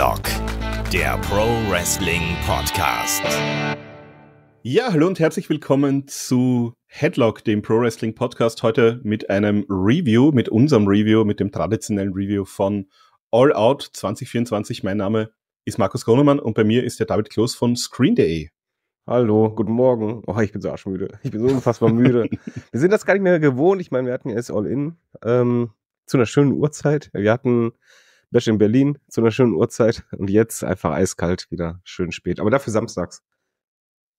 Headlock, der Pro Wrestling Podcast. Ja, hallo und herzlich willkommen zu Headlock, dem Pro Wrestling Podcast. Heute mit einem Review, mit unserem Review, mit dem traditionellen Review von All Out 2024. Mein Name ist Markus Gronemann und bei mir ist der David Kloß von Screen.de. Hallo, guten Morgen. Oh, ich bin so arschmüde. Ich bin so unfassbar müde. wir sind das gar nicht mehr gewohnt. Ich meine, wir hatten ja erst All In ähm, zu einer schönen Uhrzeit. Wir hatten Bash in Berlin zu einer schönen Uhrzeit und jetzt einfach eiskalt wieder schön spät. Aber dafür samstags.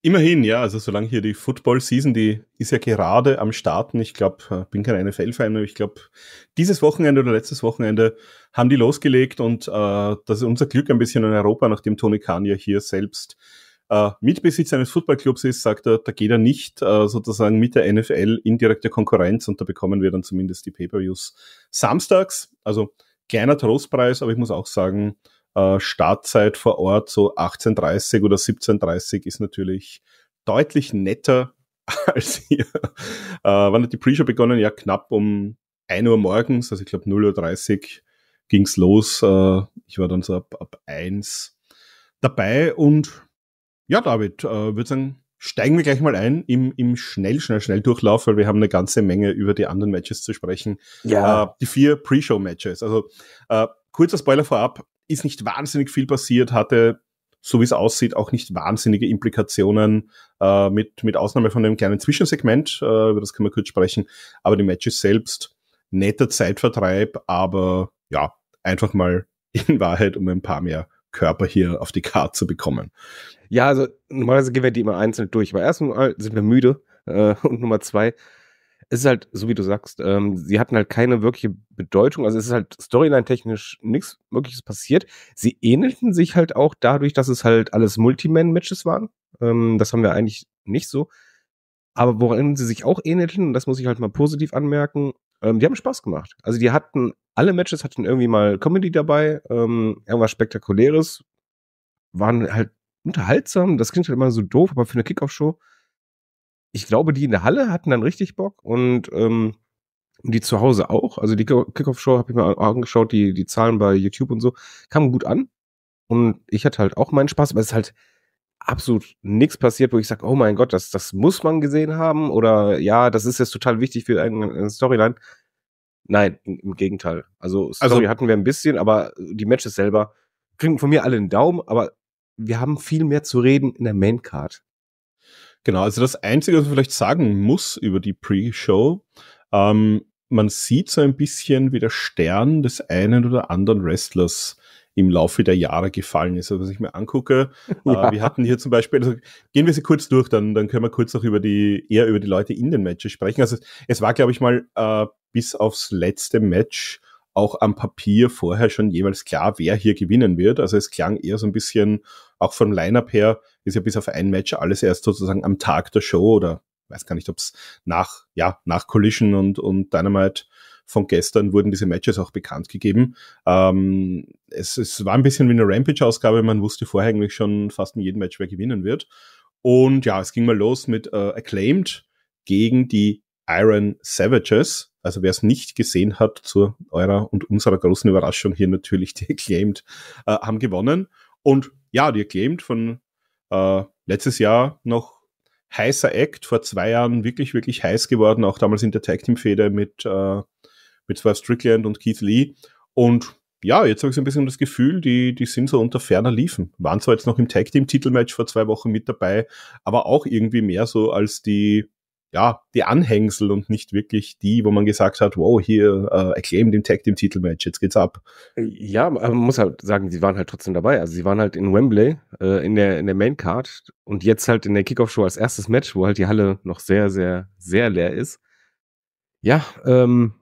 Immerhin, ja, also solange hier die Football-Season, die ist ja gerade am Starten. Ich glaube, äh, bin kein NFL-Fan, aber ich glaube, dieses Wochenende oder letztes Wochenende haben die losgelegt und äh, das ist unser Glück ein bisschen in Europa, nachdem Tony Khan ja hier selbst äh, Mitbesitz eines Footballclubs ist, sagt er, da geht er nicht äh, sozusagen mit der NFL in direkte Konkurrenz und da bekommen wir dann zumindest die Pay-Per-Views samstags. Also Kleiner Trostpreis, aber ich muss auch sagen, äh, Startzeit vor Ort so 18.30 oder 17.30 ist natürlich deutlich netter als hier. Äh, wann hat die Pre-Show begonnen? Ja, knapp um 1 Uhr morgens, also ich glaube 0.30 Uhr ging es los. Äh, ich war dann so ab, ab 1 dabei und ja, David, äh, würde sagen, steigen wir gleich mal ein im, im schnell, schnell, schnell Durchlauf, weil wir haben eine ganze Menge über die anderen Matches zu sprechen. Ja. Äh, die vier Pre-Show-Matches. Also äh, kurzer Spoiler vorab, ist nicht wahnsinnig viel passiert, hatte, so wie es aussieht, auch nicht wahnsinnige Implikationen, äh, mit, mit Ausnahme von dem kleinen Zwischensegment, äh, über das können wir kurz sprechen. Aber die Matches selbst, netter Zeitvertreib, aber ja, einfach mal in Wahrheit um ein paar mehr Körper hier auf die Karte zu bekommen. Ja, also normalerweise gehen wir die immer einzeln durch, aber erstmal sind wir müde äh, und Nummer zwei, es ist halt, so wie du sagst, ähm, sie hatten halt keine wirkliche Bedeutung. Also es ist halt storyline-technisch nichts Wirkliches passiert. Sie ähnelten sich halt auch dadurch, dass es halt alles Multiman-Matches waren. Ähm, das haben wir eigentlich nicht so. Aber woran sie sich auch ähnelten, das muss ich halt mal positiv anmerken, ähm, die haben Spaß gemacht. Also die hatten, alle Matches hatten irgendwie mal Comedy dabei, ähm, irgendwas Spektakuläres, waren halt unterhaltsam, das klingt halt immer so doof, aber für eine Kickoff-Show, ich glaube, die in der Halle hatten dann richtig Bock und ähm, die zu Hause auch. Also die Kickoff-Show habe ich mir angeschaut, die, die Zahlen bei YouTube und so, kamen gut an. Und ich hatte halt auch meinen Spaß, aber es ist halt, absolut nichts passiert, wo ich sage, oh mein Gott, das, das muss man gesehen haben oder ja, das ist jetzt total wichtig für eine äh, Storyline. Nein, im Gegenteil. Also Story also, hatten wir ein bisschen, aber äh, die Matches selber kriegen von mir alle einen Daumen, aber wir haben viel mehr zu reden in der Main Card. Genau, also das Einzige, was man vielleicht sagen muss über die Pre-Show, ähm, man sieht so ein bisschen, wie der Stern des einen oder anderen Wrestlers im Laufe der Jahre gefallen ist. Also, was ich mir angucke, äh, ja. äh, wir hatten hier zum Beispiel, also gehen wir sie kurz durch, dann, dann können wir kurz noch über die, eher über die Leute in den Matches sprechen. Also es, es war, glaube ich, mal äh, bis aufs letzte Match auch am Papier vorher schon jeweils klar, wer hier gewinnen wird. Also es klang eher so ein bisschen, auch vom Line-Up her, ist ja bis auf ein Match alles erst sozusagen am Tag der Show oder weiß gar nicht, ob es nach, ja, nach Collision und, und Dynamite von gestern wurden diese Matches auch bekannt gegeben. Ähm, es, es war ein bisschen wie eine Rampage-Ausgabe. Man wusste vorher eigentlich schon fast in jedem Match, wer gewinnen wird. Und ja, es ging mal los mit äh, Acclaimed gegen die Iron Savages. Also wer es nicht gesehen hat, zu eurer und unserer großen Überraschung hier natürlich, die Acclaimed äh, haben gewonnen. Und ja, die Acclaimed von äh, letztes Jahr noch heißer Act, vor zwei Jahren wirklich, wirklich heiß geworden, auch damals in der Tag Team-Feder mit äh, mit Swerve Strickland und Keith Lee. Und ja, jetzt habe ich so ein bisschen das Gefühl, die, die sind so unter ferner Liefen. Waren zwar jetzt noch im Tag Team Titelmatch vor zwei Wochen mit dabei, aber auch irgendwie mehr so als die, ja, die Anhängsel und nicht wirklich die, wo man gesagt hat, wow, hier äh, acclaimed im Tag Team Titelmatch, jetzt geht's ab. Ja, man muss halt sagen, sie waren halt trotzdem dabei. Also sie waren halt in Wembley äh, in der in der Main Card und jetzt halt in der Kickoff Show als erstes Match, wo halt die Halle noch sehr sehr sehr leer ist. Ja, ähm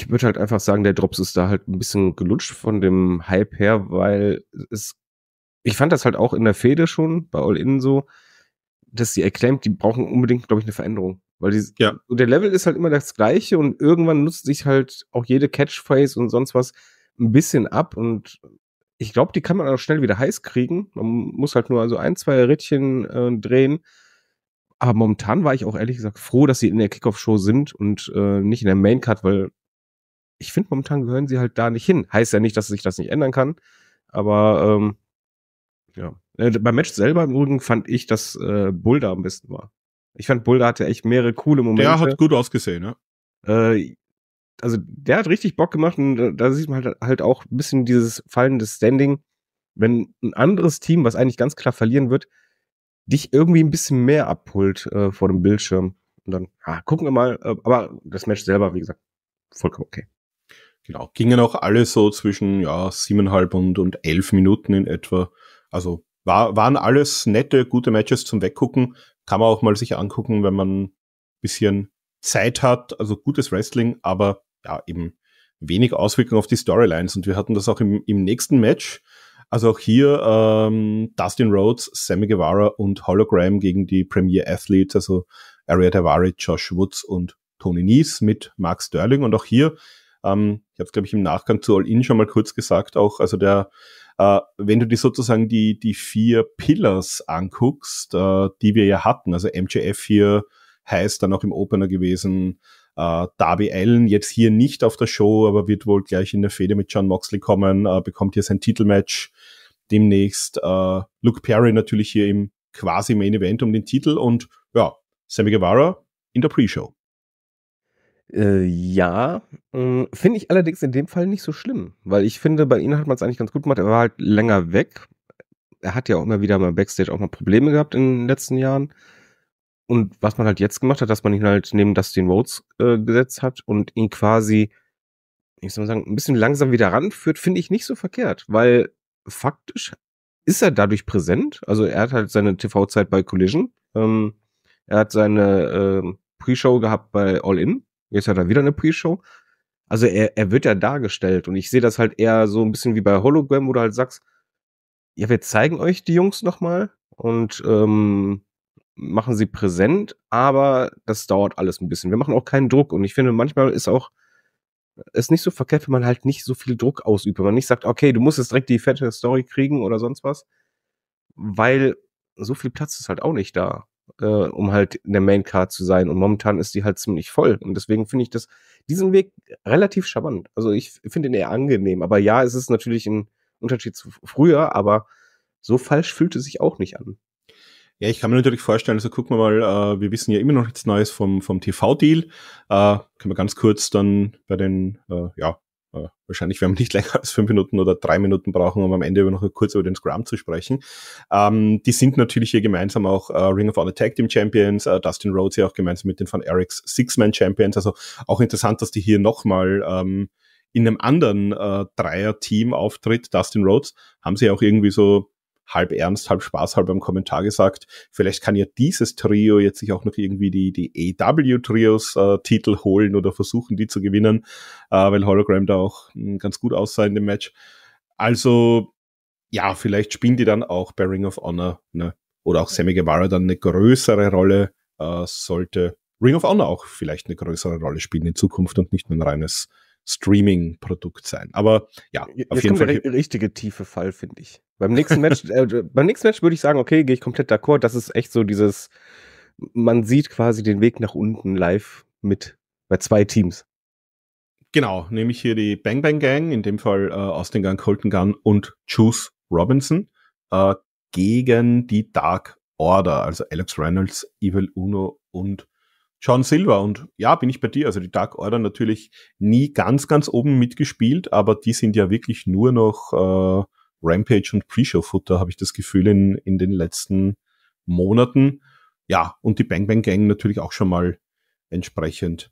ich würde halt einfach sagen, der Drops ist da halt ein bisschen gelutscht von dem Hype her, weil es, ich fand das halt auch in der Fehde schon bei All In so, dass sie Acclaimed, die brauchen unbedingt, glaube ich, eine Veränderung. Weil die, ja. der Level ist halt immer das gleiche und irgendwann nutzt sich halt auch jede Catchphrase und sonst was ein bisschen ab und ich glaube, die kann man auch schnell wieder heiß kriegen. Man muss halt nur also ein, zwei Rittchen äh, drehen. Aber momentan war ich auch ehrlich gesagt froh, dass sie in der Kickoff-Show sind und äh, nicht in der Main-Card, weil ich finde, momentan gehören sie halt da nicht hin. Heißt ja nicht, dass sich das nicht ändern kann, aber ähm, ja. Äh, beim Match selber im Übrigen fand ich, dass äh, Bulda am besten war. Ich fand, Bulda hatte echt mehrere coole Momente. Der hat gut ausgesehen, ne? Äh, also der hat richtig Bock gemacht und äh, da sieht man halt, halt auch ein bisschen dieses fallende Standing, wenn ein anderes Team, was eigentlich ganz klar verlieren wird, dich irgendwie ein bisschen mehr abholt äh, vor dem Bildschirm. Und dann, ah, gucken wir mal. Äh, aber das Match selber, wie gesagt, vollkommen okay. Genau, gingen auch alle so zwischen ja, siebeneinhalb und, und elf Minuten in etwa. Also war, waren alles nette, gute Matches zum Weggucken. Kann man auch mal sich angucken, wenn man ein bisschen Zeit hat. Also gutes Wrestling, aber ja, eben wenig Auswirkungen auf die Storylines. Und wir hatten das auch im, im nächsten Match. Also auch hier ähm, Dustin Rhodes, Sammy Guevara und Hologram gegen die Premier Athletes, also Ariadne Davari, Josh Woods und Tony Nies mit Mark Sterling. Und auch hier ähm, ich habe es, glaube ich, im Nachgang zu All-In schon mal kurz gesagt, auch, also der, äh, wenn du dir sozusagen die, die vier Pillars anguckst, äh, die wir ja hatten, also MJF hier heißt dann auch im Opener gewesen, äh, Darby Allen jetzt hier nicht auf der Show, aber wird wohl gleich in der Fede mit John Moxley kommen, äh, bekommt hier sein Titelmatch demnächst. Äh, Luke Perry natürlich hier im quasi Main Event um den Titel und ja, Sammy Guevara in der Pre-Show. Äh, ja, mm, finde ich allerdings in dem Fall nicht so schlimm, weil ich finde, bei ihm hat man es eigentlich ganz gut gemacht. Er war halt länger weg. Er hat ja auch immer wieder mal Backstage auch mal Probleme gehabt in den letzten Jahren. Und was man halt jetzt gemacht hat, dass man ihn halt neben Dustin Rhodes äh, gesetzt hat und ihn quasi, ich soll mal sagen, ein bisschen langsam wieder ranführt, finde ich nicht so verkehrt, weil faktisch ist er dadurch präsent. Also er hat halt seine TV-Zeit bei Collision. Ähm, er hat seine äh, Pre-Show gehabt bei All In. Jetzt hat er wieder eine Pre-Show. Also er, er wird ja dargestellt und ich sehe das halt eher so ein bisschen wie bei Hologram, wo du halt sagst, ja, wir zeigen euch die Jungs nochmal und ähm, machen sie präsent, aber das dauert alles ein bisschen. Wir machen auch keinen Druck und ich finde, manchmal ist auch ist nicht so verkehrt, wenn man halt nicht so viel Druck ausübt, wenn man nicht sagt, okay, du musst jetzt direkt die fette Story kriegen oder sonst was, weil so viel Platz ist halt auch nicht da äh, um halt in der Main Card zu sein. Und momentan ist die halt ziemlich voll. Und deswegen finde ich das, diesen Weg relativ charmant. Also ich finde ihn eher angenehm. Aber ja, es ist natürlich ein Unterschied zu früher, aber so falsch fühlt es sich auch nicht an. Ja, ich kann mir natürlich vorstellen, also gucken wir mal, äh, wir wissen ja immer noch nichts Neues vom, vom TV-Deal. Äh, können wir ganz kurz dann bei den, äh, ja, äh, wahrscheinlich werden wir nicht länger als fünf Minuten oder drei Minuten brauchen, um am Ende noch kurz über den Scrum zu sprechen. Ähm, die sind natürlich hier gemeinsam auch äh, Ring of Honor Tag Team Champions, äh, Dustin Rhodes hier auch gemeinsam mit den von Eric's Six-Man Champions. Also auch interessant, dass die hier nochmal ähm, in einem anderen äh, Dreier-Team auftritt. Dustin Rhodes haben sie auch irgendwie so halb ernst, halb Spaß, halb im Kommentar gesagt, vielleicht kann ja dieses Trio jetzt sich auch noch irgendwie die, die AW-Trios-Titel e äh, holen oder versuchen, die zu gewinnen, äh, weil Hologram da auch mh, hm, ganz gut aussah in dem Match. Also, ja, vielleicht spielen die dann auch bei Ring of Honor, ne? Oder auch Sammy Guevara dann eine größere Rolle äh, sollte Ring of Honor auch vielleicht eine größere Rolle spielen in Zukunft und nicht nur ein reines Streaming-Produkt sein. Aber ja, auf Jetzt jeden Fall. Der richtige tiefe Fall, finde ich. Beim nächsten Match, äh, beim nächsten Match würde ich sagen, okay, gehe ich komplett d'accord. Das ist echt so dieses, man sieht quasi den Weg nach unten live mit bei zwei Teams. Genau, nehme ich hier die Bang Bang Gang, in dem Fall äh, Austin Gang Colton Gun und Juice Robinson äh, gegen die Dark Order, also Alex Reynolds, Evil Uno und John Silver. Und ja, bin ich bei dir. Also die Dark Order natürlich nie ganz, ganz oben mitgespielt, aber die sind ja wirklich nur noch äh, Rampage und Pre-Show-Futter, habe ich das Gefühl, in, in den letzten Monaten. Ja, und die Bang Bang Gang natürlich auch schon mal entsprechend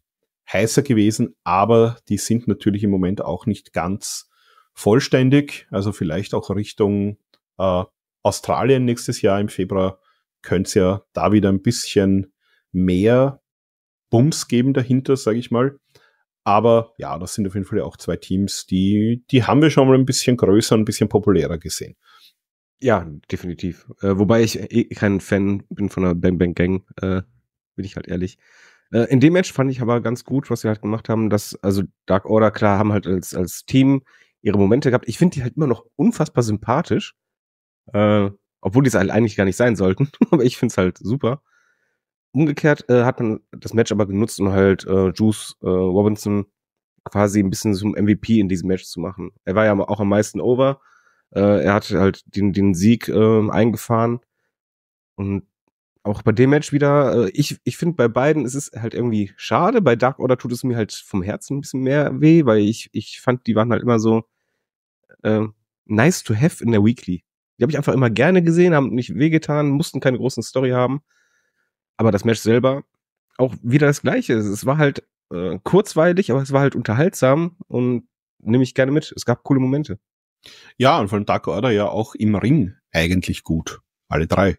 heißer gewesen, aber die sind natürlich im Moment auch nicht ganz vollständig. Also vielleicht auch Richtung äh, Australien nächstes Jahr im Februar könnte es ja da wieder ein bisschen mehr Bums geben dahinter, sage ich mal. Aber ja, das sind auf jeden Fall auch zwei Teams, die, die haben wir schon mal ein bisschen größer, ein bisschen populärer gesehen. Ja, definitiv. Äh, wobei ich eh kein Fan bin von der Bang Bang Gang, äh, bin ich halt ehrlich. Äh, in dem Match fand ich aber ganz gut, was sie halt gemacht haben, dass, also Dark Order, klar, haben halt als, als Team ihre Momente gehabt. Ich finde die halt immer noch unfassbar sympathisch. Äh, obwohl die es halt eigentlich gar nicht sein sollten, aber ich finde es halt super. Umgekehrt äh, hat man das Match aber genutzt, um halt äh, Juice äh, Robinson quasi ein bisschen zum MVP in diesem Match zu machen. Er war ja auch am meisten over. Äh, er hat halt den, den Sieg äh, eingefahren. Und auch bei dem Match wieder, äh, ich, ich finde bei beiden ist es halt irgendwie schade. Bei Dark Order tut es mir halt vom Herzen ein bisschen mehr weh, weil ich, ich fand, die waren halt immer so äh, nice to have in der Weekly. Die habe ich einfach immer gerne gesehen, haben nicht wehgetan, mussten keine großen Story haben. Aber das Match selber auch wieder das Gleiche. Es war halt äh, kurzweilig, aber es war halt unterhaltsam und nehme ich gerne mit. Es gab coole Momente. Ja, und von Dark Order ja auch im Ring eigentlich gut. Alle drei.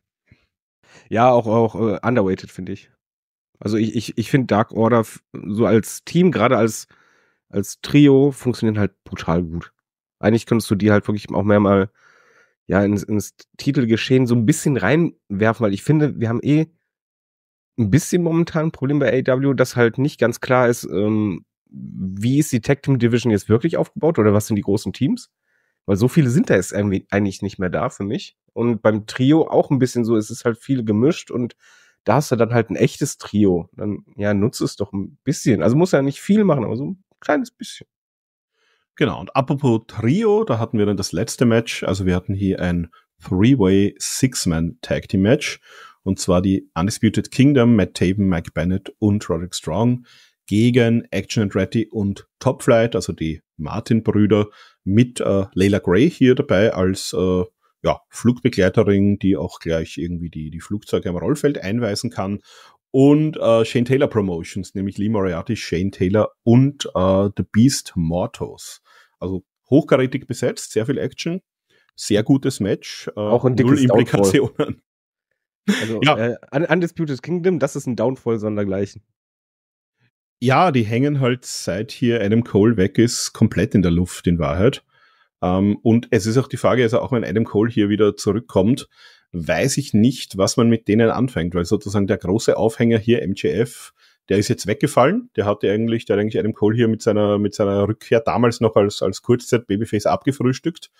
Ja, auch, auch äh, underweighted, finde ich. Also ich, ich, ich finde Dark Order so als Team, gerade als, als Trio, funktionieren halt brutal gut. Eigentlich könntest du die halt wirklich auch mehr mal ja, ins, ins Titelgeschehen so ein bisschen reinwerfen, weil ich finde, wir haben eh ein bisschen momentan ein Problem bei AW, e dass halt nicht ganz klar ist, ähm, wie ist die Tag Team Division jetzt wirklich aufgebaut oder was sind die großen Teams? Weil so viele sind da jetzt eigentlich nicht mehr da für mich. Und beim Trio auch ein bisschen so, es ist halt viel gemischt und da hast du dann halt ein echtes Trio. Dann, ja, nutze es doch ein bisschen. Also muss ja nicht viel machen, aber so ein kleines bisschen. Genau, und apropos Trio, da hatten wir dann das letzte Match. Also wir hatten hier ein Three-Way Six-Man Tag Team Match. Und zwar die Undisputed Kingdom, Matt Taven, Mike Bennett und Roderick Strong gegen Action and Ready und Top Flight, also die Martin-Brüder, mit äh, Layla Gray hier dabei als äh, ja, Flugbegleiterin, die auch gleich irgendwie die, die Flugzeuge am Rollfeld einweisen kann. Und äh, Shane Taylor Promotions, nämlich Lee Moriarty, Shane Taylor und äh, The Beast Mortos. Also hochkarätig besetzt, sehr viel Action, sehr gutes Match, äh, auch ein null Implikationen. Also ja. äh, Undisputed Kingdom, das ist ein Downfall sondergleichen. Ja, die hängen halt seit hier Adam Cole weg ist, komplett in der Luft in Wahrheit. Ähm, und es ist auch die Frage, also auch wenn Adam Cole hier wieder zurückkommt, weiß ich nicht, was man mit denen anfängt, weil sozusagen der große Aufhänger hier, MJF, der ist jetzt weggefallen. Der hatte eigentlich, der hat eigentlich Adam Cole hier mit seiner, mit seiner Rückkehr damals noch als, als Kurzzeit Babyface abgefrühstückt.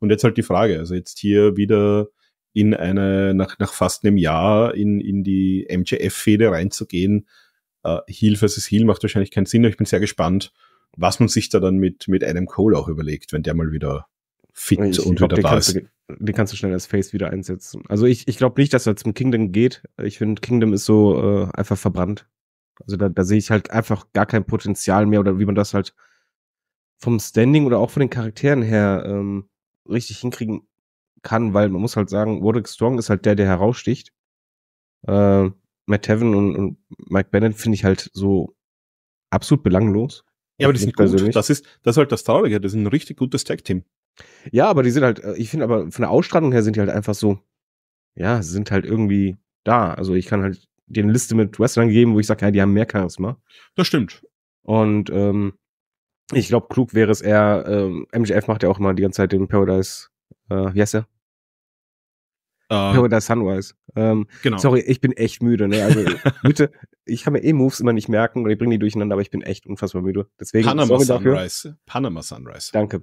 Und jetzt halt die Frage, also jetzt hier wieder in eine, nach, nach fast einem Jahr in, in die mjf fede reinzugehen. Äh, Heel versus Heal macht wahrscheinlich keinen Sinn. Ich bin sehr gespannt, was man sich da dann mit, mit Adam Cole auch überlegt, wenn der mal wieder fit ich, und glaub, wieder da ist. Du, den kannst du schnell als Face wieder einsetzen. Also ich, ich glaube nicht, dass er zum Kingdom geht. Ich finde, Kingdom ist so äh, einfach verbrannt. Also da, da sehe ich halt einfach gar kein Potenzial mehr oder wie man das halt vom Standing oder auch von den Charakteren her ähm, richtig hinkriegen kann, weil man muss halt sagen, Warwick Strong ist halt der, der heraussticht. Äh, Matt Heaven und, und Mike Bennett finde ich halt so absolut belanglos. Ja, aber die sind persönlich. gut. Das ist, das ist halt das Traurige. Das ist ein richtig gutes Tag-Team. Ja, aber die sind halt, äh, ich finde aber von der Ausstrahlung her sind die halt einfach so, ja, sind halt irgendwie da. Also ich kann halt dir eine Liste mit Wrestlern geben, wo ich sage, ja, die haben mehr Charisma. Das stimmt. Und ähm, ich glaube, klug wäre es eher, ähm, MJF macht ja auch mal die ganze Zeit den Paradise, äh, wie heißt er? Äh, oder Sunrise. Ähm, genau. Sorry, ich bin echt müde. Ne? Also bitte, ich kann mir eh Moves immer nicht merken oder ich bringe die durcheinander, aber ich bin echt unfassbar müde. Deswegen, Panama Sunrise. Dafür. Panama Sunrise. Danke.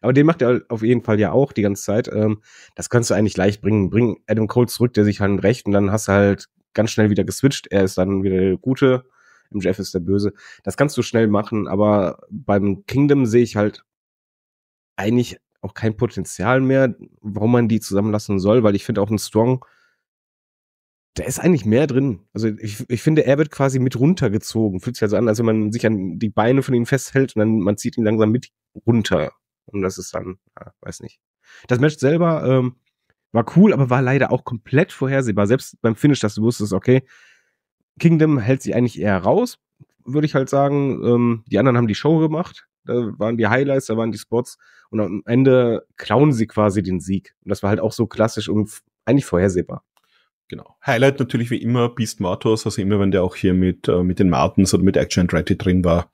Aber den macht er auf jeden Fall ja auch die ganze Zeit. Ähm, das kannst du eigentlich leicht bringen. Bring Adam Cole zurück, der sich halt recht und dann hast du halt ganz schnell wieder geswitcht. Er ist dann wieder der Gute. Im Jeff ist der Böse. Das kannst du schnell machen, aber beim Kingdom sehe ich halt eigentlich auch kein Potenzial mehr, warum man die zusammenlassen soll, weil ich finde auch ein Strong, da ist eigentlich mehr drin. Also ich, ich finde, er wird quasi mit runtergezogen. Fühlt sich also an, als wenn man sich an die Beine von ihm festhält und dann man zieht ihn langsam mit runter. Und das ist dann, ja, weiß nicht. Das Match selber ähm, war cool, aber war leider auch komplett vorhersehbar. Selbst beim Finish, dass du wusstest, okay, Kingdom hält sich eigentlich eher raus, würde ich halt sagen. Ähm, die anderen haben die Show gemacht da waren die Highlights, da waren die Spots und am Ende klauen sie quasi den Sieg. Und das war halt auch so klassisch und eigentlich vorhersehbar. Genau. Highlight natürlich wie immer Beast Martos, also immer wenn der auch hier mit, äh, mit den Martens oder mit Action and drin war,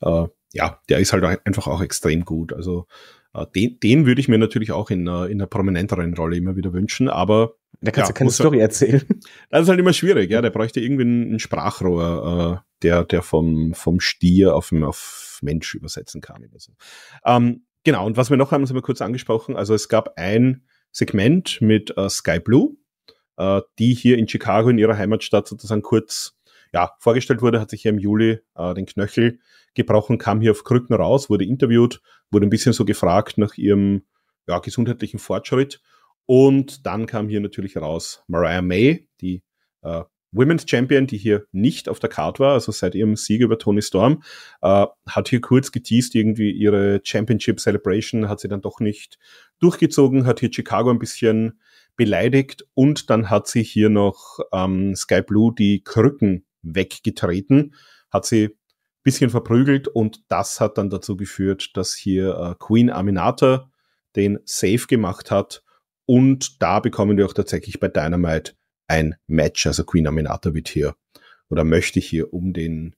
äh, ja, der ist halt auch einfach auch extrem gut. Also äh, den, den würde ich mir natürlich auch in, äh, in einer prominenteren Rolle immer wieder wünschen, aber da kannst ja, du keine halt Story erzählen. Das ist halt immer schwierig, ja. Der bräuchte irgendwie ein Sprachrohr, äh, der, der vom, vom Stier auf, auf Mensch übersetzen kann. Oder Ähm, genau, und was wir noch haben, haben wir kurz angesprochen. Also es gab ein Segment mit äh, Sky Blue, äh, die hier in Chicago, in ihrer Heimatstadt sozusagen kurz ja, vorgestellt wurde, hat sich hier im Juli äh, den Knöchel gebrochen, kam hier auf Krücken raus, wurde interviewt, wurde ein bisschen so gefragt nach ihrem ja, gesundheitlichen Fortschritt. Und dann kam hier natürlich raus Mariah May, die äh, Women's Champion, die hier nicht auf der Card war, also seit ihrem Sieg über Tony Storm, äh, hat hier kurz geteased, irgendwie ihre Championship Celebration hat sie dann doch nicht durchgezogen, hat hier Chicago ein bisschen beleidigt und dann hat sie hier noch ähm, Sky Blue die Krücken weggetreten, hat sie ein bisschen verprügelt und das hat dann dazu geführt, dass hier äh, Queen Aminata den Safe gemacht hat und da bekommen wir auch tatsächlich bei Dynamite ein Match, also Queen Nominata wird hier oder möchte hier um den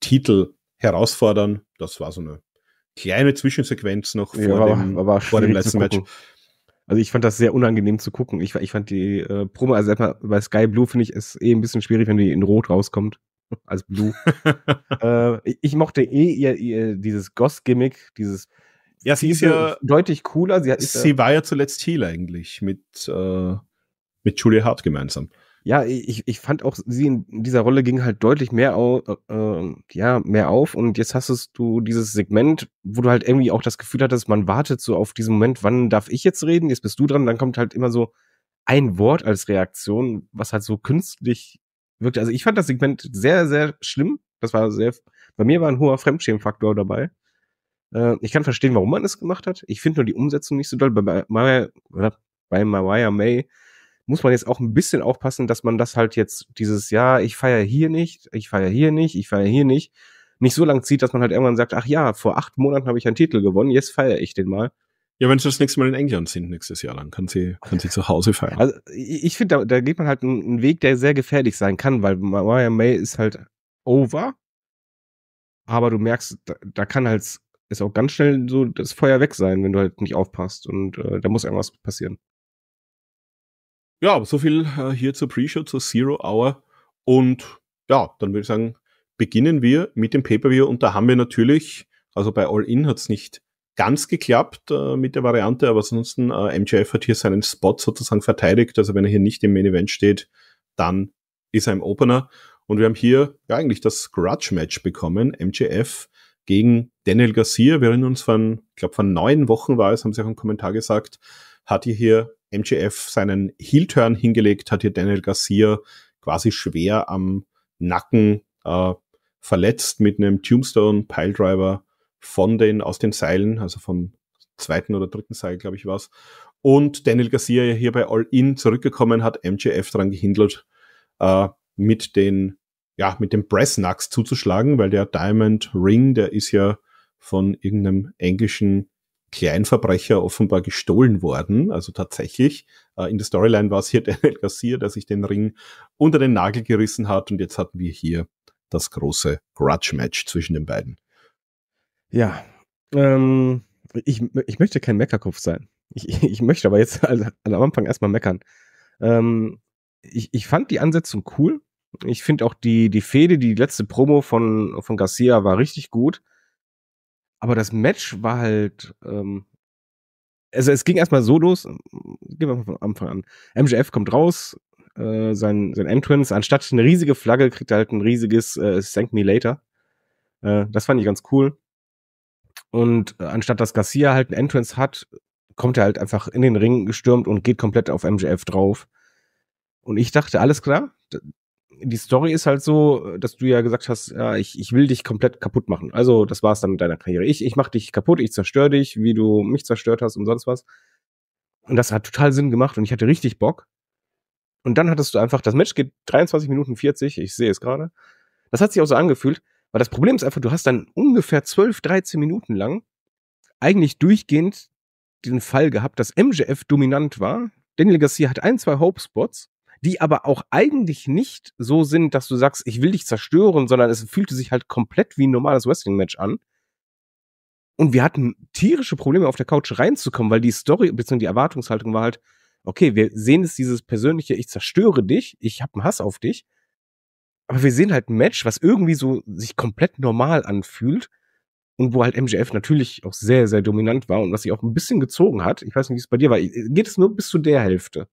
Titel herausfordern. Das war so eine kleine Zwischensequenz noch ja, vor, war, dem, war vor dem letzten Match. Also ich fand das sehr unangenehm zu gucken. Ich, ich fand die äh, Promo, also bei Sky Blue finde ich es eh ein bisschen schwierig, wenn die in Rot rauskommt. Als Blue. äh, ich, ich mochte eh ihr, ihr dieses Goss-Gimmick, dieses ja, sie ist ja deutlich cooler. Sie, hat, sie war ja zuletzt Heal eigentlich mit äh, mit Julia Hart gemeinsam. Ja, ich, ich fand auch, sie in dieser Rolle ging halt deutlich mehr, au, äh, äh ja, mehr auf. Und jetzt hast du dieses Segment, wo du halt irgendwie auch das Gefühl hattest, man wartet so auf diesen Moment, wann darf ich jetzt reden? Jetzt bist du dran. Dann kommt halt immer so ein Wort als Reaktion, was halt so künstlich wirkt. Also ich fand das Segment sehr, sehr schlimm. Das war sehr, bei mir war ein hoher Fremdschämfaktor dabei. Äh, ich kann verstehen, warum man es gemacht hat. Ich finde nur die Umsetzung nicht so doll. Bei, bei, bei Mariah May muss man jetzt auch ein bisschen aufpassen, dass man das halt jetzt dieses Jahr, ich feiere hier nicht, ich feiere hier nicht, ich feiere hier nicht, nicht so lang zieht, dass man halt irgendwann sagt, ach ja, vor acht Monaten habe ich einen Titel gewonnen, jetzt feiere ich den mal. Ja, wenn sie das nächste Mal in England sind, nächstes Jahr, dann kann sie, kann sie zu Hause feiern. Also ich finde, da, da geht man halt einen Weg, der sehr gefährlich sein kann, weil Mariah May ist halt over, aber du merkst, da, da kann halt ist auch ganz schnell so das Feuer weg sein, wenn du halt nicht aufpasst und äh, da muss irgendwas passieren. Ja, so viel äh, hier zur Pre-Show, zur Zero Hour. Und ja, dann würde ich sagen, beginnen wir mit dem Pay-Per-View. Und da haben wir natürlich, also bei All In hat es nicht ganz geklappt äh, mit der Variante, aber ansonsten, äh, MJF hat hier seinen Spot sozusagen verteidigt. Also wenn er hier nicht im Main Event steht, dann ist er im Opener. Und wir haben hier ja, eigentlich das Grudge-Match bekommen. MJF gegen Daniel Garcia. Wir erinnern uns von, ich glaube, von neun Wochen war es, haben sie auch im Kommentar gesagt, hat hier MJF seinen Heel-Turn hingelegt hat, hier Daniel Garcia quasi schwer am Nacken äh, verletzt mit einem Tombstone Piledriver von den aus den Seilen, also vom zweiten oder dritten Seil, glaube ich, war's. Und Daniel Garcia hier bei All In zurückgekommen hat, MJF dran gehindert, äh, mit den ja, mit dem Press Knucks zuzuschlagen, weil der Diamond Ring, der ist ja von irgendeinem englischen Kleinverbrecher offenbar gestohlen worden. Also tatsächlich, äh, in der Storyline war es hier Daniel Garcia, der sich den Ring unter den Nagel gerissen hat und jetzt hatten wir hier das große Grudge-Match zwischen den beiden. Ja, ähm, ich, ich möchte kein Meckerkopf sein. Ich, ich möchte aber jetzt also am Anfang erstmal meckern. Ähm, ich, ich fand die Ansetzung cool. Ich finde auch die, die Fehde, die letzte Promo von, von Garcia war richtig gut. Aber das Match war halt, ähm, also es ging erstmal so los, ähm, gehen wir mal von Anfang an. MJF kommt raus, äh, sein, sein Entrance, anstatt eine riesige Flagge kriegt er halt ein riesiges äh, Thank Me Later. Äh, das fand ich ganz cool. Und äh, anstatt dass Garcia halt ein Entrance hat, kommt er halt einfach in den Ring gestürmt und geht komplett auf MJF drauf. Und ich dachte, alles klar, die Story ist halt so, dass du ja gesagt hast, ja, ich, ich will dich komplett kaputt machen. Also das war's dann mit deiner Karriere. Ich, ich mach dich kaputt, ich zerstöre dich, wie du mich zerstört hast und sonst was. Und das hat total Sinn gemacht und ich hatte richtig Bock. Und dann hattest du einfach, das Match geht 23 Minuten 40, ich sehe es gerade. Das hat sich auch so angefühlt, weil das Problem ist einfach, du hast dann ungefähr 12, 13 Minuten lang eigentlich durchgehend den Fall gehabt, dass MJF dominant war. Daniel Garcia hat ein, zwei Hope-Spots die aber auch eigentlich nicht so sind, dass du sagst, ich will dich zerstören, sondern es fühlte sich halt komplett wie ein normales Wrestling-Match an. Und wir hatten tierische Probleme, auf der Couch reinzukommen, weil die Story bzw. die Erwartungshaltung war halt, okay, wir sehen es dieses persönliche, ich zerstöre dich, ich habe einen Hass auf dich. Aber wir sehen halt ein Match, was irgendwie so sich komplett normal anfühlt und wo halt MJF natürlich auch sehr, sehr dominant war und was sich auch ein bisschen gezogen hat. Ich weiß nicht, wie es bei dir war. Geht es nur bis zu der Hälfte?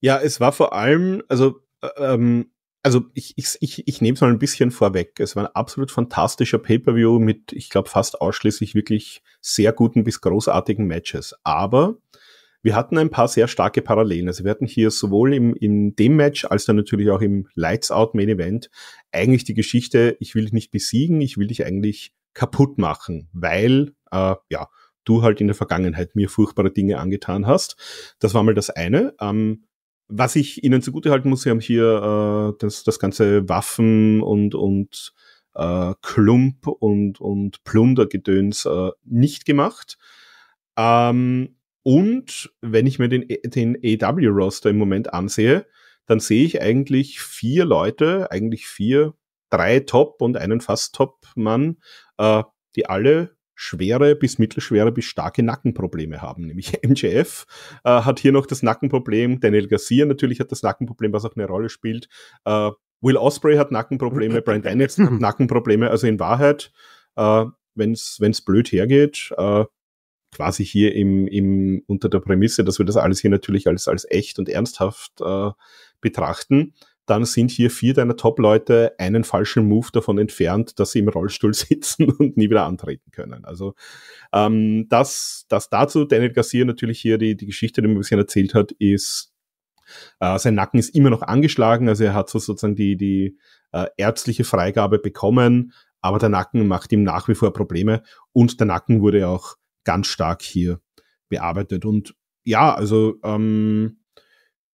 Ja, es war vor allem, also, äh, ähm, also ich, ich, ich, ich nehme es mal ein bisschen vorweg. Es war ein absolut fantastischer Pay-Per-View mit, ich glaube, fast ausschließlich wirklich sehr guten bis großartigen Matches. Aber wir hatten ein paar sehr starke Parallelen. Also wir hatten hier sowohl im, in dem Match als dann natürlich auch im Lights Out Main Event eigentlich die Geschichte, ich will dich nicht besiegen, ich will dich eigentlich kaputt machen, weil, äh, ja, du halt in der Vergangenheit mir furchtbare Dinge angetan hast. Das war mal das eine. Ähm, was ich Ihnen zugutehalten muss, Sie haben hier äh, das, das ganze Waffen und, und äh, Klump und, und Plundergedöns äh, nicht gemacht. Ähm, und wenn ich mir den, e, den AW-Roster e im Moment ansehe, dann sehe ich eigentlich vier Leute, eigentlich vier, drei Top und einen fast Top-Mann, äh, die alle schwere bis mittelschwere bis starke Nackenprobleme haben. Nämlich MJF äh, hat hier noch das Nackenproblem, Daniel Garcia natürlich hat das Nackenproblem, was auch eine Rolle spielt. Äh, Will Osprey hat Nackenprobleme, Brian Danielson hat Nackenprobleme. Also in Wahrheit, äh, wenn es blöd hergeht, äh, quasi hier im, im, unter der Prämisse, dass wir das alles hier natürlich als, als echt und ernsthaft äh, betrachten, dann sind hier vier deiner Top-Leute einen falschen Move davon entfernt, dass sie im Rollstuhl sitzen und nie wieder antreten können. Also ähm, das, das dazu. Daniel Garcia natürlich hier die, die Geschichte, die man ein bisschen erzählt hat, ist, äh, sein Nacken ist immer noch angeschlagen. Also er hat so sozusagen die, die äh, ärztliche Freigabe bekommen, aber der Nacken macht ihm nach wie vor Probleme und der Nacken wurde auch ganz stark hier bearbeitet. Und ja, also ähm,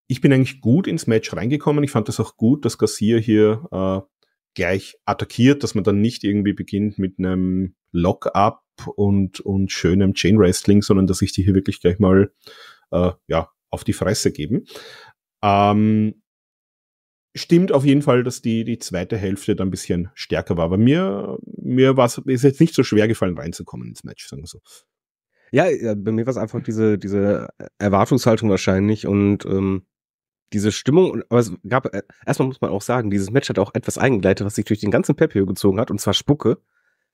ich bin eigentlich gut ins Match reingekommen. Ich fand das auch gut, dass Garcia hier äh, gleich attackiert, dass man dann nicht irgendwie beginnt mit einem Lock-up und, und schönem Chain Wrestling, sondern dass ich die hier wirklich gleich mal äh, ja, auf die Fresse geben. Ähm, stimmt auf jeden Fall, dass die, die zweite Hälfte dann ein bisschen stärker war. Aber mir, mir war jetzt nicht so schwer gefallen, reinzukommen ins Match, sagen wir so. Ja, äh, bei mir war es einfach diese, diese Erwartungshaltung wahrscheinlich und ähm, diese Stimmung, aber es gab, äh, erstmal muss man auch sagen, dieses Match hat auch etwas eingeleitet, was sich durch den ganzen Pepeo gezogen hat, und zwar Spucke.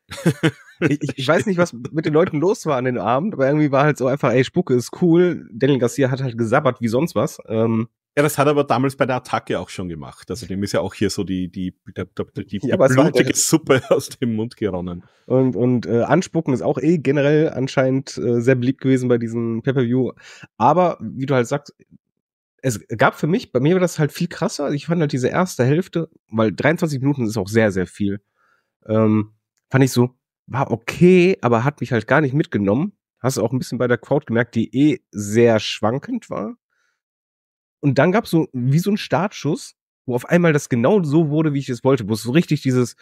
ich, ich, weiß nicht, was mit den Leuten los war an dem Abend, aber irgendwie war halt so einfach, ey, Spucke ist cool. Daniel Garcia hat halt gesabbert wie sonst was. Ähm, ja, das hat er aber damals bei der Attacke auch schon gemacht. Also dem ist ja auch hier so die, die, die, die, die ja, halt blutige Suppe aus dem Mund geronnen. Und, und äh, Anspucken ist auch eh generell anscheinend äh, sehr beliebt gewesen bei diesem Pay-Per-View. Aber wie du halt sagst, es gab für mich, bei mir war das halt viel krasser. Also, ich fand halt diese erste Hälfte, weil 23 Minuten ist auch sehr, sehr viel. Ähm, fand ich so, war okay, aber hat mich halt gar nicht mitgenommen. Hast du auch ein bisschen bei der Crowd gemerkt, die eh sehr schwankend war. Und dann gab es so wie so ein Startschuss, wo auf einmal das genau so wurde, wie ich es wollte, wo es so richtig dieses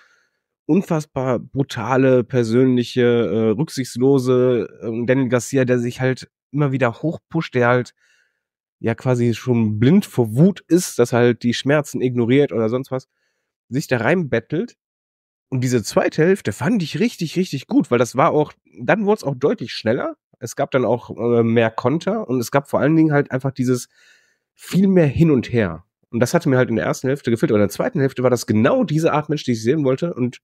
unfassbar brutale, persönliche, äh, rücksichtslose äh, Danny Garcia, der sich halt immer wieder hochpusht, der halt ja quasi schon blind vor Wut ist, dass er halt die Schmerzen ignoriert oder sonst was, sich da reinbettelt. Und diese zweite Hälfte fand ich richtig, richtig gut, weil das war auch, dann wurde es auch deutlich schneller. Es gab dann auch äh, mehr Konter und es gab vor allen Dingen halt einfach dieses viel mehr hin und her. Und das hatte mir halt in der ersten Hälfte gefehlt. Aber in der zweiten Hälfte war das genau diese Art Mensch, die ich sehen wollte. Und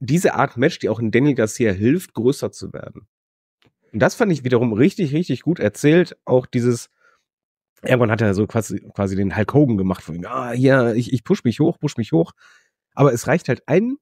diese Art Match, die auch in Daniel Garcia hilft, größer zu werden. Und das fand ich wiederum richtig, richtig gut erzählt. Auch dieses, Irgendwann hat er so quasi, quasi den Hulk Hogan gemacht, von ihm, ah, hier, ich, ich push mich hoch, push mich hoch. Aber es reicht halt ein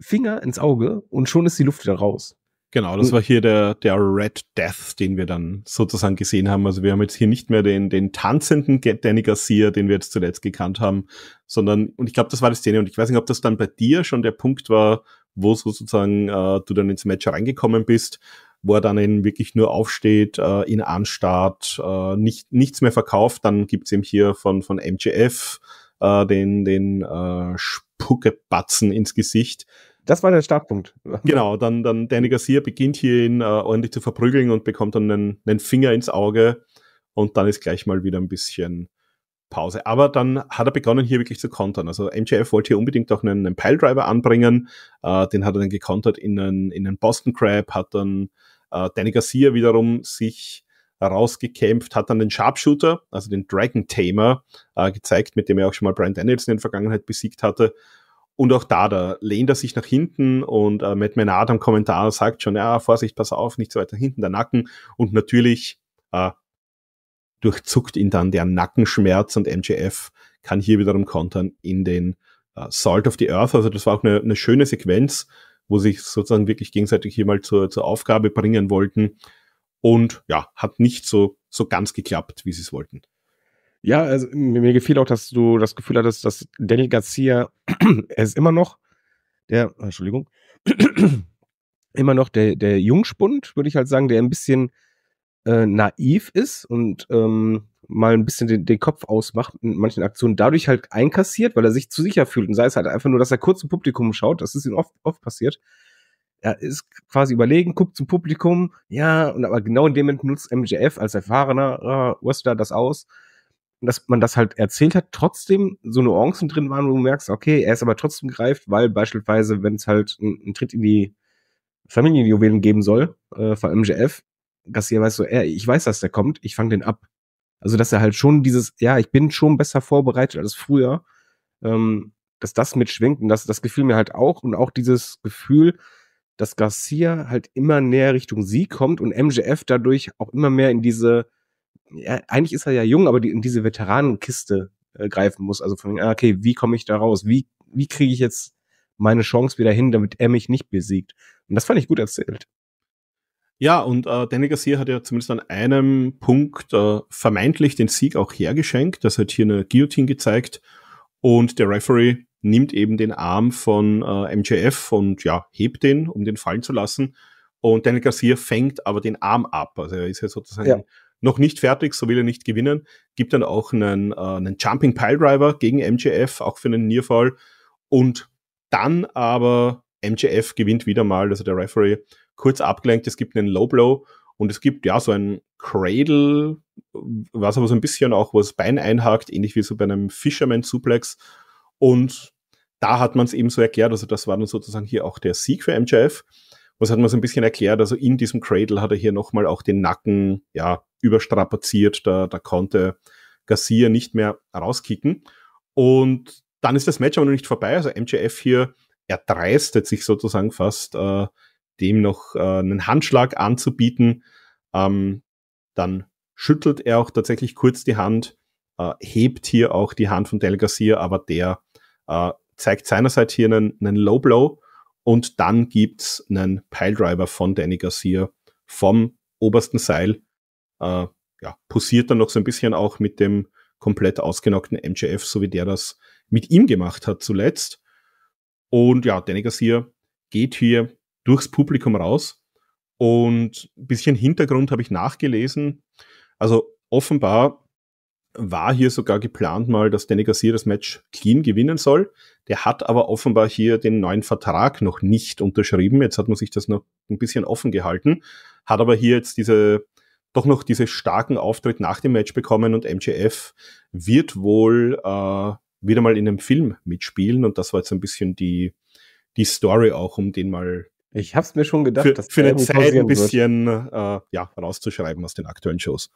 Finger ins Auge und schon ist die Luft wieder raus. Genau, das war hier der, der Red Death, den wir dann sozusagen gesehen haben. Also wir haben jetzt hier nicht mehr den, den tanzenden Danny Garcia, den wir jetzt zuletzt gekannt haben, sondern, und ich glaube, das war die Szene, und ich weiß nicht, ob das dann bei dir schon der Punkt war, wo sozusagen äh, du dann ins Match reingekommen bist wo er dann eben wirklich nur aufsteht, äh, ihn anstarrt, äh, nicht, nichts mehr verkauft. Dann gibt's eben hier von, von MJF äh, den, den äh, Spuckebatzen ins Gesicht. Das war der Startpunkt. Genau, dann, dann Danny Garcia beginnt hier ihn äh, ordentlich zu verprügeln und bekommt dann einen, einen Finger ins Auge und dann ist gleich mal wieder ein bisschen Pause. Aber dann hat er begonnen, hier wirklich zu kontern. Also MJF wollte hier unbedingt auch einen, einen Piledriver anbringen. Äh, den hat er dann gekontert in einen, in einen Boston Crab, hat dann äh, Danny Garcia wiederum sich rausgekämpft, hat dann den Sharpshooter, also den Dragon Tamer, äh, gezeigt, mit dem er auch schon mal Brian Danielson in der Vergangenheit besiegt hatte. Und auch da, da lehnt er sich nach hinten und äh, Matt Menard am Kommentar sagt schon, ja, Vorsicht, pass auf, nicht so weit nach hinten, der Nacken. Und natürlich äh, durchzuckt ihn dann der Nackenschmerz und MJF kann hier wiederum kontern in den äh, Salt of the Earth. Also das war auch eine, eine schöne Sequenz, wo sich sozusagen wirklich gegenseitig hier mal zur, zur Aufgabe bringen wollten. Und ja, hat nicht so, so ganz geklappt, wie sie es wollten. Ja, also, mir gefiel auch, dass du das Gefühl hattest, dass Daniel Garcia, er ist immer noch der, Entschuldigung, immer noch der, der Jungspund, würde ich halt sagen, der ein bisschen äh, naiv ist und ähm, mal ein bisschen den, den Kopf ausmacht in manchen Aktionen, dadurch halt einkassiert, weil er sich zu sicher fühlt. Und sei es halt einfach nur, dass er kurz zum Publikum schaut, das ist ihm oft, oft passiert. Er ist quasi überlegen, guckt zum Publikum, ja, und aber genau in dem Moment nutzt MJF als erfahrener äh, Wrestler das aus, dass man das halt erzählt hat, trotzdem so Nuancen drin waren, wo du merkst, okay, er ist aber trotzdem greift, weil beispielsweise, wenn es halt einen Tritt in die Familienjuwelen geben soll, äh, von MJF, Garcia weiß so, ey, ich weiß, dass der kommt, ich fange den ab. Also, dass er halt schon dieses, ja, ich bin schon besser vorbereitet als früher, ähm, dass das mitschwingt und das, das gefiel mir halt auch und auch dieses Gefühl, dass Garcia halt immer näher Richtung Sieg kommt und MGF dadurch auch immer mehr in diese, ja, eigentlich ist er ja jung, aber die, in diese Veteranenkiste äh, greifen muss. Also von, ah, okay, wie komme ich da raus? Wie, wie kriege ich jetzt meine Chance wieder hin, damit er mich nicht besiegt? Und das fand ich gut erzählt. Ja, und äh, Danny Garcia hat ja zumindest an einem Punkt äh, vermeintlich den Sieg auch hergeschenkt. Das hat hier eine Guillotine gezeigt und der Referee nimmt eben den Arm von äh, MJF und ja, hebt den, um den fallen zu lassen. Und Daniel Garcia fängt aber den Arm ab. Also er ist ja sozusagen ja. noch nicht fertig, so will er nicht gewinnen. Gibt dann auch einen, äh, einen Jumping Pile Driver gegen MJF, auch für einen Nearfall. Und dann aber MJF gewinnt wieder mal, also der Referee, kurz abgelenkt. Es gibt einen Low Blow und es gibt ja so ein Cradle, was aber so ein bisschen auch was Bein einhakt, ähnlich wie so bei einem Fisherman Suplex. Und da hat man es eben so erklärt, also das war dann sozusagen hier auch der Sieg für MJF. Was hat man so ein bisschen erklärt? Also in diesem Cradle hat er hier nochmal auch den Nacken, ja, überstrapaziert. Da, da konnte Garcia nicht mehr rauskicken. Und dann ist das Match aber noch nicht vorbei. Also MJF hier er dreistet sich sozusagen fast, äh, dem noch äh, einen Handschlag anzubieten. Ähm, dann schüttelt er auch tatsächlich kurz die Hand, äh, hebt hier auch die Hand von Del Garcia, aber der äh, zeigt seinerseits hier einen, einen Low Blow und dann gibt's einen Piledriver von Danny Garcia vom obersten Seil. Äh, ja, posiert dann noch so ein bisschen auch mit dem komplett ausgenockten MJF, so wie der das mit ihm gemacht hat zuletzt. Und ja, Danny Garcia geht hier durchs Publikum raus. Und ein bisschen Hintergrund habe ich nachgelesen. Also offenbar war hier sogar geplant mal, dass Danny Garcia das Match clean gewinnen soll. Der hat aber offenbar hier den neuen Vertrag noch nicht unterschrieben. Jetzt hat man sich das noch ein bisschen offen gehalten, hat aber hier jetzt diese doch noch diese starken Auftritt nach dem Match bekommen und MJF wird wohl äh, wieder mal in einem Film mitspielen. Und das war jetzt ein bisschen die, die Story auch, um den mal ich hab's mir schon gedacht, für, dass für eine Zeit ein bisschen äh, ja, rauszuschreiben aus den aktuellen Shows.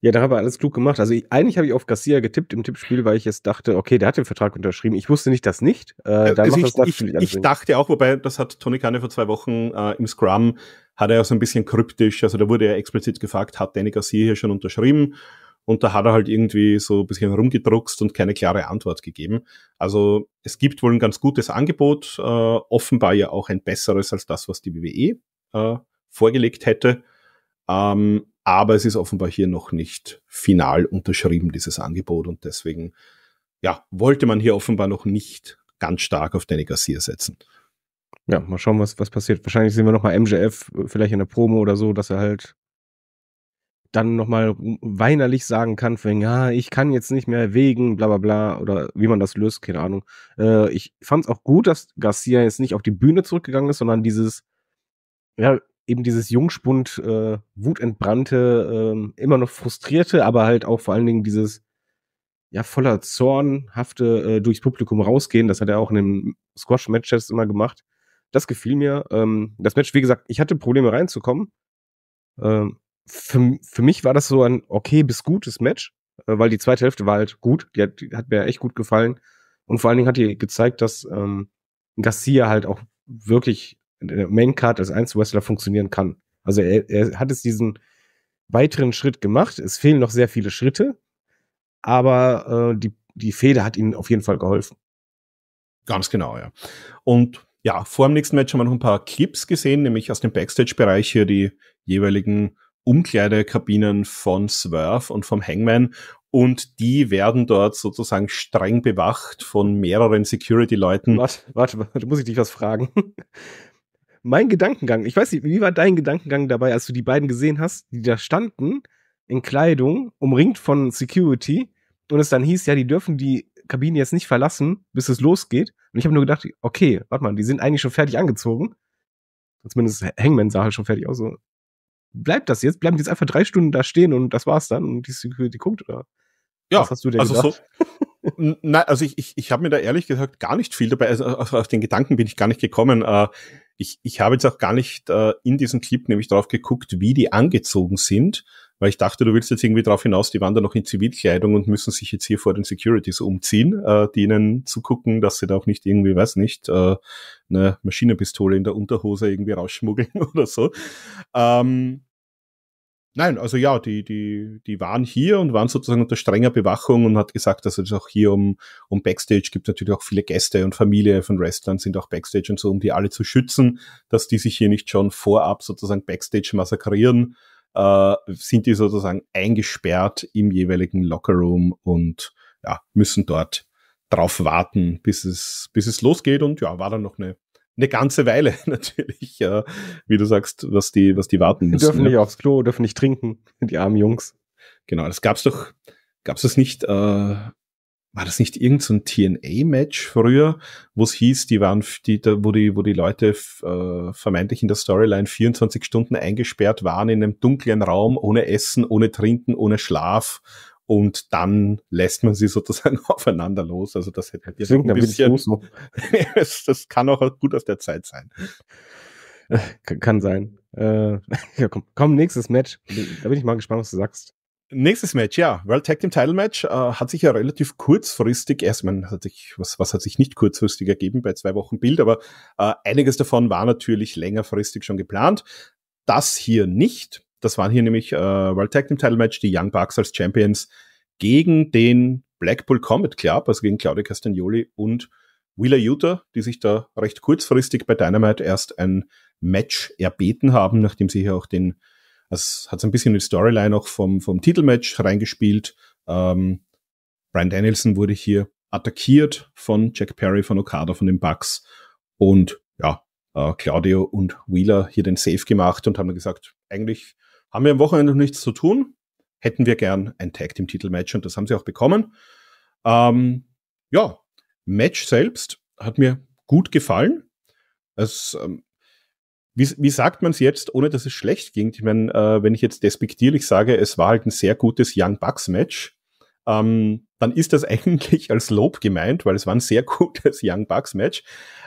Ja, da habe ich alles klug gemacht. Also ich, eigentlich habe ich auf Garcia getippt im Tippspiel, weil ich jetzt dachte, okay, der hat den Vertrag unterschrieben. Ich wusste nicht, dass nicht. Äh, äh also ich, das ich, ich dachte auch, wobei das hat Toni Kane vor zwei Wochen äh, im Scrum, hat er ja so ein bisschen kryptisch, also da wurde er explizit gefragt, hat Danny Garcia hier schon unterschrieben? Und da hat er halt irgendwie so ein bisschen rumgedruckst und keine klare Antwort gegeben. Also es gibt wohl ein ganz gutes Angebot, äh, offenbar ja auch ein besseres als das, was die WWE äh, vorgelegt hätte. Ähm, aber es ist offenbar hier noch nicht final unterschrieben, dieses Angebot. Und deswegen, ja, wollte man hier offenbar noch nicht ganz stark auf Danny Garcia setzen. Ja, mal schauen, was, was passiert. Wahrscheinlich sehen wir nochmal MJF, äh, vielleicht in der Promo oder so, dass er halt dann nochmal weinerlich sagen kann, von ja, ich kann jetzt nicht mehr wegen, bla bla bla, oder wie man das löst, keine Ahnung. Äh, ich fand es auch gut, dass Garcia jetzt nicht auf die Bühne zurückgegangen ist, sondern dieses, ja, eben dieses Jungspund, äh, wutentbrannte, äh, immer noch frustrierte, aber halt auch vor allen Dingen dieses, ja, voller Zornhafte äh, durchs Publikum rausgehen. Das hat er auch in den Squash-Matches immer gemacht. Das gefiel mir. Ähm, das Match, wie gesagt, ich hatte Probleme reinzukommen. Ähm, für, für mich war das so ein okay bis gutes Match, äh, weil die zweite Hälfte war halt gut. Die hat, die hat mir echt gut gefallen. Und vor allen Dingen hat die gezeigt, dass ähm, Garcia halt auch wirklich in der Maincard als Einzelwrestler funktionieren kann. Also er, er hat es diesen weiteren Schritt gemacht. Es fehlen noch sehr viele Schritte, aber äh, die, die Feder hat ihnen auf jeden Fall geholfen. Ganz genau, ja. Und ja, vor dem nächsten Match haben wir noch ein paar Clips gesehen, nämlich aus dem Backstage-Bereich hier die jeweiligen Umkleidekabinen von Swerve und vom Hangman und die werden dort sozusagen streng bewacht von mehreren Security-Leuten. Warte, warte, warte, muss ich dich was fragen? mein Gedankengang, ich weiß nicht, wie war dein Gedankengang dabei, als du die beiden gesehen hast, die da standen in Kleidung, umringt von Security und es dann hieß, ja, die dürfen die Kabine jetzt nicht verlassen, bis es losgeht. Und ich habe nur gedacht, okay, warte mal, die sind eigentlich schon fertig angezogen. Zumindest Hangman sah halt schon fertig aus. So bleibt das jetzt? Bleiben die jetzt einfach drei Stunden da stehen und das war's dann? Und die die guckt, oder? Ja, Was hast du denn also gedacht? So, nein, also ich, ich, ich habe mir da ehrlich gesagt gar nicht viel dabei, also auf den Gedanken bin ich gar nicht gekommen. Äh, ich, ich habe jetzt auch gar nicht äh, in diesem Clip nämlich drauf geguckt, wie die angezogen sind, weil ich dachte, du willst jetzt irgendwie drauf hinaus, die waren da noch in Zivilkleidung und müssen sich jetzt hier vor den Securities umziehen, äh, denen ihnen zugucken, dass sie da auch nicht irgendwie, weiß nicht, äh, eine Maschinenpistole in der Unterhose irgendwie rausschmuggeln oder so. Ähm, Nein, also ja, die, die, die waren hier und waren sozusagen unter strenger Bewachung und hat gesagt, dass es auch hier um, um Backstage gibt natürlich auch viele Gäste und Familie von Wrestlern sind auch Backstage und so, um die alle zu schützen, dass die sich hier nicht schon vorab sozusagen Backstage massakrieren, äh, sind die sozusagen eingesperrt im jeweiligen Lockerroom und ja, müssen dort drauf warten, bis es, bis es losgeht und ja, war dann noch eine eine ganze Weile natürlich, ja, wie du sagst, was die, was die warten müssen. Die dürfen ja. nicht aufs Klo, dürfen nicht trinken, die armen Jungs. Genau, das gab's doch, gab's das nicht, äh, war das nicht irgendein so TNA-Match früher, wo es hieß, die waren, die, da, wo die, wo die Leute äh, vermeintlich in der Storyline 24 Stunden eingesperrt waren in einem dunklen Raum, ohne Essen, ohne Trinken, ohne Schlaf, und dann lässt man sie sozusagen aufeinander los. Also das hätte jetzt halt ein bisschen, so. das kann auch gut aus der Zeit sein. Äh, kann sein. Äh, ja, komm, komm, nächstes Match. Da bin ich mal gespannt, was du sagst. Nächstes Match, ja. World Tag Team Title Match äh, hat sich ja relativ kurzfristig, erstmal hat sich, was, was hat sich nicht kurzfristig ergeben bei zwei Wochen Bild, aber äh, einiges davon war natürlich längerfristig schon geplant. Das hier nicht. Das waren hier nämlich äh, World Tag Team Title Match, die Young Bucks als Champions gegen den Blackpool Comet Club, also gegen Claudio Castagnoli und Wheeler Utah, die sich da recht kurzfristig bei Dynamite erst ein Match erbeten haben, nachdem sie hier auch den, das hat so ein bisschen die Storyline auch vom, vom Titelmatch reingespielt. Ähm, Brian Danielson wurde hier attackiert von Jack Perry, von Okada, von den Bucks und ja, äh, Claudio und Wheeler hier den Safe gemacht und haben gesagt, eigentlich haben wir am Wochenende noch nichts zu tun? Hätten wir gern ein Tag im Titelmatch und das haben sie auch bekommen. Ähm, ja, Match selbst hat mir gut gefallen. Es, ähm, wie, wie, sagt man es jetzt, ohne dass es schlecht ging? Ich meine, äh, wenn ich jetzt despektierlich sage, es war halt ein sehr gutes Young Bucks Match, ähm, dann ist das eigentlich als Lob gemeint, weil es war ein sehr gutes Young Bucks Match.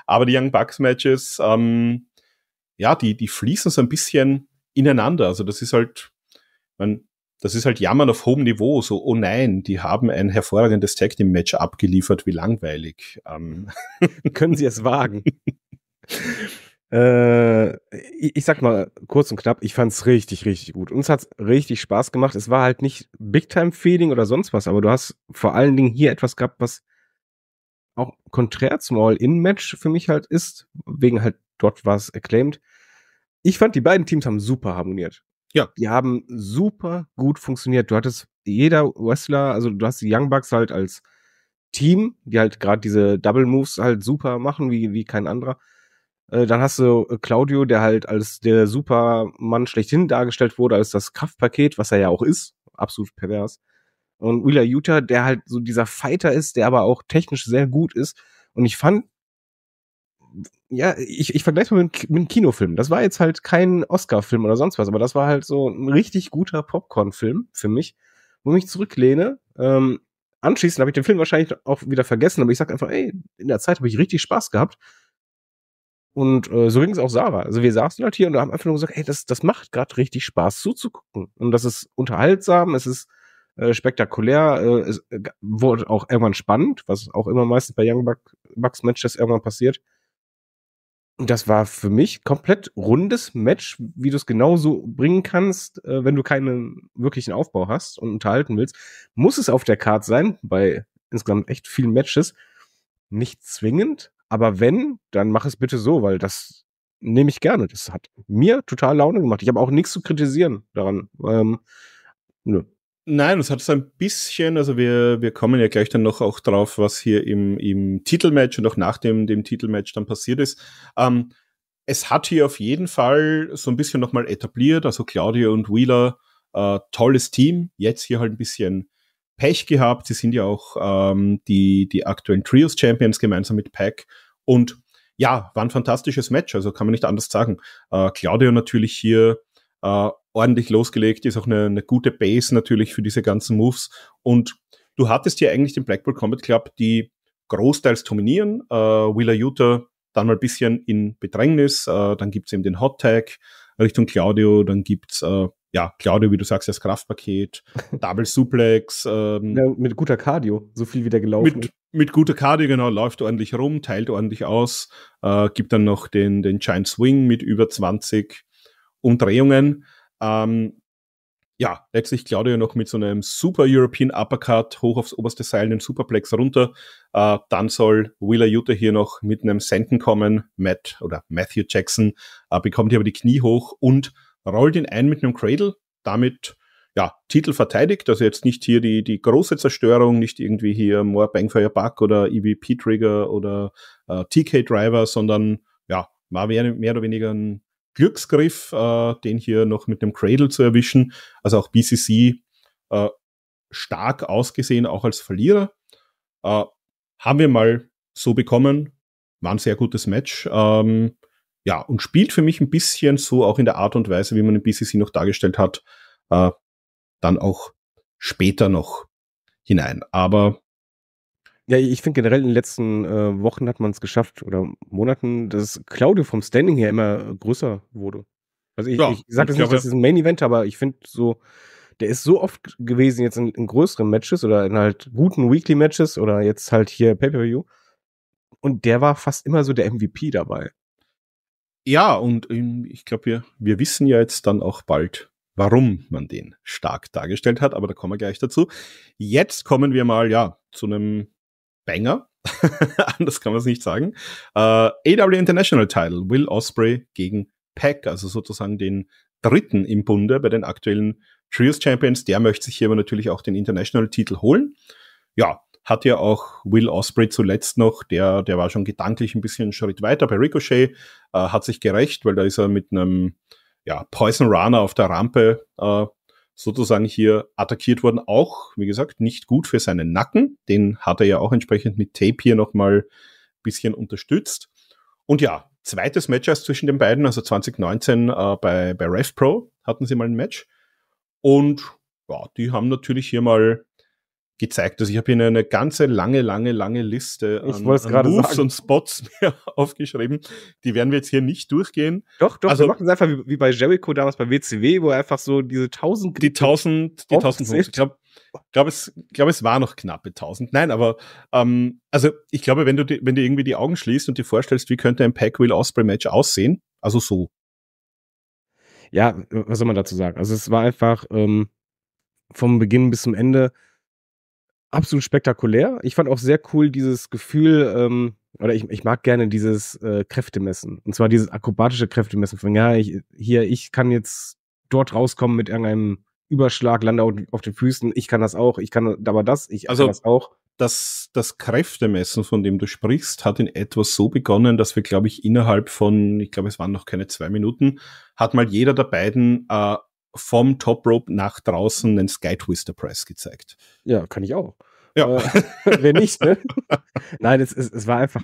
Aber die Young Bucks Matches, ähm, ja, die, die fließen so ein bisschen ineinander. Also das ist halt, man, das ist halt Jammern auf hohem Niveau. So, oh nein, die haben ein hervorragendes Tag Team Match abgeliefert. Wie langweilig. Ähm. Können Sie es wagen? äh, ich, ich sag mal kurz und knapp, ich fand es richtig, richtig gut. Uns hat es richtig Spaß gemacht. Es war halt nicht Big Time Feeling oder sonst was, aber du hast vor allen Dingen hier etwas gehabt, was auch konträr zum All-In-Match für mich halt ist, wegen halt dort war es acclaimed ich fand, die beiden Teams haben super harmoniert. Ja. Die haben super gut funktioniert. Du hattest jeder Wrestler, also du hast die Young Bucks halt als Team, die halt gerade diese Double Moves halt super machen, wie, wie kein anderer. Äh, dann hast du äh, Claudio, der halt als der Supermann schlechthin dargestellt wurde, als das Kraftpaket, was er ja auch ist. Absolut pervers. Und Wheeler Utah, der halt so dieser Fighter ist, der aber auch technisch sehr gut ist. Und ich fand, ja, ich, ich vergleiche mal mit, mit einem Kinofilm. Das war jetzt halt kein Oscar-Film oder sonst was, aber das war halt so ein richtig guter Popcorn-Film für mich, wo ich mich zurücklehne. Ähm, anschließend habe ich den Film wahrscheinlich auch wieder vergessen, aber ich sage einfach, ey, in der Zeit habe ich richtig Spaß gehabt. Und äh, so ging es auch Sarah. Also wir saßen halt hier und haben einfach nur gesagt, ey, das, das macht gerade richtig Spaß zuzugucken. Und das ist unterhaltsam, es ist äh, spektakulär, äh, es äh, wurde auch irgendwann spannend, was auch immer meistens bei Young Bucks Matches irgendwann passiert das war für mich komplett rundes Match, wie du es genauso bringen kannst, äh, wenn du keinen wirklichen Aufbau hast und unterhalten willst. Muss es auf der Card sein, bei insgesamt echt vielen Matches. Nicht zwingend, aber wenn, dann mach es bitte so, weil das nehme ich gerne. Das hat mir total Laune gemacht. Ich habe auch nichts zu kritisieren daran. Ähm, nö. Nein, es hat so ein bisschen, also wir, wir kommen ja gleich dann noch auch drauf, was hier im, im Titelmatch und auch nach dem, dem Titelmatch dann passiert ist. Ähm, es hat hier auf jeden Fall so ein bisschen nochmal etabliert, also Claudio und Wheeler, äh, tolles Team, jetzt hier halt ein bisschen Pech gehabt. Sie sind ja auch ähm, die, die aktuellen Trios Champions gemeinsam mit Pack und ja, war ein fantastisches Match, also kann man nicht anders sagen. Äh, Claudio natürlich hier äh, ordentlich losgelegt, ist auch eine, eine gute Base natürlich für diese ganzen Moves. Und du hattest hier eigentlich den Blackpool Combat Club, die großteils dominieren. Äh, Wheeler Utah dann mal ein bisschen in Bedrängnis, äh, dann es eben den Hot Tag Richtung Claudio, dann gibt's äh, ja, Claudio, wie du sagst, das Kraftpaket, Double Suplex. Ähm, ja, mit guter Cardio, so viel wie der gelaufen. Mit, mit guter Cardio, genau, läuft ordentlich rum, teilt ordentlich aus, äh, gibt dann noch den, den Giant Swing mit über 20 Umdrehungen. Ähm, ja, letztlich Claudio noch mit so einem super European Uppercut hoch aufs oberste Seil, den Superplex runter. Äh, dann soll Willa Utah hier noch mit einem Senden kommen. Matt oder Matthew Jackson äh, bekommt hier aber die Knie hoch und rollt ihn ein mit einem Cradle. Damit ja, Titel verteidigt, also jetzt nicht hier die, die große Zerstörung, nicht irgendwie hier More Bang for Your Buck oder EVP Trigger oder äh, TK Driver, sondern ja, war mehr, mehr oder weniger ein Glücksgriff, äh, den hier noch mit dem Cradle zu erwischen. Also auch BCC äh, stark ausgesehen, auch als Verlierer. Äh, haben wir mal so bekommen. War ein sehr gutes Match. Ähm, ja, und spielt für mich ein bisschen so auch in der Art und Weise, wie man den BCC noch dargestellt hat, äh, dann auch später noch hinein. Aber ja, ich finde generell in den letzten äh, Wochen hat man es geschafft oder Monaten, dass Claudio vom Standing her immer größer wurde. Also ich, ja, ich sage das nicht, das ist ein Main Event, aber ich finde so, der ist so oft gewesen jetzt in, in, größeren Matches oder in halt guten Weekly Matches oder jetzt halt hier Pay-Per-View. Und der war fast immer so der MVP dabei. Ja, und ähm, ich glaube, wir, wir wissen ja jetzt dann auch bald, warum man den stark dargestellt hat, aber da kommen wir gleich dazu. Jetzt kommen wir mal, ja, zu einem Banger. Anders kann man es nicht sagen. Äh, AW International Title, Will Osprey gegen Pack, also sozusagen den dritten im Bunde bei den aktuellen Trios Champions. Der möchte sich hier aber natürlich auch den International Titel holen. Ja, hat ja auch Will Osprey zuletzt noch, der, der war schon gedanklich ein bisschen einen Schritt weiter bei Ricochet, äh, hat sich gerecht, weil da ist er mit einem ja, Poison Runner auf der Rampe äh, sozusagen hier attackiert worden. Auch, wie gesagt, nicht gut für seinen Nacken. Den hat er ja auch entsprechend mit Tape hier nochmal ein bisschen unterstützt. Und ja, zweites Match erst zwischen den beiden, also 2019 äh, bei, bei RevPro hatten sie mal ein Match. Und ja, die haben natürlich hier mal gezeigt. Also ich habe hier eine ganze lange, lange, lange Liste an, an Moves sagen. und Spots aufgeschrieben. Die werden wir jetzt hier nicht durchgehen. Doch, doch, also, wir machen es einfach wie, wie, bei Jericho damals bei WCW, wo einfach so diese 1000 Die 1000, die 1000 Moves. Ich glaube, glaub es, glaub es war noch knappe 1000. Nein, aber ähm, also ich glaube, wenn du, die, wenn du irgendwie die Augen schließt und dir vorstellst, wie könnte ein Pack-Will Osprey-Match aussehen, also so. Ja, was soll man dazu sagen? Also es war einfach ähm, vom Beginn bis zum Ende absolut spektakulär. Ich fand auch sehr cool dieses Gefühl, ähm, oder ich, ich mag gerne dieses äh, Kräftemessen. Und zwar dieses akrobatische Kräftemessen von, ja, ich, hier, ich kann jetzt dort rauskommen mit irgendeinem Überschlag, lande auf den Füßen, ich kann das auch, ich kann aber das, ich also, kann das auch. Das, das Kräftemessen, von dem du sprichst, hat in etwas so begonnen, dass wir, glaube ich, innerhalb von, ich glaube, es waren noch keine zwei Minuten, hat mal jeder der beiden äh, vom Top Rope nach draußen einen Sky Twister Press gezeigt. Ja, kann ich auch. Ja. Äh, wenn nicht, ne? Nein, es, es, es war einfach.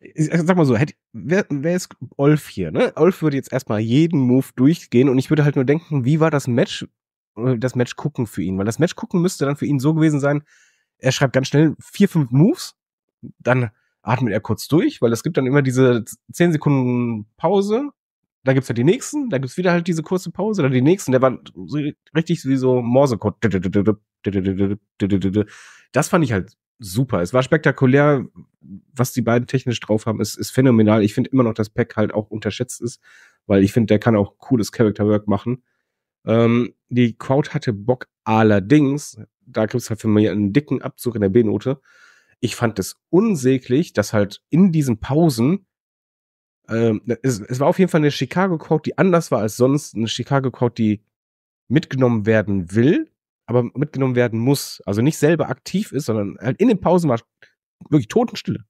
Ich, sag mal so, hätte, wer, wer ist Olf hier, ne? Olf würde jetzt erstmal jeden Move durchgehen und ich würde halt nur denken, wie war das Match, äh, das Match gucken für ihn? Weil das Match gucken müsste dann für ihn so gewesen sein, er schreibt ganz schnell vier, fünf Moves, dann atmet er kurz durch, weil es gibt dann immer diese zehn Sekunden Pause, da gibt's halt die nächsten, da gibt's wieder halt diese kurze Pause, dann die nächsten, der war so richtig wie so Morsecode. Das fand ich halt super. Es war spektakulär, was die beiden technisch drauf haben, ist, ist phänomenal. Ich finde immer noch, dass Pack halt auch unterschätzt ist, weil ich finde, der kann auch cooles Characterwork machen. Ähm, die Crowd hatte Bock allerdings, da gibt's halt für mich einen dicken Abzug in der B-Note. Ich fand es unsäglich, dass halt in diesen Pausen ähm, ne, es, es, war auf jeden Fall eine Chicago Code, die anders war als sonst. Eine Chicago Code, die mitgenommen werden will, aber mitgenommen werden muss. Also nicht selber aktiv ist, sondern halt in den Pausen war wirklich Totenstille.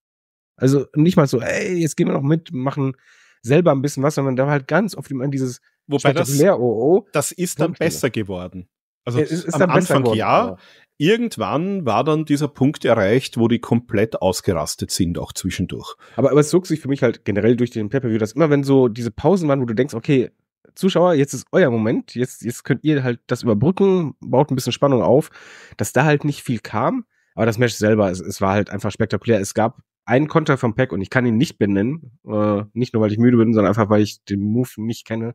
Also nicht mal so, ey, jetzt gehen wir noch mit, machen selber ein bisschen was, sondern da war halt ganz oft immer dieses Wobei das, mehr, oh, oh, das ist dann besser geworden. Also es ist, ist am Anfang geworden, ja, aber irgendwann war dann dieser Punkt erreicht, wo die komplett ausgerastet sind, auch zwischendurch. Aber, aber es zog sich für mich halt generell durch den Pay-Per-View, dass immer, wenn so diese Pausen waren, wo du denkst, okay, Zuschauer, jetzt ist euer Moment, jetzt, jetzt könnt ihr halt das überbrücken, baut ein bisschen Spannung auf, dass da halt nicht viel kam. Aber das Match selber, es, es war halt einfach spektakulär. Es gab einen Konter vom Pack und ich kann ihn nicht benennen. Äh, nicht nur, weil ich müde bin, sondern einfach, weil ich den Move nicht kenne.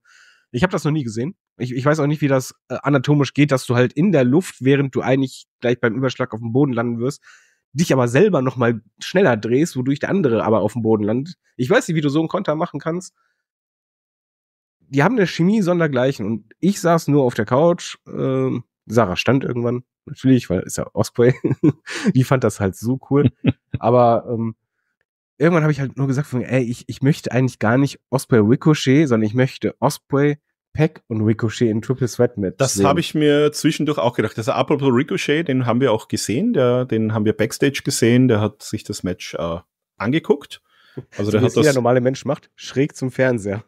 Ich habe das noch nie gesehen. Ich, ich weiß auch nicht, wie das äh, anatomisch geht, dass du halt in der Luft, während du eigentlich gleich beim Überschlag auf dem Boden landen wirst, dich aber selber noch mal schneller drehst, wodurch der andere aber auf dem Boden landet. Ich weiß nicht, wie du so einen Konter machen kannst. Die haben eine Chemie sondergleichen und ich saß nur auf der Couch. Äh, Sarah stand irgendwann natürlich, weil ist ja Osprey. Die fand das halt so cool. aber ähm, irgendwann habe ich halt nur gesagt, von, ey, ich, ich möchte eigentlich gar nicht Osprey Ricochet, sondern ich möchte Osprey Peck und Ricochet in Triple Threat Match. Das habe ich mir zwischendurch auch gedacht. Also apropos Ricochet, den haben wir auch gesehen, der, den haben wir backstage gesehen, der hat sich das Match äh, angeguckt. Also so der hat das. der normale Mensch macht, schräg zum Fernseher.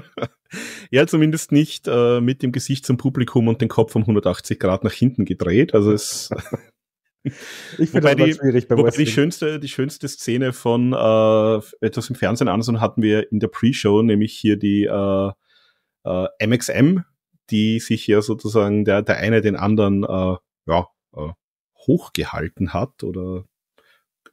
ja, zumindest nicht äh, mit dem Gesicht zum Publikum und den Kopf um 180 Grad nach hinten gedreht. Also es Ich finde das die, schwierig bei wobei Wrestling. die schönste, die schönste Szene von äh, etwas im Fernsehen Anderson hatten wir in der Pre-Show, nämlich hier die äh, äh, MXM, die sich ja sozusagen der, der eine den anderen äh, ja, äh, hochgehalten hat oder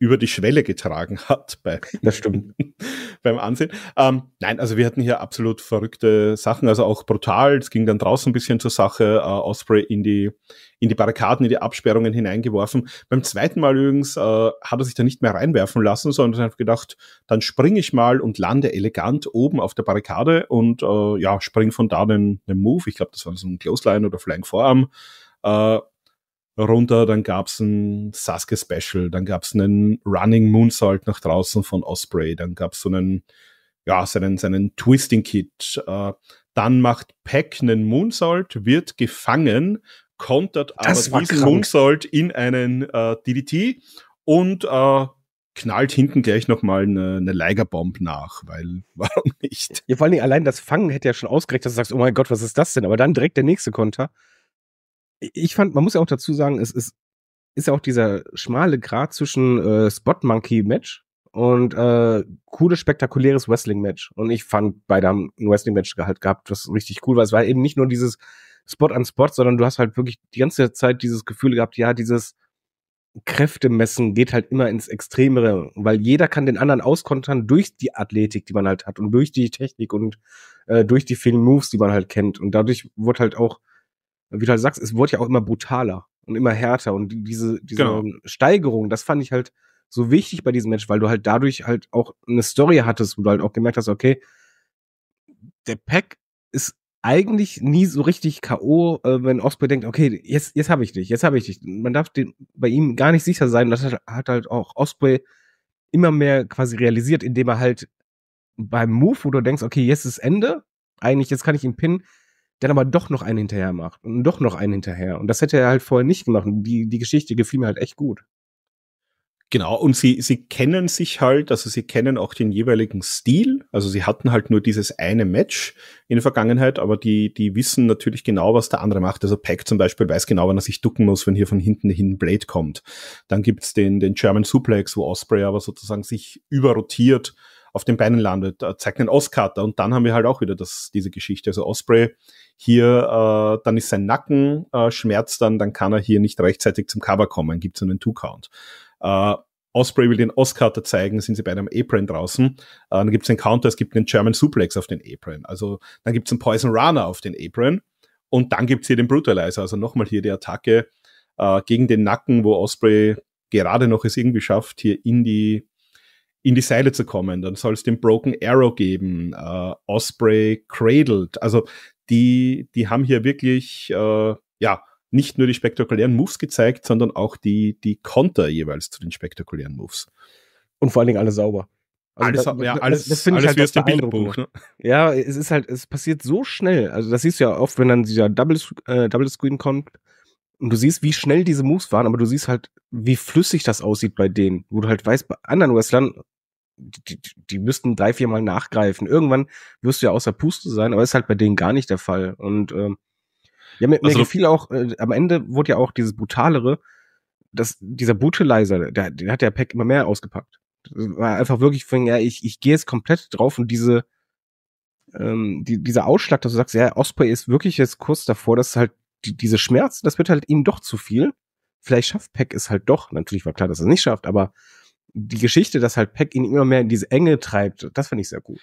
über die Schwelle getragen hat bei, das stimmt. beim Ansehen. Ähm, nein, also wir hatten hier absolut verrückte Sachen, also auch brutal. Es ging dann draußen ein bisschen zur Sache, äh, Osprey in die, in die Barrikaden, in die Absperrungen hineingeworfen. Beim zweiten Mal übrigens äh, hat er sich da nicht mehr reinwerfen lassen, sondern hat gedacht, dann springe ich mal und lande elegant oben auf der Barrikade und äh, ja, springe von da den, den Move. Ich glaube, das war so ein Clothesline oder Flying Forearm. Äh, runter, dann gab es ein Sasuke Special, dann gab es einen Running Moonsault nach draußen von Osprey, dann gab es so einen, ja, seinen, seinen Twisting Kit. Äh, dann macht Pack einen Moonsault, wird gefangen, kontert das aber diesen krank. Moonsault in einen äh, DDT und äh, knallt hinten gleich nochmal eine, eine Leigerbomb nach, weil warum nicht? Ja, vor allem allein das Fangen hätte ja schon ausgerechnet, dass du sagst, oh mein Gott, was ist das denn? Aber dann direkt der nächste Konter ich fand, man muss ja auch dazu sagen, es ist, ist ja auch dieser schmale Grat zwischen äh, Spot Monkey Match und äh, cooles, spektakuläres Wrestling-Match. Und ich fand, beide haben ein Wrestling-Match halt gehabt, was richtig cool war. Es war eben nicht nur dieses Spot an Spot, sondern du hast halt wirklich die ganze Zeit dieses Gefühl gehabt, ja, dieses Kräftemessen geht halt immer ins Extremere, weil jeder kann den anderen auskontern durch die Athletik, die man halt hat und durch die Technik und äh, durch die vielen Moves, die man halt kennt. Und dadurch wurde halt auch wie du halt sagst, es wurde ja auch immer brutaler und immer härter. Und diese, diese genau. Steigerung, das fand ich halt so wichtig bei diesem Match, weil du halt dadurch halt auch eine Story hattest, wo du halt auch gemerkt hast, okay, der Pack ist eigentlich nie so richtig K.O., äh, wenn Osprey denkt, okay, jetzt, jetzt habe ich dich, jetzt habe ich dich. Man darf den, bei ihm gar nicht sicher sein. das hat, hat halt auch Osprey immer mehr quasi realisiert, indem er halt beim Move, wo du denkst, okay, jetzt ist Ende, eigentlich, jetzt kann ich ihn pinnen, dann aber doch noch einen hinterher macht und doch noch einen hinterher. Und das hätte er halt vorher nicht gemacht. die, die Geschichte gefiel mir halt echt gut. Genau, und sie, sie kennen sich halt, also sie kennen auch den jeweiligen Stil. Also sie hatten halt nur dieses eine Match in der Vergangenheit, aber die, die wissen natürlich genau, was der andere macht. Also Pack zum Beispiel weiß genau, wann er sich ducken muss, wenn hier von hinten hin Blade kommt. Dann gibt's den, den German Suplex, wo Osprey aber sozusagen sich überrotiert auf den Beinen landet. Äh, zeigt einen Auskater und dann haben wir halt auch wieder das, diese Geschichte. Also Osprey hier, äh, dann ist sein Nacken äh, schmerzt dann, dann kann er hier nicht rechtzeitig zum Cover kommen, gibt es einen Two-Count. Äh, Osprey will den Oscar zeigen, sind sie bei einem Apron draußen. Äh, dann gibt es einen Counter, es gibt einen German Suplex auf den Apron. Also dann gibt es einen Poison Runner auf den Apron. Und dann gibt es hier den Brutalizer. Also nochmal hier die Attacke äh, gegen den Nacken, wo Osprey gerade noch es irgendwie schafft, hier in die in die Seile zu kommen. Dann soll es den Broken Arrow geben, äh, Osprey Cradled. Also die, die haben hier wirklich äh, ja nicht nur die spektakulären Moves gezeigt, sondern auch die, die Konter jeweils zu den spektakulären Moves. Und vor allen Dingen alle sauber. Also alles, das, ja, alles, das finde ich halt Ne? Ja, es ist halt, es passiert so schnell. Also das siehst du ja oft, wenn dann dieser Double, äh, Double Screen kommt und du siehst, wie schnell diese Moves waren, aber du siehst halt, wie flüssig das aussieht bei denen, wo du halt weißt, bei anderen Wrestlern, die, die müssten drei, vier Mal nachgreifen. Irgendwann wirst du ja außer Puste sein, aber ist halt bei denen gar nicht der Fall. Und ähm, ja, mir, also, mir gefiel auch, äh, am Ende wurde ja auch dieses brutalere, dass dieser Brutalizer, der, den hat der Pack immer mehr ausgepackt. Das war einfach wirklich von, ja, ich, ich gehe jetzt komplett drauf und diese, ähm, die, dieser Ausschlag, dass du sagst, ja, Osprey ist wirklich jetzt kurz davor, dass halt die, diese Schmerzen, das wird halt ihm doch zu viel. Vielleicht schafft Pack es halt doch. Natürlich war klar, dass er es nicht schafft, aber die Geschichte, dass halt Peck ihn immer mehr in diese Enge treibt, das fand ich sehr gut.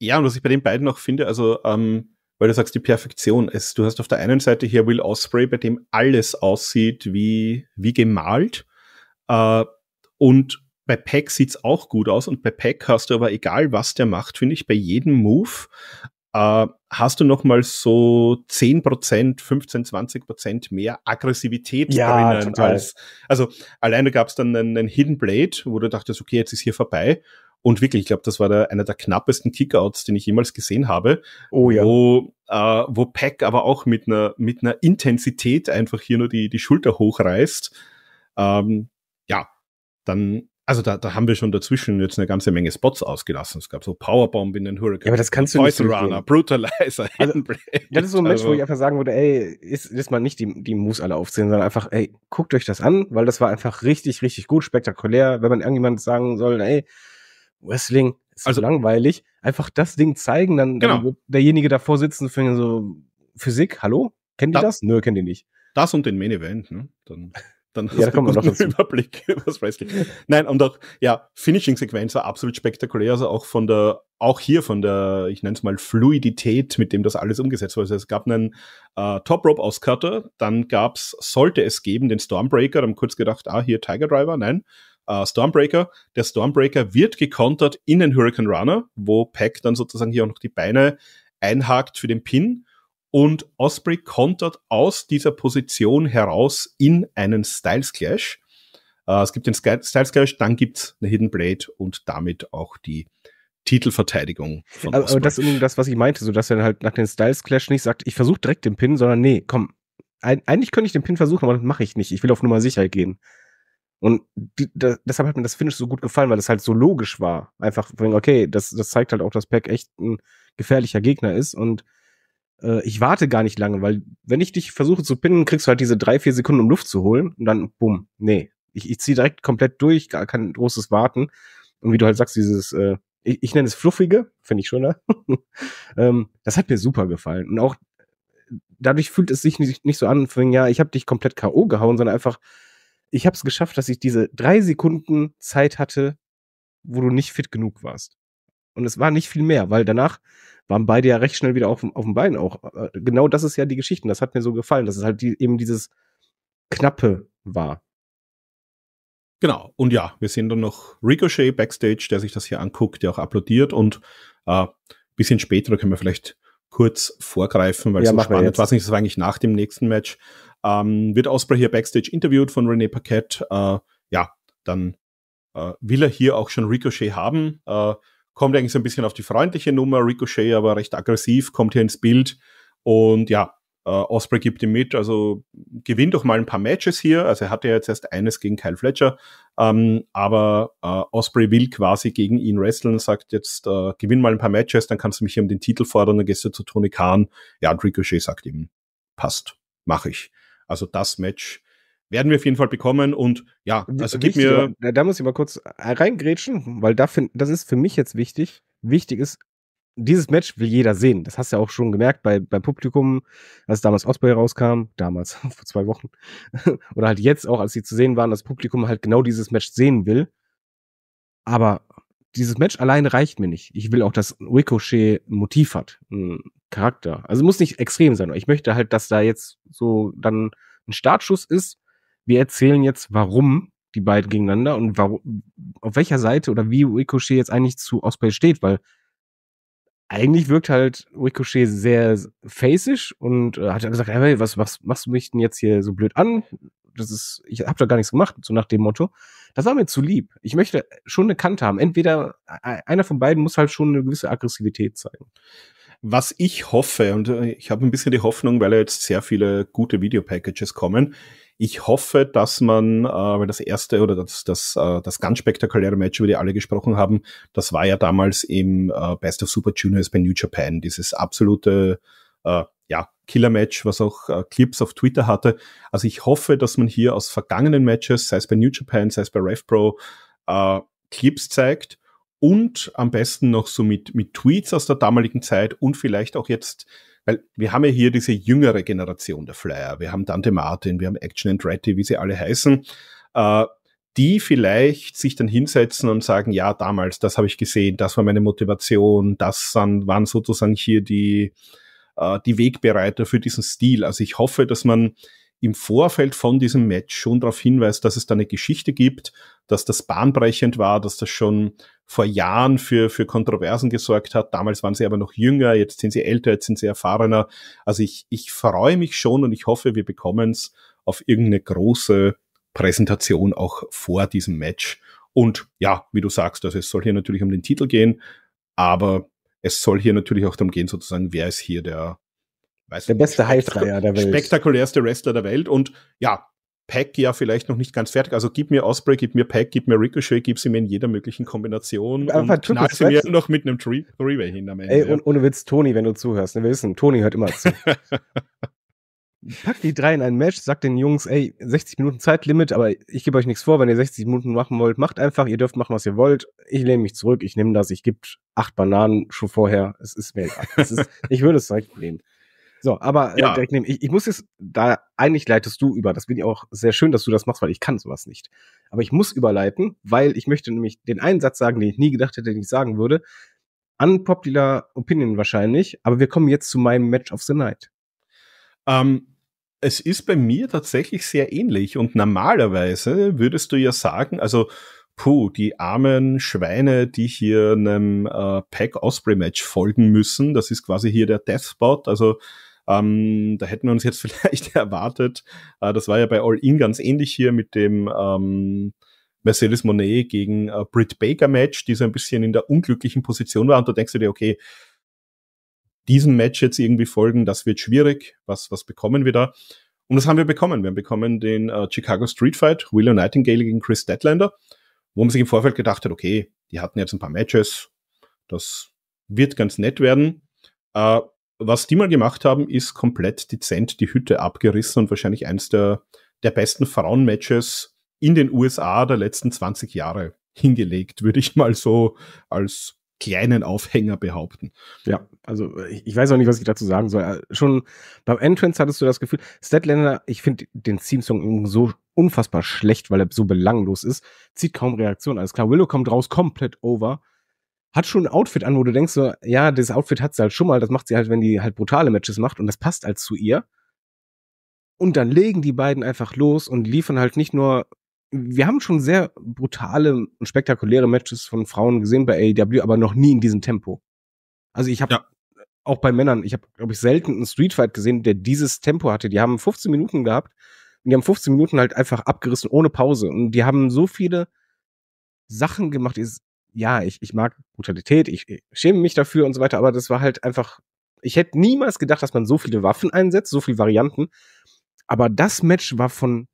Ja, und was ich bei den beiden auch finde, also ähm, weil du sagst, die Perfektion ist, du hast auf der einen Seite hier Will Osprey, bei dem alles aussieht wie, wie gemalt. Äh, und bei Peck es auch gut aus und bei Peck hast du aber egal, was der macht, finde ich, bei jedem Move äh, hast du noch mal so 10 Prozent, 15, 20 Prozent mehr Aggressivität ja, drinnen? Total. Als, also alleine gab es dann einen, einen, Hidden Blade, wo du dachtest, okay, jetzt ist hier vorbei. Und wirklich, ich glaube, das war der, einer der knappesten Kickouts, den ich jemals gesehen habe. Oh ja. Wo, äh, wo Pack aber auch mit einer mit einer Intensität einfach hier nur die, die Schulter hochreißt. Ähm, ja, dann also da, da haben wir schon dazwischen jetzt eine ganze Menge Spots ausgelassen. Es gab so Powerbomb in den Hurricane. Ja, aber das kannst du nicht Runner, Brutalizer, also, Das ist so ein Match, also. wo ich einfach sagen würde, ey, ist, ist mal nicht die, die Moves alle aufzählen, sondern einfach, ey, guckt euch das an, weil das war einfach richtig, richtig gut, spektakulär. Wenn man irgendjemand sagen soll, ey, Wrestling ist also, so langweilig, einfach das Ding zeigen, dann, genau. dann wird derjenige davor sitzen für so Physik, hallo? Kennt ihr da, das? Nö, kennt ihr nicht. Das und den Main Event, ne? Dann Dann hast ja, du einen guten Überblick über das Wrestling. Nein, und auch, ja, Finishing-Sequenz war absolut spektakulär. Also auch von der, auch hier von der, ich nenne es mal, Fluidität, mit dem das alles umgesetzt wurde. Also es gab einen äh, Top-Rope-Auscutter, dann gab's, sollte es geben, den Stormbreaker. dann haben kurz gedacht, ah, hier Tiger Driver, nein. Uh, Stormbreaker. Der Stormbreaker wird gekontert in den Hurricane Runner, wo Pack dann sozusagen hier auch noch die Beine einhakt für den Pin und Osprey kontert aus dieser Position heraus in einen Styles Clash. Äh, es gibt den Styles Clash, dann gibt es eine Hidden Blade und damit auch die Titelverteidigung von Aber, Osprey. das ist das, was ich meinte, so dass er halt nach dem Styles Clash nicht sagt, ich versuche direkt den Pin, sondern nee, komm, eigentlich könnte ich den Pin versuchen, aber das mache ich nicht. Ich will auf Nummer Sicherheit gehen. Und die, da, deshalb hat mir das Finish so gut gefallen, weil das halt so logisch war. Einfach, okay, das, das zeigt halt auch, dass Pack echt ein gefährlicher Gegner ist und äh, ich warte gar nicht lange, weil wenn ich dich versuche zu pinnen, kriegst du halt diese drei, vier Sekunden, um Luft zu holen und dann bumm, nee. Ich, ich ziehe direkt komplett durch, gar kein großes Warten. Und wie du halt sagst, dieses, äh, ich, ich nenne es Fluffige, finde ich schöner. ähm, das hat mir super gefallen. Und auch dadurch fühlt es sich nicht, nicht so an, von ja, ich habe dich komplett K.O. gehauen, sondern einfach, ich habe es geschafft, dass ich diese drei Sekunden Zeit hatte, wo du nicht fit genug warst. Und es war nicht viel mehr, weil danach waren beide ja recht schnell wieder auf, auf dem Bein auch. Äh, genau das ist ja die Geschichte. Das hat mir so gefallen, dass es halt die, eben dieses Knappe war. Genau. Und ja, wir sehen dann noch Ricochet backstage, der sich das hier anguckt, der auch applaudiert und äh, bisschen später, da können wir vielleicht kurz vorgreifen, weil ja, es so spannend war. Das war eigentlich nach dem nächsten Match. Ähm, wird Osprey hier backstage interviewt von René Paquette. Äh, ja, dann äh, will er hier auch schon Ricochet haben. Äh, kommt eigentlich so ein bisschen auf die freundliche Nummer. Ricochet aber recht aggressiv, kommt hier ins Bild. Und ja, äh, Osprey gibt ihm mit, also gewinnt doch mal ein paar Matches hier. Also er hatte ja jetzt erst eines gegen Kyle Fletcher, ähm, aber äh, Osprey will quasi gegen ihn wresteln, sagt jetzt, äh, gewinn mal ein paar Matches, dann kannst du mich hier um den Titel fordern, dann gehst du zu Tony Khan. Ja, und Ricochet sagt ihm, passt, mach ich. Also das Match werden wir auf jeden Fall bekommen und ja, also gib mir. Da, da, muss ich mal kurz reingrätschen, weil da find, das ist für mich jetzt wichtig. Wichtig ist, dieses Match will jeder sehen. Das hast du ja auch schon gemerkt bei, beim Publikum, als damals Osprey rauskam, damals, vor zwei Wochen, oder halt jetzt auch, als sie zu sehen waren, das Publikum halt genau dieses Match sehen will. Aber dieses Match alleine reicht mir nicht. Ich will auch, dass Ricochet ein Motiv hat, ein Charakter. Also muss nicht extrem sein. Ich möchte halt, dass da jetzt so dann ein Startschuss ist, wir erzählen jetzt, warum die beiden gegeneinander und warum, auf welcher Seite oder wie Ricochet jetzt eigentlich zu Osprey steht, weil eigentlich wirkt halt Ricochet sehr facisch und äh, hat dann gesagt, hey, was, was machst du mich denn jetzt hier so blöd an? Das ist, ich habe da gar nichts gemacht, so nach dem Motto. Das war mir zu lieb. Ich möchte schon eine Kante haben. Entweder äh, einer von beiden muss halt schon eine gewisse Aggressivität zeigen was ich hoffe, und äh, ich habe ein bisschen die Hoffnung, weil ja jetzt sehr viele gute Videopackages kommen, ich hoffe, dass man, äh, weil das erste oder das, das, äh, das ganz spektakuläre Match, über die alle gesprochen haben, das war ja damals im äh, Best of Super Juniors bei New Japan, dieses absolute äh, ja, Killer-Match, was auch äh, Clips auf Twitter hatte. Also ich hoffe, dass man hier aus vergangenen Matches, sei es bei New Japan, sei es bei RevPro, äh, Clips zeigt und am besten noch so mit, mit Tweets aus der damaligen Zeit und vielleicht auch jetzt, weil wir haben ja hier diese jüngere Generation der Flyer. Wir haben Dante Martin, wir haben Action and Ready, wie sie alle heißen, äh, die vielleicht sich dann hinsetzen und sagen, ja, damals, das habe ich gesehen, das war meine Motivation, das sind, waren sozusagen hier die, äh, die Wegbereiter für diesen Stil. Also ich hoffe, dass man im Vorfeld von diesem Match schon darauf hinweist, dass es da eine Geschichte gibt, dass das bahnbrechend war, dass das schon vor Jahren für, für Kontroversen gesorgt hat. Damals waren sie aber noch jünger, jetzt sind sie älter, jetzt sind sie erfahrener. Also ich, ich freue mich schon und ich hoffe, wir bekommen es auf irgendeine große Präsentation auch vor diesem Match. Und ja, wie du sagst, also es soll hier natürlich um den Titel gehen, aber es soll hier natürlich auch darum gehen, sozusagen, wer ist hier der, weiß der beste Highflyer der Welt. Spektakulärste Wrestler der Welt. Und ja, Pack ja vielleicht noch nicht ganz fertig. Also gib mir Osprey, gib mir Pack, gib mir Ricochet, gib sie mir in jeder möglichen Kombination Aber und knall sie mir noch mit einem Three-Way hin am Ende. Ey, und, ohne Witz, Toni, wenn du zuhörst, ne, wir wissen, Toni hört immer zu. Pack die drei in ein Match, sagt den Jungs, ey, 60 Minuten Zeitlimit, aber ich gebe euch nichts vor, wenn ihr 60 Minuten machen wollt, macht einfach, ihr dürft machen, was ihr wollt. Ich lehne mich zurück, ich nehme das, ich gebe acht Bananen schon vorher, es ist mir egal. ich würde es direkt nehmen. So, aber äh, ja. äh, nehmen. Ich, ich, muss jetzt, da eigentlich leitest du über. Das finde ich auch sehr schön, dass du das machst, weil ich kann sowas nicht. Aber ich muss überleiten, weil ich möchte nämlich den einen Satz sagen, den ich nie gedacht hätte, den ich sagen würde. Unpopular Opinion wahrscheinlich, aber wir kommen jetzt zu meinem Match of the Night. Ähm, es ist bei mir tatsächlich sehr ähnlich und normalerweise würdest du ja sagen, also puh, die armen Schweine, die hier einem äh, Pack Osprey Match folgen müssen, das ist quasi hier der Deathbot, also ähm, da hätten wir uns jetzt vielleicht erwartet, äh, das war ja bei All In ganz ähnlich hier mit dem ähm, Mercedes Monet gegen äh, Britt Baker Match, die so ein bisschen in der unglücklichen Position war. Und da denkst du dir, okay, diesem Match jetzt irgendwie folgen, das wird schwierig. Was, was bekommen wir da? Und das haben wir bekommen. Wir haben bekommen den äh, Chicago Street Fight, Willow Nightingale gegen Chris Deadlander, wo man sich im Vorfeld gedacht hat, okay, die hatten jetzt ein paar Matches, das wird ganz nett werden. Äh, was die mal gemacht haben, ist komplett dezent die Hütte abgerissen und wahrscheinlich eines der, der besten Frauenmatches in den USA der letzten 20 Jahre hingelegt, würde ich mal so als kleinen Aufhänger behaupten. Ja, also ich weiß auch nicht, was ich dazu sagen soll. Äh, schon beim Entrance hattest du das Gefühl, Statlander, ich finde den Theme-Song so unfassbar schlecht, weil er so belanglos ist, zieht kaum Reaktion. Alles klar, Willow kommt raus, komplett over hat schon ein Outfit an, wo du denkst so, ja, das Outfit hat sie halt schon mal, das macht sie halt, wenn die halt brutale Matches macht und das passt halt zu ihr. Und dann legen die beiden einfach los und liefern halt nicht nur, wir haben schon sehr brutale und spektakuläre Matches von Frauen gesehen bei AEW, aber noch nie in diesem Tempo. Also ich habe ja. auch bei Männern, ich habe, glaube ich, selten einen Street Fight gesehen, der dieses Tempo hatte. Die haben 15 Minuten gehabt und die haben 15 Minuten halt einfach abgerissen ohne Pause und die haben so viele Sachen gemacht ja, ich, ich mag Brutalität, ich, ich schäme mich dafür und so weiter, aber das war halt einfach, ich hätte niemals gedacht, dass man so viele Waffen einsetzt, so viele Varianten. Aber das Match war von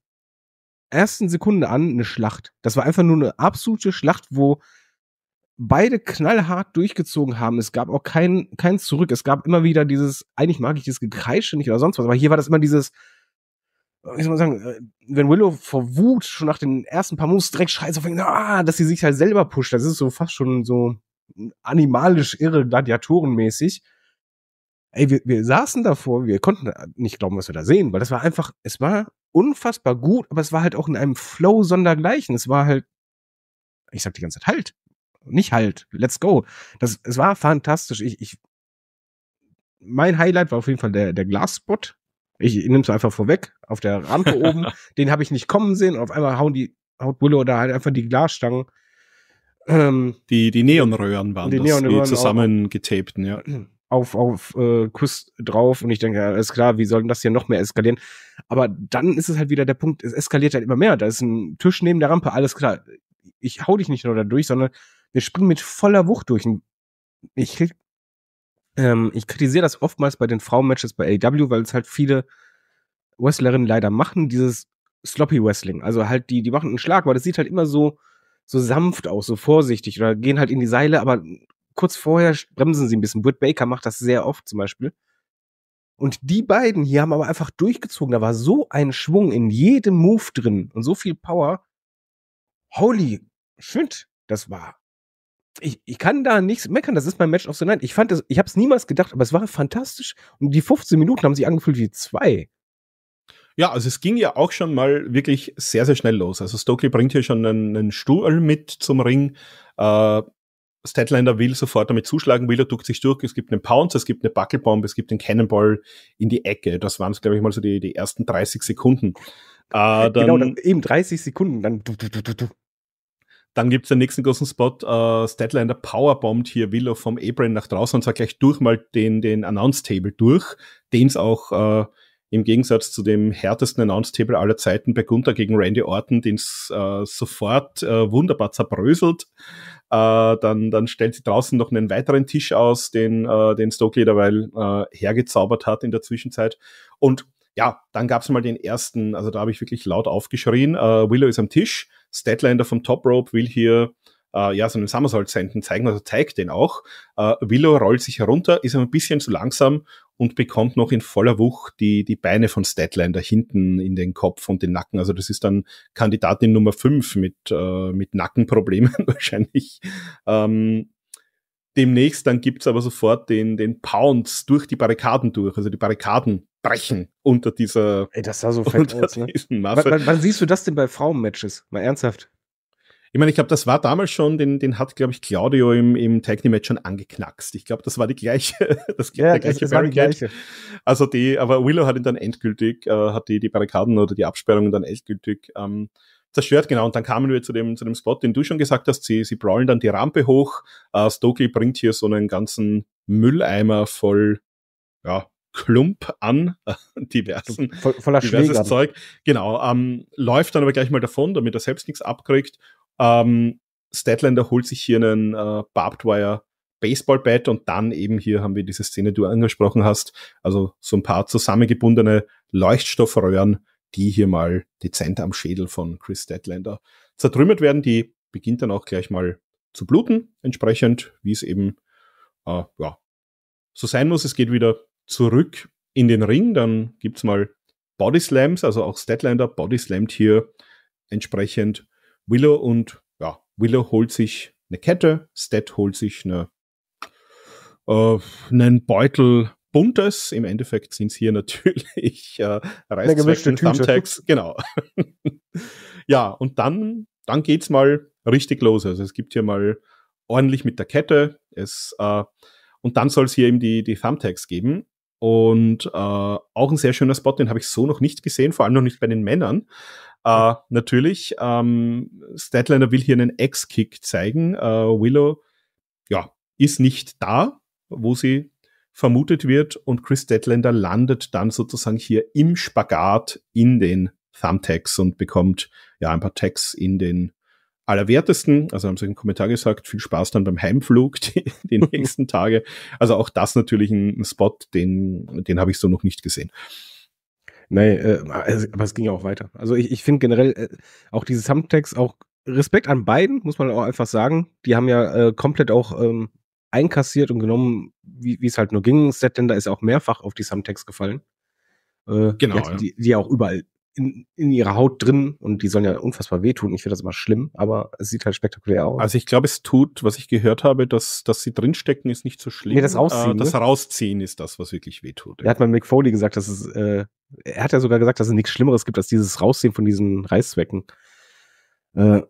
ersten Sekunde an eine Schlacht. Das war einfach nur eine absolute Schlacht, wo beide knallhart durchgezogen haben. Es gab auch kein, kein Zurück. Es gab immer wieder dieses, eigentlich mag ich dieses Gekreische nicht oder sonst was, aber hier war das immer dieses, wie soll man sagen, äh, wenn Willow vor Wut schon nach den ersten paar Moves direkt schreit, so fängt, ah, dass sie sich halt selber pusht, das ist so fast schon so animalisch irre, gladiatorenmäßig. Ey, wir, wir saßen davor, wir konnten nicht glauben, was wir da sehen, weil das war einfach, es war unfassbar gut, aber es war halt auch in einem Flow sondergleichen. Es war halt, ich sag die ganze Zeit, halt, nicht halt, let's go. Das, es war fantastisch. Ich, ich, mein Highlight war auf jeden Fall der, der Glasspot, ich, ich nehme es einfach vorweg, auf der Rampe oben, den habe ich nicht kommen sehen und auf einmal hauen die, haut Willow da halt einfach die Glasstangen. Ähm, die, die Neonröhren waren die das, Neonröhren die zusammengetapten, ja. Auf, auf äh, Kuss drauf und ich denke, alles klar, wie soll denn das hier noch mehr eskalieren? Aber dann ist es halt wieder der Punkt, es eskaliert halt immer mehr. Da ist ein Tisch neben der Rampe, alles klar. Ich hau dich nicht nur da durch, sondern wir springen mit voller Wucht durch. Ich krieg ähm, ich kritisiere das oftmals bei den Frauenmatches bei AEW, weil es halt viele Wrestlerinnen leider machen, dieses Sloppy Wrestling. Also halt, die, die machen einen Schlag, weil das sieht halt immer so, so sanft aus, so vorsichtig oder gehen halt in die Seile, aber kurz vorher bremsen sie ein bisschen. Britt Baker macht das sehr oft zum Beispiel. Und die beiden hier haben aber einfach durchgezogen. Da war so ein Schwung in jedem Move drin und so viel Power. Holy shit, das war ich, ich kann da nichts meckern, das ist mein Match of the Night. Ich fand das, ich habe es niemals gedacht, aber es war fantastisch. Und die 15 Minuten haben sich angefühlt wie zwei. Ja, also es ging ja auch schon mal wirklich sehr, sehr schnell los. Also Stokely bringt hier schon einen, einen Stuhl mit zum Ring. Äh, Statlander will sofort damit zuschlagen, will er duckt sich durch. Es gibt einen Pounce, es gibt eine Buckelbombe, es gibt den Cannonball in die Ecke. Das waren, glaube ich, mal so die, die ersten 30 Sekunden. Äh, dann, genau, dann eben 30 Sekunden. Dann du, du, du, du, du. Dann gibt es den nächsten großen Spot, äh, Statlander powerbombt hier Willow vom Apron nach draußen und zwar gleich durch mal den, den Announce-Table durch, den es auch äh, im Gegensatz zu dem härtesten Announce-Table aller Zeiten bei Gunther gegen Randy Orton, den es äh, sofort äh, wunderbar zerbröselt. Äh, dann, dann stellt sie draußen noch einen weiteren Tisch aus, den, äh, den Stokely derweil äh, hergezaubert hat in der Zwischenzeit. Und ja, dann gab es mal den ersten, also da habe ich wirklich laut aufgeschrien, äh, Willow ist am Tisch, Statlander vom Top Rope will hier äh, ja so einen Somersault senden zeigen, also zeigt den auch. Äh, Willow rollt sich herunter, ist ein bisschen zu langsam und bekommt noch in voller Wucht die, die Beine von Statlander hinten in den Kopf und den Nacken. Also das ist dann Kandidatin Nummer 5 mit, äh, mit Nackenproblemen wahrscheinlich. Ähm, demnächst, dann gibt's aber sofort den, den Pounds durch die Barrikaden durch, also die Barrikaden brechen unter dieser Ey, das sah so fett aus, ne? Masse. W wann, siehst du das denn bei Frauenmatches? Mal ernsthaft. Ich meine, ich glaube, das war damals schon, den, den hat, glaube ich, Claudio im, im Tag Team Match schon angeknackst. Ich glaube, das war die gleiche, das, ja, der gleiche, das, halt das die gleiche. Also die, aber Willow hat ihn dann endgültig, äh, hat die, die Barrikaden oder die Absperrungen dann endgültig ähm, zerstört, genau. Und dann kamen wir zu dem, zu dem Spot, den du schon gesagt hast. Sie, sie brawlen dann die Rampe hoch. Uh, Stokely bringt hier so einen ganzen Mülleimer voll, ja, Klump an, diversen, Voll, voller diverses Zeug. Genau, ähm, läuft dann aber gleich mal davon, damit er selbst nichts abkriegt. Ähm, Statlander holt sich hier einen äh, Barbed Wire Baseball Bat und dann eben hier haben wir diese Szene, die du angesprochen hast, also so ein paar zusammengebundene Leuchtstoffröhren, die hier mal dezent am Schädel von Chris Deadlander zertrümmert werden. Die beginnt dann auch gleich mal zu bluten, entsprechend, wie es eben äh, ja, so sein muss. Es geht wieder zurück in den Ring. Dann gibt's mal Bodyslams, also auch Statlander Bodyslammt hier entsprechend Willow und ja, Willow holt sich eine Kette, Stat holt sich eine, äh, einen Beutel Buntes. Im Endeffekt sind es hier natürlich äh, Reißzwecken, Thumbtacks, genau. ja, und dann, dann geht's mal richtig los. Also es gibt hier mal ordentlich mit der Kette. Es, äh, und dann soll es hier eben die, die Thumbtacks geben. Und äh, auch ein sehr schöner Spot, den habe ich so noch nicht gesehen, vor allem noch nicht bei den Männern. Äh, natürlich, ähm, Statlander will hier einen x kick zeigen. Äh, Willow, ja, ist nicht da, wo sie vermutet wird und Chris Deadlander landet dann sozusagen hier im Spagat in den Thumbtacks und bekommt ja ein paar Tags in den allerwertesten. Also haben sie im Kommentar gesagt, viel Spaß dann beim Heimflug die, die nächsten Tage. Also auch das natürlich ein Spot, den, den habe ich so noch nicht gesehen. Nein, äh, also, aber es ging ja auch weiter. Also ich, ich finde generell äh, auch diese Thumbtacks auch Respekt an beiden, muss man auch einfach sagen. Die haben ja äh, komplett auch ähm, einkassiert und genommen, wie es halt nur ging. Statlander ist auch mehrfach auf die Sumtex gefallen. Äh, genau. Die, ja. die, die auch überall in, in ihrer Haut drin und die sollen ja unfassbar wehtun. Ich finde das immer schlimm, aber es sieht halt spektakulär aus. Also ich glaube, es tut, was ich gehört habe, dass, dass sie drinstecken, ist nicht so schlimm. Nee, das Rausziehen. Äh, das ne? ist das, was wirklich wehtut. Er hat mal Mick Foley gesagt, dass es, äh, er hat ja sogar gesagt, dass es nichts Schlimmeres gibt, als dieses Rausziehen von diesen Reißzwecken. Äh,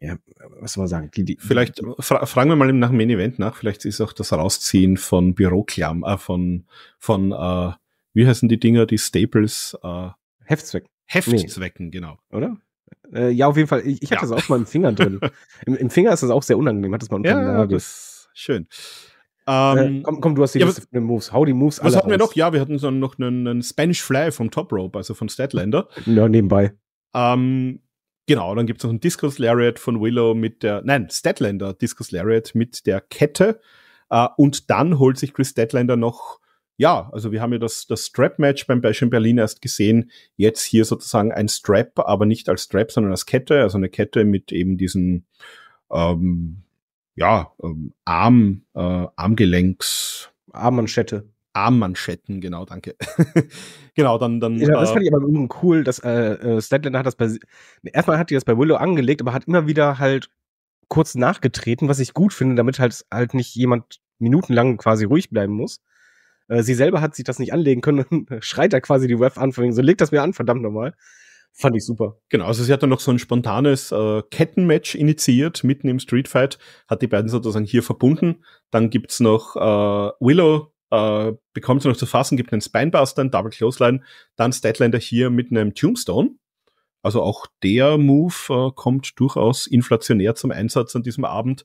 ja, was soll man sagen? Die, die, vielleicht fra fragen wir mal nach dem Main Event nach. Vielleicht ist auch das Rausziehen von Büroklamm, äh, von, von, äh, wie heißen die Dinger, die Staples? Äh, Heftzwecken. Heftzwecken, genau. nee. genau. Oder? Äh, ja, auf jeden Fall. Ich, ich hatte ja. das auch mal im Finger drin. Im, Im, Finger ist das auch sehr unangenehm. Hat das mal unter Ja, das ist schön. Äh, ähm, äh, komm, komm, du hast die ja, Liste von den Moves. Hau die Moves Was alle hatten raus. wir noch? Ja, wir hatten dann noch einen, einen Spanish Fly vom Top Rope, also von Statlander. Ja, nebenbei. Ähm, Genau, dann gibt es noch einen Discus Lariat von Willow mit der, nein, Statlander Discus Lariat mit der Kette. Äh, und dann holt sich Chris Statlander noch, ja, also wir haben ja das, das Strap-Match beim Bash Berlin erst gesehen. Jetzt hier sozusagen ein Strap, aber nicht als Strap, sondern als Kette. Also eine Kette mit eben diesen, ähm, ja, ähm, Arm, äh, Armgelenks. Armmanschette. Armmanschetten, genau, danke. genau, dann. dann ja, das äh, fand ich aber cool, dass äh, äh, Statlander hat das bei. Erstmal hat die das bei Willow angelegt, aber hat immer wieder halt kurz nachgetreten, was ich gut finde, damit halt, halt nicht jemand minutenlang quasi ruhig bleiben muss. Äh, sie selber hat sich das nicht anlegen können schreit da quasi die Rev an, von so, leg das mir an, verdammt nochmal. Fand ich super. Genau, also sie hat dann noch so ein spontanes äh, Kettenmatch initiiert, mitten im Streetfight, hat die beiden sozusagen hier verbunden. Dann gibt's noch äh, Willow, äh, bekommt sie noch zu fassen, gibt einen Spinebuster, einen Double Clothesline, dann Statlander hier mit einem Tombstone. Also auch der Move äh, kommt durchaus inflationär zum Einsatz an diesem Abend.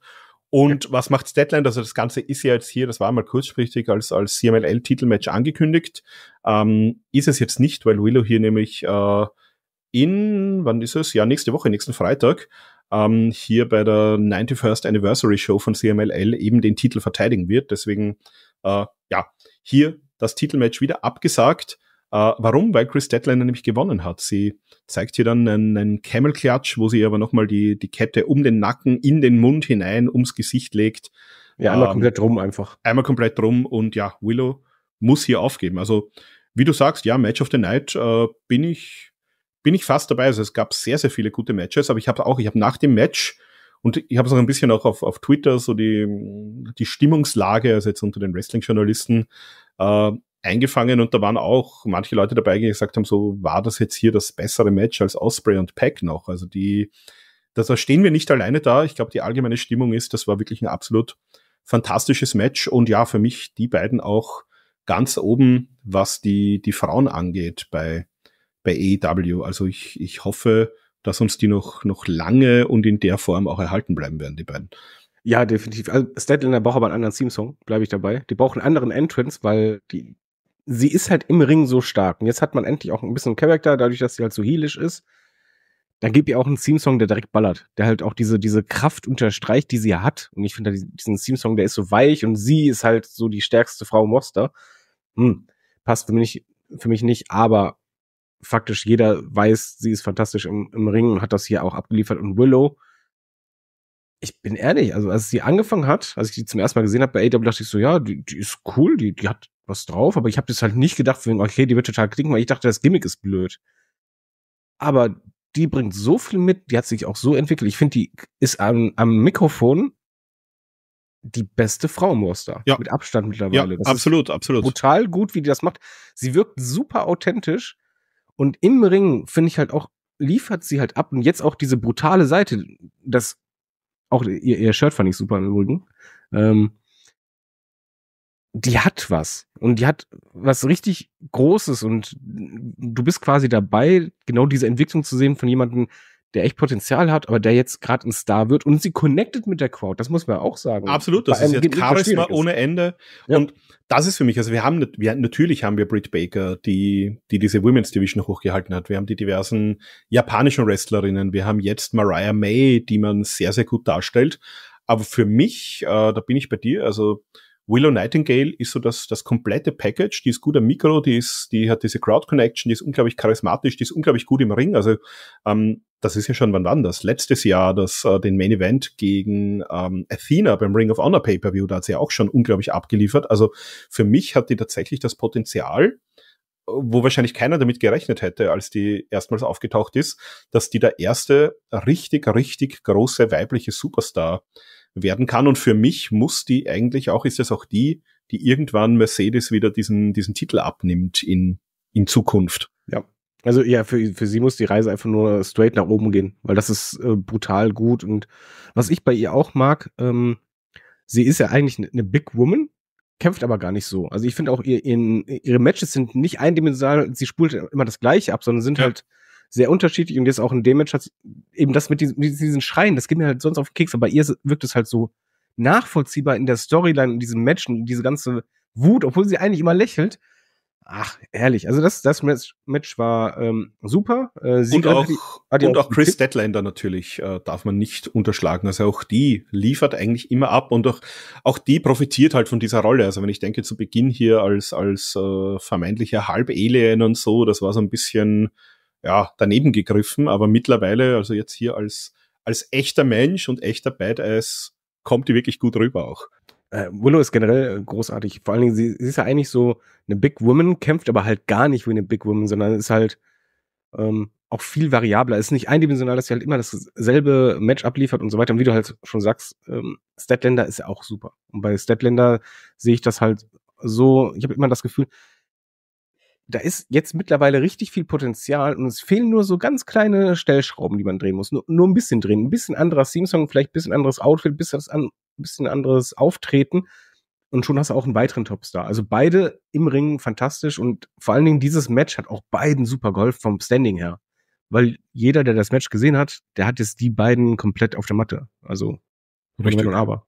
Und ja. was macht Statlander? Also das Ganze ist ja jetzt hier, das war mal kurzfristig als, als CMLL-Titelmatch angekündigt. Ähm, ist es jetzt nicht, weil Willow hier nämlich äh, in, wann ist es? Ja, nächste Woche, nächsten Freitag, ähm, hier bei der 91st Anniversary Show von CMLL eben den Titel verteidigen wird. Deswegen äh, ja, hier das Titelmatch wieder abgesagt. Äh, warum? Weil Chris Deadliner nämlich gewonnen hat. Sie zeigt hier dann einen, einen Camel-Klatsch, wo sie aber nochmal die, die Kette um den Nacken, in den Mund hinein, ums Gesicht legt. Ja, einmal ähm, komplett rum einfach. Einmal komplett rum und ja, Willow muss hier aufgeben. Also, wie du sagst, ja, Match of the Night äh, bin ich bin ich fast dabei. Also es gab sehr, sehr viele gute Matches, aber ich habe auch, ich habe nach dem Match und ich habe es noch ein bisschen auch auf, auf Twitter, so die, die Stimmungslage, also jetzt unter den Wrestling-Journalisten, äh, eingefangen und da waren auch manche Leute dabei, die gesagt haben, so war das jetzt hier das bessere Match als Osprey und Pack noch. Also die, da stehen wir nicht alleine da. Ich glaube, die allgemeine Stimmung ist, das war wirklich ein absolut fantastisches Match und ja, für mich die beiden auch ganz oben, was die, die Frauen angeht bei, bei AEW. Also ich, ich hoffe, dass uns die noch, noch lange und in der Form auch erhalten bleiben werden, die beiden. Ja, definitiv. Also Statlander braucht aber einen anderen Theme-Song, bleibe ich dabei. Die brauchen einen anderen Entrance, weil die, sie ist halt im Ring so stark. Und jetzt hat man endlich auch ein bisschen Charakter, dadurch, dass sie halt so healisch ist. Dann gibt ihr auch einen Theme-Song, der direkt ballert, der halt auch diese, diese Kraft unterstreicht, die sie hat. Und ich finde diesen Theme-Song, der ist so weich und sie ist halt so die stärkste Frau Monster. Hm, passt für mich, für mich nicht, aber faktisch jeder weiß, sie ist fantastisch im, im Ring und hat das hier auch abgeliefert. Und Willow, ich bin ehrlich, also als sie angefangen hat, als ich die zum ersten Mal gesehen habe bei AW, e dachte ich so, ja, die, die ist cool, die, die hat was drauf, aber ich habe das halt nicht gedacht, wegen, okay, die wird total klingen, weil ich dachte, das Gimmick ist blöd. Aber die bringt so viel mit, die hat sich auch so entwickelt. Ich finde, die ist am, am Mikrofon die beste Frau im Monster. Ja. Mit Abstand mittlerweile. Ja, das absolut, absolut. Total gut, wie die das macht. Sie wirkt super authentisch und im Ring finde ich halt auch, liefert sie halt ab und jetzt auch diese brutale Seite, das, auch ihr, ihr Shirt fand ich super im Übrigen, ähm, die hat was und die hat was richtig Großes und du bist quasi dabei, genau diese Entwicklung zu sehen von jemandem, der echt Potenzial hat, aber der jetzt gerade ein Star wird und sie connected mit der Crowd, das muss man auch sagen. Absolut, das Bei ist jetzt Charisma ohne Ende ja. und das ist für mich, also wir haben, wir, natürlich haben wir Britt Baker, die, die diese Women's Division hochgehalten hat. Wir haben die diversen japanischen Wrestlerinnen. Wir haben jetzt Mariah May, die man sehr, sehr gut darstellt. Aber für mich, äh, da bin ich bei dir, also Willow Nightingale ist so das, das komplette Package, die ist gut am Mikro, die, ist, die hat diese Crowd-Connection, die ist unglaublich charismatisch, die ist unglaublich gut im Ring. Also ähm, das ist ja schon, wann war das? Letztes Jahr, das äh, den Main Event gegen ähm, Athena beim Ring of Honor Pay-Per-View, da hat sie auch schon unglaublich abgeliefert. Also für mich hat die tatsächlich das Potenzial, wo wahrscheinlich keiner damit gerechnet hätte, als die erstmals aufgetaucht ist, dass die der erste richtig, richtig große weibliche Superstar werden kann. Und für mich muss die eigentlich auch, ist es auch die, die irgendwann Mercedes wieder diesen, diesen Titel abnimmt in, in Zukunft. Ja. Also ja, für, für sie muss die Reise einfach nur straight nach oben gehen, weil das ist äh, brutal gut. Und was ich bei ihr auch mag, ähm, sie ist ja eigentlich eine ne Big Woman, kämpft aber gar nicht so. Also ich finde auch ihr, ihr, ihre Matches sind nicht eindimensional, sie spult immer das Gleiche ab, sondern sind ja. halt sehr unterschiedlich und jetzt auch in Damage hat eben das mit diesen, diesen Schreien, das geht mir halt sonst auf den Keks, aber ihr wirkt es halt so nachvollziehbar in der Storyline in diesem Match und diese ganze Wut, obwohl sie eigentlich immer lächelt. Ach, herrlich. also das, das Match war ähm, super. Äh, sie und auch, die, die und auch, Chris Deadlander natürlich äh, darf man nicht unterschlagen. Also auch die liefert eigentlich immer ab und auch, auch die profitiert halt von dieser Rolle. Also wenn ich denke, zu Beginn hier als, als äh, vermeintlicher Halb-Alien und so, das war so ein bisschen ja, daneben gegriffen, aber mittlerweile, also jetzt hier als, als echter Mensch und echter Badass, kommt die wirklich gut rüber auch. Äh, Willow ist generell äh, großartig. Vor allen Dingen, sie, sie, ist ja eigentlich so eine Big Woman, kämpft aber halt gar nicht wie eine Big Woman, sondern ist halt ähm, auch viel variabler. ist nicht eindimensional, dass sie halt immer dasselbe Match abliefert und so weiter. Und wie du halt schon sagst, ähm, Statlander ist ja auch super. Und bei Statlander sehe ich das halt so, ich habe immer das Gefühl, da ist jetzt mittlerweile richtig viel Potenzial und es fehlen nur so ganz kleine Stellschrauben, die man drehen muss. Nur, nur ein bisschen drehen, ein bisschen anderer Theme-Song, vielleicht ein bisschen anderes Outfit, ein bisschen, an, bisschen anderes Auftreten und schon hast du auch einen weiteren Topstar. Also beide im Ring fantastisch und vor allen Dingen dieses Match hat auch beiden super Golf vom Standing her. Weil jeder, der das Match gesehen hat, der hat jetzt die beiden komplett auf der Matte. Also, richtig. Und aber.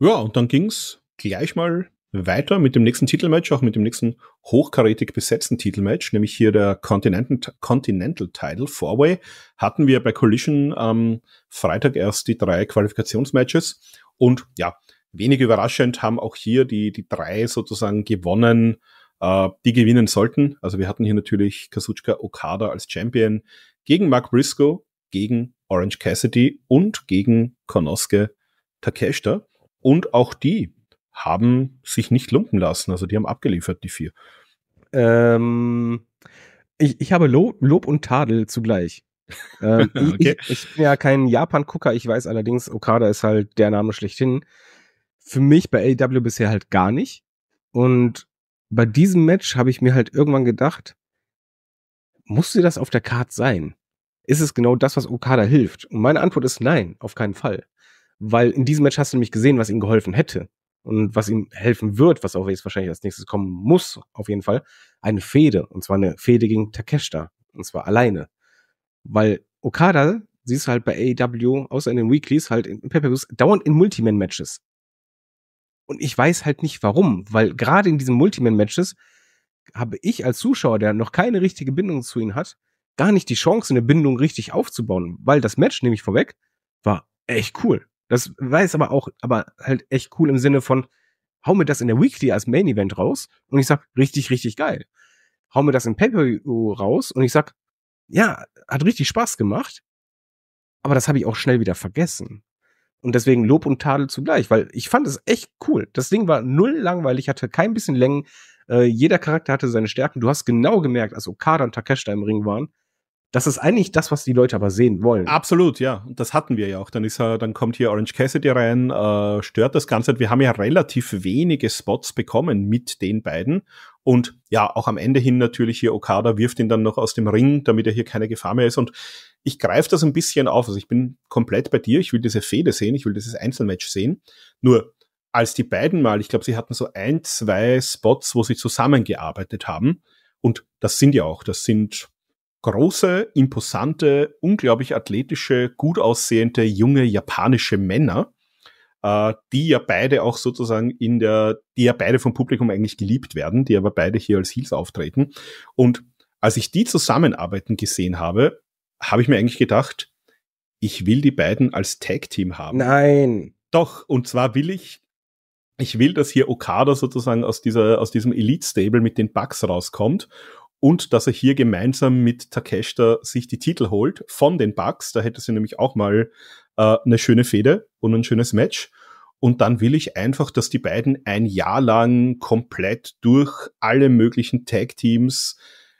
Ja, und dann ging's gleich mal weiter mit dem nächsten Titelmatch, auch mit dem nächsten hochkarätig besetzten Titelmatch, nämlich hier der Continental, Continental Title Fourway. Hatten wir bei Collision am Freitag erst die drei Qualifikationsmatches und ja, wenig überraschend haben auch hier die, die drei sozusagen gewonnen, äh, die gewinnen sollten. Also wir hatten hier natürlich Kazuchika Okada als Champion gegen Mark Briscoe, gegen Orange Cassidy und gegen Konosuke Takeshita. Und auch die haben sich nicht lumpen lassen. Also die haben abgeliefert, die vier. Ähm, ich, ich habe Lob, Lob und Tadel zugleich. ähm, okay. ich, ich, bin ja kein Japan-Gucker, ich weiß allerdings, Okada ist halt der Name schlechthin. Für mich bei AEW bisher halt gar nicht. Und bei diesem Match habe ich mir halt irgendwann gedacht, musste das auf der Karte sein? Ist es genau das, was Okada hilft? Und meine Antwort ist nein, auf keinen Fall. Weil in diesem Match hast du nämlich gesehen, was ihm geholfen hätte und was ihm helfen wird, was auch jetzt wahrscheinlich als nächstes kommen muss, auf jeden Fall, eine Fehde. Und zwar eine Fehde gegen Takeshita. Und zwar alleine. Weil Okada, siehst du halt bei AEW, außer in den Weeklies, halt in pay per dauernd in Multiman-Matches. Und ich weiß halt nicht warum, weil gerade in diesen Multiman-Matches habe ich als Zuschauer, der noch keine richtige Bindung zu ihnen hat, gar nicht die Chance, eine Bindung richtig aufzubauen, weil das Match, nehme ich vorweg, war echt cool. Das war jetzt aber auch, aber halt echt cool im Sinne von, hau mir das in der Weekly als Main Event raus und ich sag, richtig, richtig geil. Hau mir das in Paper raus und ich sag, ja, hat richtig Spaß gemacht, aber das habe ich auch schnell wieder vergessen. Und deswegen Lob und Tadel zugleich, weil ich fand es echt cool. Das Ding war null langweilig, hatte kein bisschen Längen. Äh, jeder Charakter hatte seine Stärken. Du hast genau gemerkt, als Okada und Takeshita im Ring waren, das ist eigentlich das, was die Leute aber sehen wollen. Absolut, ja. Und Das hatten wir ja auch. Dann ist er, dann kommt hier Orange Cassidy rein, äh, stört das Ganze. Wir haben ja relativ wenige Spots bekommen mit den beiden. Und ja, auch am Ende hin natürlich hier Okada wirft ihn dann noch aus dem Ring, damit er hier keine Gefahr mehr ist. Und ich greife das ein bisschen auf. Also ich bin komplett bei dir. Ich will diese Fehde sehen. Ich will dieses Einzelmatch sehen. Nur als die beiden mal, ich glaube, sie hatten so ein, zwei Spots, wo sie zusammengearbeitet haben. Und das sind ja auch, das sind große, imposante, unglaublich athletische, gut aussehende, junge japanische Männer, äh, die ja beide auch sozusagen in der, die ja beide vom Publikum eigentlich geliebt werden, die aber beide hier als Heels auftreten. Und als ich die zusammenarbeiten gesehen habe, habe ich mir eigentlich gedacht, ich will die beiden als Tag-Team haben. Nein. Doch, und zwar will ich, ich will, dass hier Okada sozusagen aus dieser, aus diesem Elite-Stable mit den Bugs rauskommt und dass er hier gemeinsam mit Takeshita sich die Titel holt von den Bucks. Da hätte sie nämlich auch mal äh, eine schöne Fehde und ein schönes Match. Und dann will ich einfach, dass die beiden ein Jahr lang komplett durch alle möglichen Tag-Teams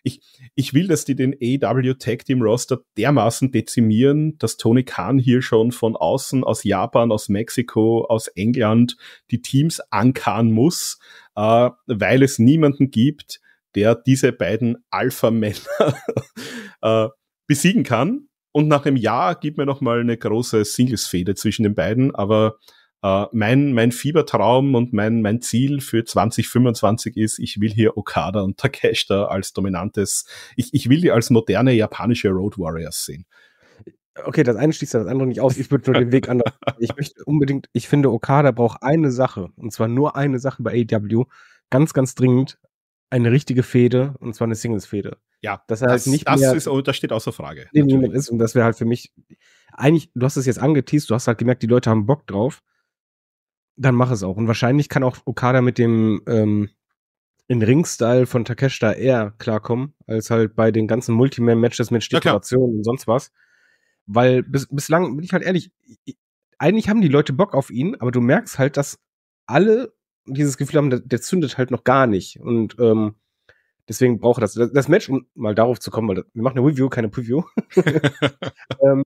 ich, ich, will, dass die den AW e Tag Team Roster dermaßen dezimieren, dass Tony Khan hier schon von außen, aus Japan, aus Mexiko, aus England die Teams ankern muss, äh, weil es niemanden gibt, der diese beiden Alpha-Männer äh, besiegen kann. Und nach einem Jahr gibt mir nochmal eine große Singles-Fehde zwischen den beiden. Aber äh, mein, mein Fiebertraum und mein, mein Ziel für 2025 ist, ich will hier Okada und Takeshita als dominantes, ich, ich will die als moderne japanische Road Warriors sehen. Okay, das eine schließt das andere nicht aus. Ich würde nur den Weg anders. Ich möchte unbedingt, ich finde, Okada braucht eine Sache, und zwar nur eine Sache bei AEW, ganz, ganz dringend, eine richtige Fehde und zwar eine Singles-Fehde. Ja, dass er das, halt nicht das mehr ist, oh, das steht außer Frage. Nee, ist und das wäre halt für mich eigentlich, du hast es jetzt angeteased, du hast halt gemerkt, die Leute haben Bock drauf. Dann mach es auch. Und wahrscheinlich kann auch Okada mit dem ähm, in Ring-Style von Takeshita eher klarkommen, als halt bei den ganzen Multiman-Matches mit Stipulationen ja, und sonst was. Weil bis, bislang, bin ich halt ehrlich, eigentlich haben die Leute Bock auf ihn, aber du merkst halt, dass alle dieses Gefühl haben, der, der zündet halt noch gar nicht. Und ähm, deswegen braucht das. das. Das Match, um mal darauf zu kommen, weil das, wir machen eine Review, keine Preview. ähm,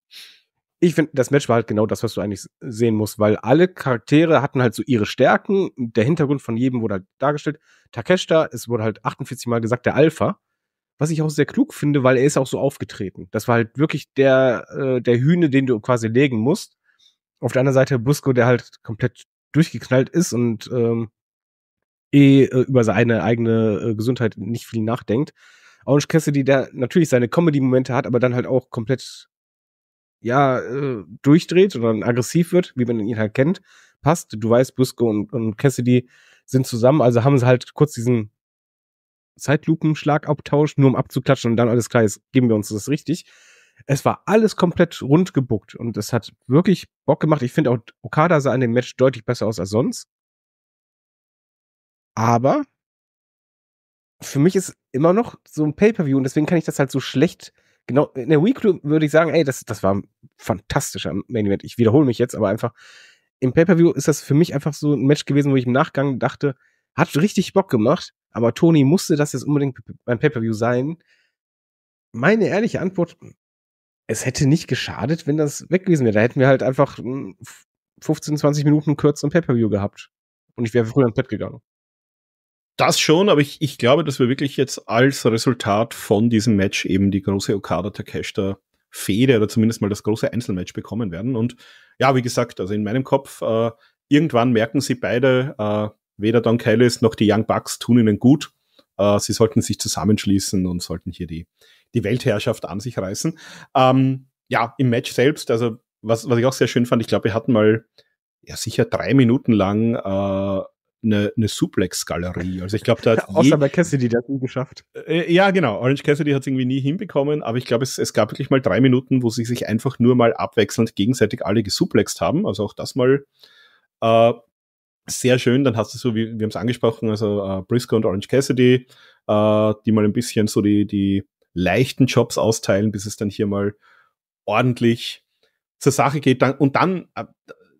ich finde, das Match war halt genau das, was du eigentlich sehen musst, weil alle Charaktere hatten halt so ihre Stärken. Der Hintergrund von jedem wurde halt dargestellt. Takeshita, es wurde halt 48 Mal gesagt, der Alpha. Was ich auch sehr klug finde, weil er ist auch so aufgetreten. Das war halt wirklich der, äh, der Hühne, den du quasi legen musst. Auf der anderen Seite Busco, der halt komplett durchgeknallt ist und ähm, eh äh, über seine eigene äh, Gesundheit nicht viel nachdenkt. Orange Cassidy, der natürlich seine Comedy-Momente hat, aber dann halt auch komplett ja äh, durchdreht und dann aggressiv wird, wie man ihn halt kennt, passt. Du weißt, Brisco und, und Cassidy sind zusammen, also haben sie halt kurz diesen Zeitlupenschlag abtauscht, nur um abzuklatschen und dann alles klar, ist, geben wir uns das richtig es war alles komplett rund gebuckt und es hat wirklich Bock gemacht. Ich finde auch, Okada sah an dem Match deutlich besser aus als sonst. Aber für mich ist immer noch so ein Pay-Per-View und deswegen kann ich das halt so schlecht. Genau, in der Weekly würde ich sagen, ey, das, das war fantastisch am Main Event. Ich wiederhole mich jetzt, aber einfach im Pay-Per-View ist das für mich einfach so ein Match gewesen, wo ich im Nachgang dachte, hat richtig Bock gemacht, aber Tony musste das jetzt unbedingt beim Pay-Per-View sein. Meine ehrliche Antwort, es hätte nicht geschadet, wenn das weg gewesen wäre. Da hätten wir halt einfach 15, hm, 20 Minuten kurz ein Pay-Per-View gehabt. Und ich wäre früher ins Bett gegangen. Das schon, aber ich, ich glaube, dass wir wirklich jetzt als Resultat von diesem Match eben die große Okada-Takeshita Fehde oder zumindest mal das große Einzelmatch bekommen werden. Und ja, wie gesagt, also in meinem Kopf, äh, irgendwann merken sie beide, äh, weder Don Callis noch die Young Bucks tun ihnen gut. Äh, sie sollten sich zusammenschließen und sollten hier die die Weltherrschaft an sich reißen. Ähm, ja, im Match selbst, also was, was ich auch sehr schön fand, ich glaube, wir hatten mal ja sicher drei Minuten lang äh, eine, eine Suplex-Galerie. Also ich glaube, da hat Außer bei Cassidy, der hat nie geschafft. Äh, äh ja, genau. Orange Cassidy hat es irgendwie nie hinbekommen, aber ich glaube, es, es gab wirklich mal drei Minuten, wo sie sich einfach nur mal abwechselnd gegenseitig alle gesuplext haben. Also auch das mal äh, sehr schön. Dann hast du so, wie wir haben es angesprochen, also äh, Briscoe und Orange Cassidy, äh, die mal ein bisschen so die, die leichten Jobs austeilen, bis es dann hier mal ordentlich zur Sache geht. Und dann, äh,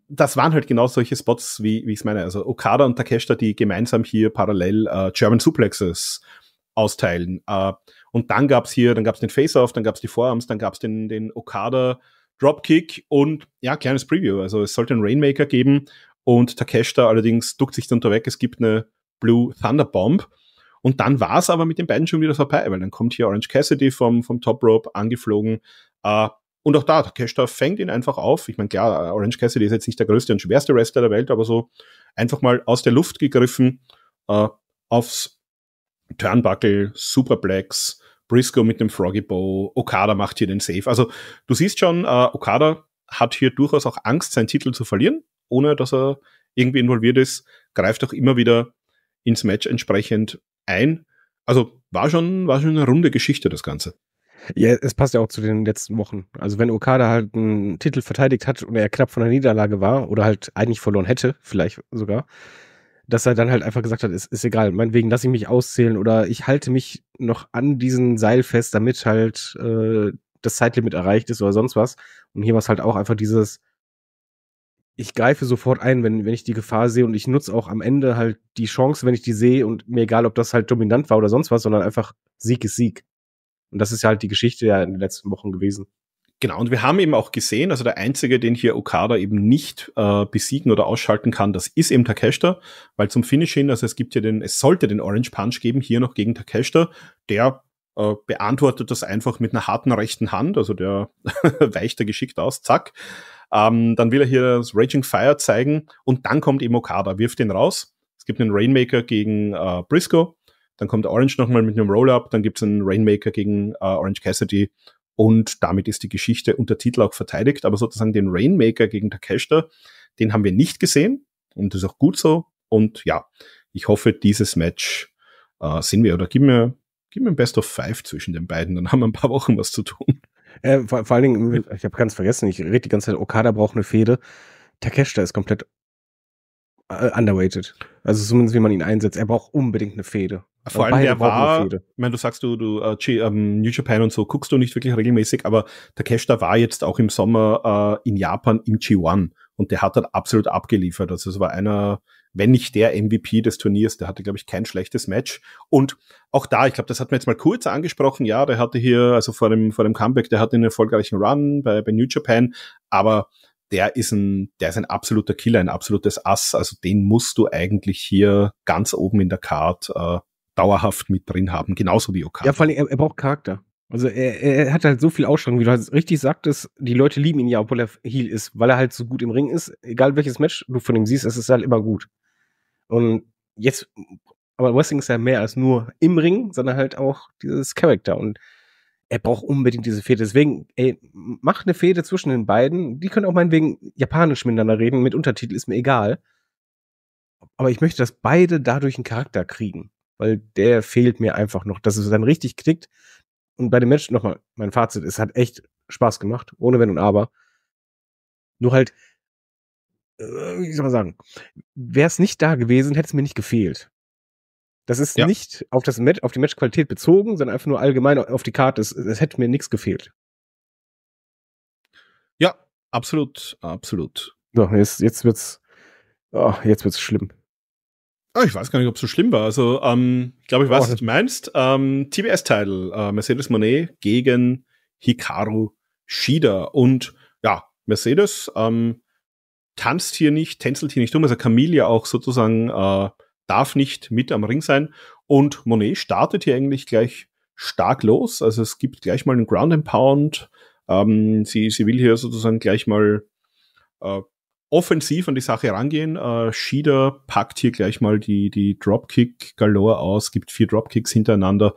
das waren halt genau solche Spots, wie, wie ich es meine. Also Okada und Takeshita, die gemeinsam hier parallel äh, German Suplexes austeilen. Äh, und dann gab es hier, dann gab's den Face-Off, dann gab es die Vorarms, dann gab's den, den Okada Dropkick und ja, kleines Preview. Also es sollte einen Rainmaker geben und Takeshita allerdings duckt sich dann da weg. Es gibt eine Blue Thunder Bomb. Und dann war es aber mit den beiden schon wieder vorbei, weil dann kommt hier Orange Cassidy vom, vom Top Rope angeflogen. Äh, und auch da, Takeshita fängt ihn einfach auf. Ich meine, klar, äh, Orange Cassidy ist jetzt nicht der größte und schwerste Wrestler der Welt, aber so einfach mal aus der Luft gegriffen äh, aufs Turnbuckle, Superplex, Briscoe mit dem Froggy Bow, Okada macht hier den Save. Also du siehst schon, äh, Okada hat hier durchaus auch Angst, seinen Titel zu verlieren, ohne dass er irgendwie involviert ist, greift auch immer wieder ins Match entsprechend ein. Also war schon, war schon eine runde Geschichte, das Ganze. Ja, es passt ja auch zu den letzten Wochen. Also wenn Okada halt einen Titel verteidigt hat und er knapp von der Niederlage war oder halt eigentlich verloren hätte, vielleicht sogar, dass er dann halt einfach gesagt hat, es ist, egal, meinetwegen lasse ich mich auszählen oder ich halte mich noch an diesen Seil fest, damit halt äh, das Zeitlimit erreicht ist oder sonst was. Und hier war es halt auch einfach dieses, ich greife sofort ein, wenn, wenn ich die Gefahr sehe und ich nutze auch am Ende halt die Chance, wenn ich die sehe und mir egal, ob das halt dominant war oder sonst was, sondern einfach Sieg ist Sieg. Und das ist ja halt die Geschichte ja in den letzten Wochen gewesen. Genau, und wir haben eben auch gesehen, also der Einzige, den hier Okada eben nicht äh, besiegen oder ausschalten kann, das ist eben Takeshita, weil zum Finish hin, also es gibt hier den, es sollte den Orange Punch geben, hier noch gegen Takeshita, der äh, beantwortet das einfach mit einer harten rechten Hand, also der weicht da geschickt aus, zack. Ähm, dann will er hier das Raging Fire zeigen und dann kommt eben Okada, wirft den raus. Es gibt einen Rainmaker gegen äh, Briscoe, dann kommt Orange nochmal mit einem Roll-Up, dann gibt es einen Rainmaker gegen äh, Orange Cassidy und damit ist die Geschichte unter Titel auch verteidigt. Aber sozusagen den Rainmaker gegen Takeshita, den haben wir nicht gesehen und das ist auch gut so. Und ja, ich hoffe, dieses Match äh, sehen wir oder gib mir, gib mir ein Best of Five zwischen den beiden, dann haben wir ein paar Wochen was zu tun. Äh, vor, vor, allen Dingen, ich habe ganz vergessen, ich rede die ganze Zeit, Okada braucht eine Fehde. Takeshita ist komplett äh, underweighted. Also zumindest wie man ihn einsetzt. Er braucht unbedingt eine Fehde. Vor also allem der war, ich meine, du sagst, du, du uh, äh, um, ähm, New Japan und so guckst du nicht wirklich regelmäßig, aber Takeshita war jetzt auch im Sommer uh, in Japan im G1 und der hat dann absolut abgeliefert. Also es war einer wenn nicht der MVP des Turniers. Der hatte, glaube ich, kein schlechtes Match. Und auch da, ich glaube, das hat man jetzt mal kurz angesprochen. Ja, der hatte hier, also vor dem, vor dem Comeback, der hatte einen erfolgreichen Run bei, bei New Japan. Aber der ist ein, der ist ein absoluter Killer, ein absolutes Ass. Also den musst du eigentlich hier ganz oben in der Card äh, dauerhaft mit drin haben. Genauso wie Okada. Ja, vor allem, er, er braucht Charakter. Also er, er hat halt so viel Ausstrahlung, wie du halt richtig sagtest, die Leute lieben ihn ja, obwohl er Heal ist, weil er halt so gut im Ring ist. Egal welches Match du von ihm siehst, es ist halt immer gut. Und jetzt, aber Wrestling ist ja mehr als nur im Ring, sondern halt auch dieses Charakter und er braucht unbedingt diese Fehde. Deswegen, ey, mach eine Fehde zwischen den beiden. Die können auch meinetwegen japanisch miteinander reden, mit Untertitel, ist mir egal. Aber ich möchte, dass beide dadurch einen Charakter kriegen weil der fehlt mir einfach noch, dass es dann richtig klickt, und bei den Match nochmal, mein Fazit, es hat echt Spaß gemacht, ohne Wenn und Aber. Nur halt, äh, wie soll man sagen, wäre es nicht da gewesen, hätte es mir nicht gefehlt. Das ist ja. nicht auf, das Match, auf die Matchqualität bezogen, sondern einfach nur allgemein auf die Karte. Es, es hätte mir nichts gefehlt. Ja, absolut, absolut. So, jetzt, jetzt wird's, oh, jetzt wird's schlimm. Oh, ich weiß gar nicht, ob es so schlimm war. Also, ähm, ich glaube, ich weiß, oh, was du meinst. Ähm, TBS-Title, äh, Mercedes Monet gegen Hikaru Shida. Und ja, Mercedes ähm, tanzt hier nicht, tänzelt hier nicht um. Also Camille auch sozusagen äh, darf nicht mit am Ring sein. Und Monet startet hier eigentlich gleich stark los. Also es gibt gleich mal einen Ground and Pound. Ähm, sie, sie will hier sozusagen gleich mal äh, offensiv an die Sache rangehen. Äh, Shida packt hier gleich mal die, die Dropkick Galore aus, gibt vier Dropkicks hintereinander.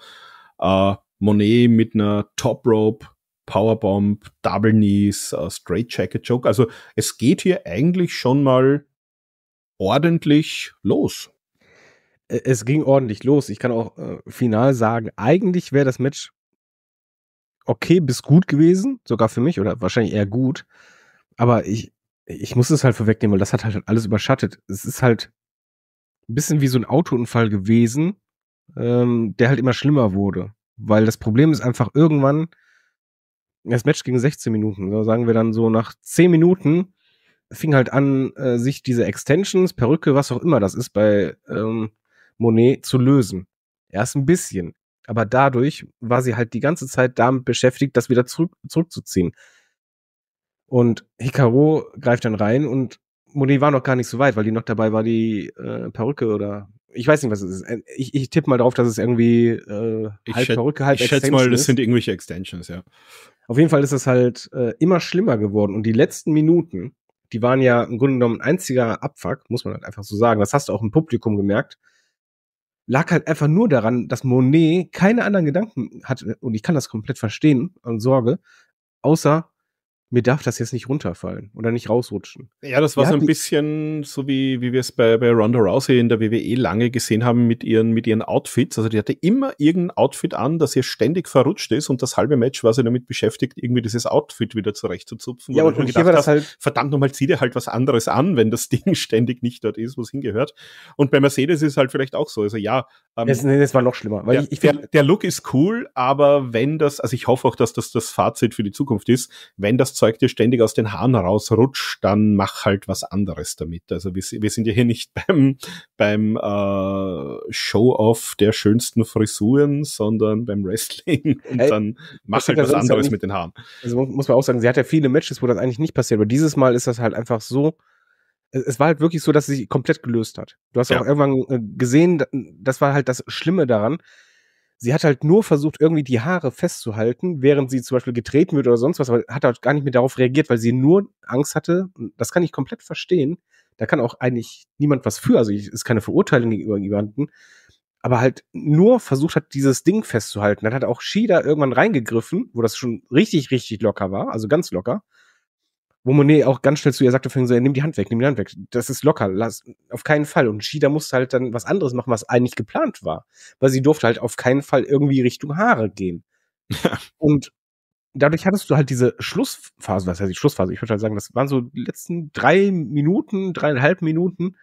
Äh, Monet mit einer Top Rope, Powerbomb, Double Knees, äh, Straight Jacket Joke. Also es geht hier eigentlich schon mal ordentlich los. Äh, es ging ordentlich los. Ich kann auch äh, final sagen, eigentlich wäre das Match okay bis gut gewesen, sogar für mich oder wahrscheinlich eher gut. Aber ich, ich muss es halt vorwegnehmen, weil das hat halt alles überschattet. Es ist halt ein bisschen wie so ein Autounfall gewesen, ähm, der halt immer schlimmer wurde. Weil das Problem ist einfach irgendwann, das Match ging 16 Minuten, so sagen wir dann so nach 10 Minuten fing halt an, äh, sich diese Extensions, Perücke, was auch immer das ist bei ähm, Monet zu lösen. Erst ein bisschen. Aber dadurch war sie halt die ganze Zeit damit beschäftigt, das wieder zurück, zurückzuziehen. Und Hikaru greift dann rein und Moni war noch gar nicht so weit, weil die noch dabei war, die äh, Perücke oder ich weiß nicht, was es ist. Äh, ich, ich tippe mal drauf, dass es irgendwie äh, halb schät, Perücke, halb Ich schätze mal, das sind irgendwelche Extensions, ja. Auf jeden Fall ist es halt äh, immer schlimmer geworden. Und die letzten Minuten, die waren ja im Grunde genommen ein einziger Abfuck, muss man halt einfach so sagen. Das hast du auch im Publikum gemerkt. Lag halt einfach nur daran, dass Monet keine anderen Gedanken hatte, und ich kann das komplett verstehen und Sorge, außer mir darf das jetzt nicht runterfallen oder nicht rausrutschen. Ja, das war wir so ein bisschen so wie, wie wir es bei, bei Ronda Rousey in der WWE lange gesehen haben mit ihren, mit ihren Outfits. Also die hatte immer irgendein Outfit an, das ihr ständig verrutscht ist und das halbe Match war sie damit beschäftigt, irgendwie dieses Outfit wieder zurechtzuzupfen. Ja, und, und gedacht das halt verdammt nochmal, zieh dir halt was anderes an, wenn das Ding ständig nicht dort ist, wo es hingehört. Und bei Mercedes ist es halt vielleicht auch so. Also ja. Ähm, das, das war noch schlimmer. Weil der, ich, ich der, der Look ist cool, aber wenn das, also ich hoffe auch, dass das das Fazit für die Zukunft ist, wenn das Zeug dir ständig aus den Haaren rausrutscht, dann mach halt was anderes damit. Also wir, wir sind ja hier nicht beim, beim äh, Show-off der schönsten Frisuren, sondern beim Wrestling. Und hey, dann mach halt was anderes nicht, mit den Haaren. Also muss man auch sagen, sie hat ja viele Matches, wo das eigentlich nicht passiert. Aber dieses Mal ist das halt einfach so, es war halt wirklich so, dass sie sich komplett gelöst hat. Du hast ja. auch irgendwann äh, gesehen, das war halt das Schlimme daran, sie hat halt nur versucht, irgendwie die Haare festzuhalten, während sie zum Beispiel getreten wird oder sonst was, aber hat halt gar nicht mehr darauf reagiert, weil sie nur Angst hatte. Das kann ich komplett verstehen. Da kann auch eigentlich niemand was für. Also es ist keine Verurteilung gegenüber jemanden. Aber halt nur versucht hat, dieses Ding festzuhalten. Dann hat auch Shida irgendwann reingegriffen, wo das schon richtig, richtig locker war, also ganz locker wo Monet auch ganz schnell zu ihr sagte, vorhin so, ja, nimm die Hand weg, nimm die Hand weg. Das ist locker, lass, auf keinen Fall. Und Shida musste halt dann was anderes machen, was eigentlich geplant war. Weil sie durfte halt auf keinen Fall irgendwie Richtung Haare gehen. und dadurch hattest du halt diese Schlussphase, was heißt die Schlussphase? Ich würde halt sagen, das waren so die letzten drei Minuten, dreieinhalb Minuten,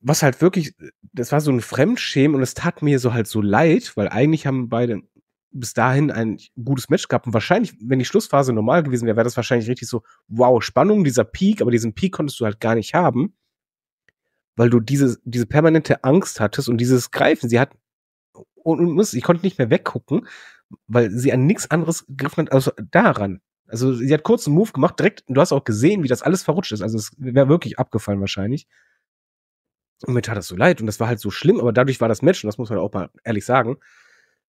was halt wirklich, das war so ein Fremdschämen und es tat mir so halt so leid, weil eigentlich haben beide bis dahin ein gutes Match gehabt. Und wahrscheinlich, wenn die Schlussphase normal gewesen wäre, wäre das wahrscheinlich richtig so, wow, Spannung, dieser Peak, aber diesen Peak konntest du halt gar nicht haben, weil du diese, diese permanente Angst hattest und dieses Greifen. Sie hat, und, und muss, ich konnte nicht mehr weggucken, weil sie an nichts anderes gegriffen hat, als daran. Also sie hat kurz einen Move gemacht, direkt, du hast auch gesehen, wie das alles verrutscht ist. Also es wäre wirklich abgefallen wahrscheinlich. Und mir tat das so leid und das war halt so schlimm, aber dadurch war das Match, und das muss man auch mal ehrlich sagen,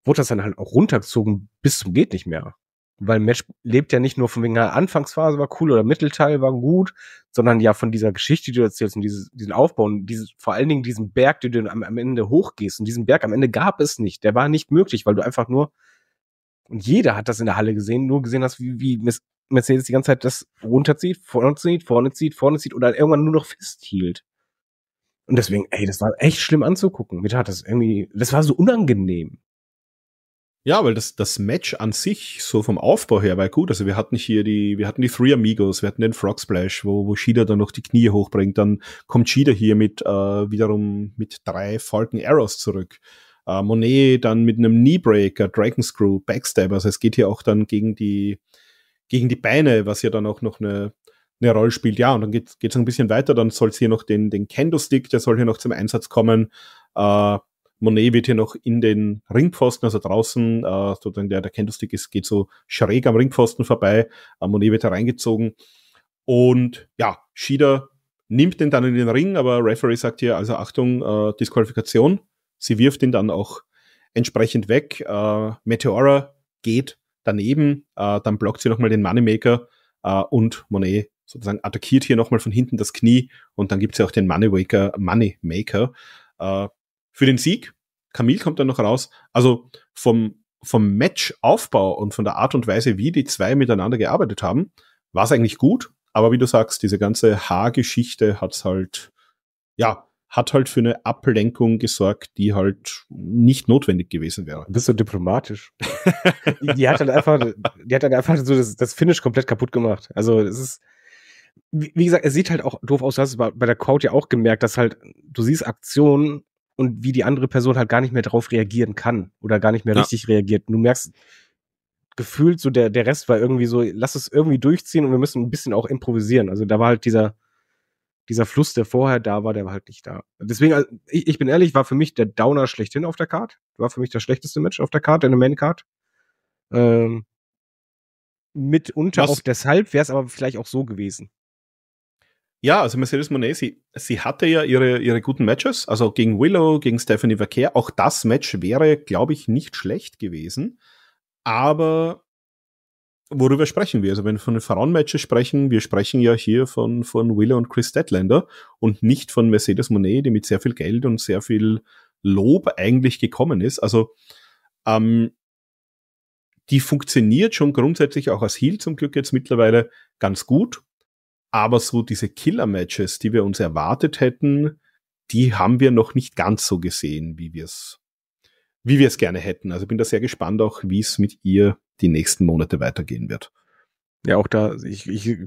wurde das dann halt auch runtergezogen bis zum geht nicht mehr. Weil Match lebt ja nicht nur von wegen, ja, Anfangsphase war cool oder Mittelteil war gut, sondern ja von dieser Geschichte, die du erzählst und dieses, diesen Aufbau und dieses, vor allen Dingen diesen Berg, den du am, am Ende hochgehst. Und diesen Berg am Ende gab es nicht. Der war nicht möglich, weil du einfach nur, und jeder hat das in der Halle gesehen, nur gesehen hast, wie, wie Mercedes die ganze Zeit das runterzieht, vorne zieht, vorne zieht, vorne zieht oder irgendwann nur noch festhielt. Und deswegen, ey, das war echt schlimm anzugucken. Mir tat das irgendwie, das war so unangenehm. Ja, weil das, das Match an sich, so vom Aufbau her, war gut. Also wir hatten hier die, wir hatten die Three Amigos, wir hatten den Frog Splash, wo, wo Shida dann noch die Knie hochbringt. Dann kommt Shida hier mit äh, wiederum mit drei Falcon Arrows zurück. Äh, Monet dann mit einem Kneebreaker, Dragon Screw, Backstabber. Also es geht hier auch dann gegen die, gegen die Beine, was ja dann auch noch eine, eine Rolle spielt. Ja, und dann geht es ein bisschen weiter. Dann soll es hier noch den, den Kendo-Stick, der soll hier noch zum Einsatz kommen. Äh, Monet wird hier noch in den Ringpfosten, also draußen, äh, sozusagen der, der Candlestick ist, geht so schräg am Ringpfosten vorbei. Äh, Monet wird hereingezogen. Und ja, Shida nimmt den dann in den Ring, aber Referee sagt hier, also Achtung, äh, Disqualifikation. Sie wirft ihn dann auch entsprechend weg. Äh, Meteora geht daneben, äh, dann blockt sie nochmal den Moneymaker äh, und Monet sozusagen attackiert hier nochmal von hinten das Knie und dann gibt es ja auch den Moneymaker. Moneymaker. Äh, für den Sieg. Camille kommt dann noch raus. Also vom, vom Matchaufbau und von der Art und Weise, wie die zwei miteinander gearbeitet haben, war es eigentlich gut. Aber wie du sagst, diese ganze Haargeschichte hat es halt, ja, hat halt für eine Ablenkung gesorgt, die halt nicht notwendig gewesen wäre. Bist du diplomatisch? die, hat halt einfach, die hat dann einfach so das, das Finish komplett kaputt gemacht. Also es ist, wie, gesagt, es sieht halt auch doof aus. Du hast bei, bei der Crowd ja auch gemerkt, dass halt, du siehst Aktionen, und wie die andere Person halt gar nicht mehr drauf reagieren kann oder gar nicht mehr ja. richtig reagiert. Du merkst, gefühlt so der, der Rest war irgendwie so, lass es irgendwie durchziehen und wir müssen ein bisschen auch improvisieren. Also da war halt dieser, dieser Fluss, der vorher da war, der war halt nicht da. Deswegen, also ich, ich bin ehrlich, war für mich der Downer schlechthin auf der Card. War für mich das schlechteste Match auf der Card, in der Main-Card. Ähm, mitunter Was? auch deshalb wäre es aber vielleicht auch so gewesen. Ja, also Mercedes Monet, sie, sie hatte ja ihre, ihre guten Matches, also gegen Willow, gegen Stephanie Verkehr. Auch das Match wäre, glaube ich, nicht schlecht gewesen. Aber worüber sprechen wir? Also wenn wir von den Frauenmatches sprechen, wir sprechen ja hier von, von Willow und Chris Deadlander und nicht von Mercedes Monet, die mit sehr viel Geld und sehr viel Lob eigentlich gekommen ist. Also ähm, die funktioniert schon grundsätzlich auch als Heal zum Glück jetzt mittlerweile ganz gut aber so diese Killer-Matches, die wir uns erwartet hätten, die haben wir noch nicht ganz so gesehen, wie wir es wie wir es gerne hätten. Also bin da sehr gespannt auch, wie es mit ihr die nächsten Monate weitergehen wird. Ja, auch da, ich, ich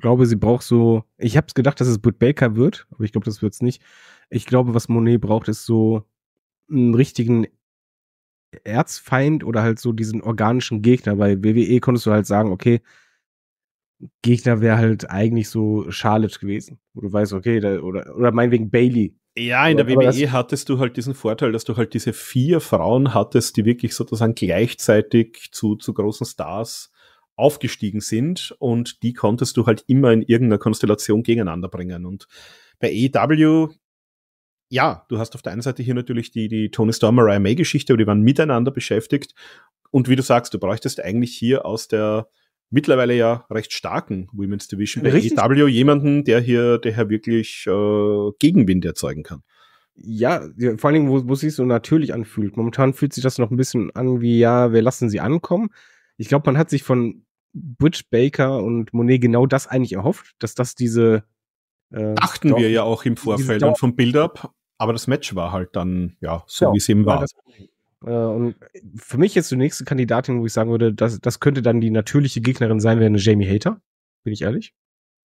glaube, sie braucht so, ich habe es gedacht, dass es Britt Baker wird, aber ich glaube, das wird's nicht. Ich glaube, was Monet braucht, ist so einen richtigen Erzfeind oder halt so diesen organischen Gegner. Bei WWE konntest du halt sagen, okay, Gegner wäre halt eigentlich so Charlotte gewesen, wo du weißt, okay, da, oder, oder meinetwegen Bailey. Ja, in der WWE hattest du halt diesen Vorteil, dass du halt diese vier Frauen hattest, die wirklich sozusagen gleichzeitig zu, zu großen Stars aufgestiegen sind und die konntest du halt immer in irgendeiner Konstellation gegeneinander bringen. Und bei AEW, ja, du hast auf der einen Seite hier natürlich die, die Tony Storm, Mariah May Geschichte, aber die waren miteinander beschäftigt. Und wie du sagst, du bräuchtest eigentlich hier aus der, mittlerweile ja recht starken Women's Division bei Richtig. EW jemanden, der hier, der hier wirklich äh, Gegenwind erzeugen kann. Ja, vor allen Dingen, wo, wo sich so natürlich anfühlt. Momentan fühlt sich das noch ein bisschen an wie, ja, wir lassen sie ankommen. Ich glaube, man hat sich von Butch Baker und Monet genau das eigentlich erhofft, dass das diese. Äh, Dachten Dau wir ja auch im Vorfeld und vom Build-up, aber das Match war halt dann, ja, so ja, wie es eben war. war äh, und für mich jetzt die nächste Kandidatin, wo ich sagen würde, das, das könnte dann die natürliche Gegnerin sein, wäre eine Jamie Hater. Bin ich ehrlich?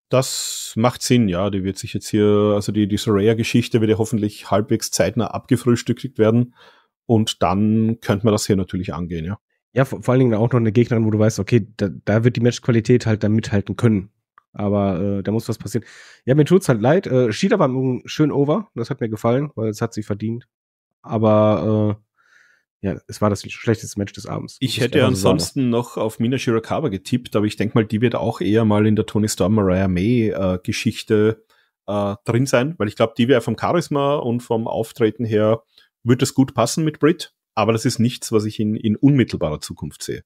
Das macht Sinn, ja. Die wird sich jetzt hier, also die, die Soraya-Geschichte wird ja hoffentlich halbwegs zeitnah abgefrühstückt werden. Und dann könnte man das hier natürlich angehen, ja. Ja, vor, vor allen Dingen auch noch eine Gegnerin, wo du weißt, okay, da, da wird die Matchqualität halt dann mithalten können. Aber äh, da muss was passieren. Ja, mir tut's halt leid. Äh, Shida war schön over. Das hat mir gefallen, weil es hat sie verdient. Aber äh, ja, es war das schlechteste Match des Abends. Ich hätte ja ansonsten noch auf Mina Shirakawa getippt, aber ich denke mal, die wird auch eher mal in der Tony Storm Mariah May äh, Geschichte äh, drin sein, weil ich glaube, die wäre vom Charisma und vom Auftreten her, wird das gut passen mit Brit, aber das ist nichts, was ich in, in unmittelbarer Zukunft sehe.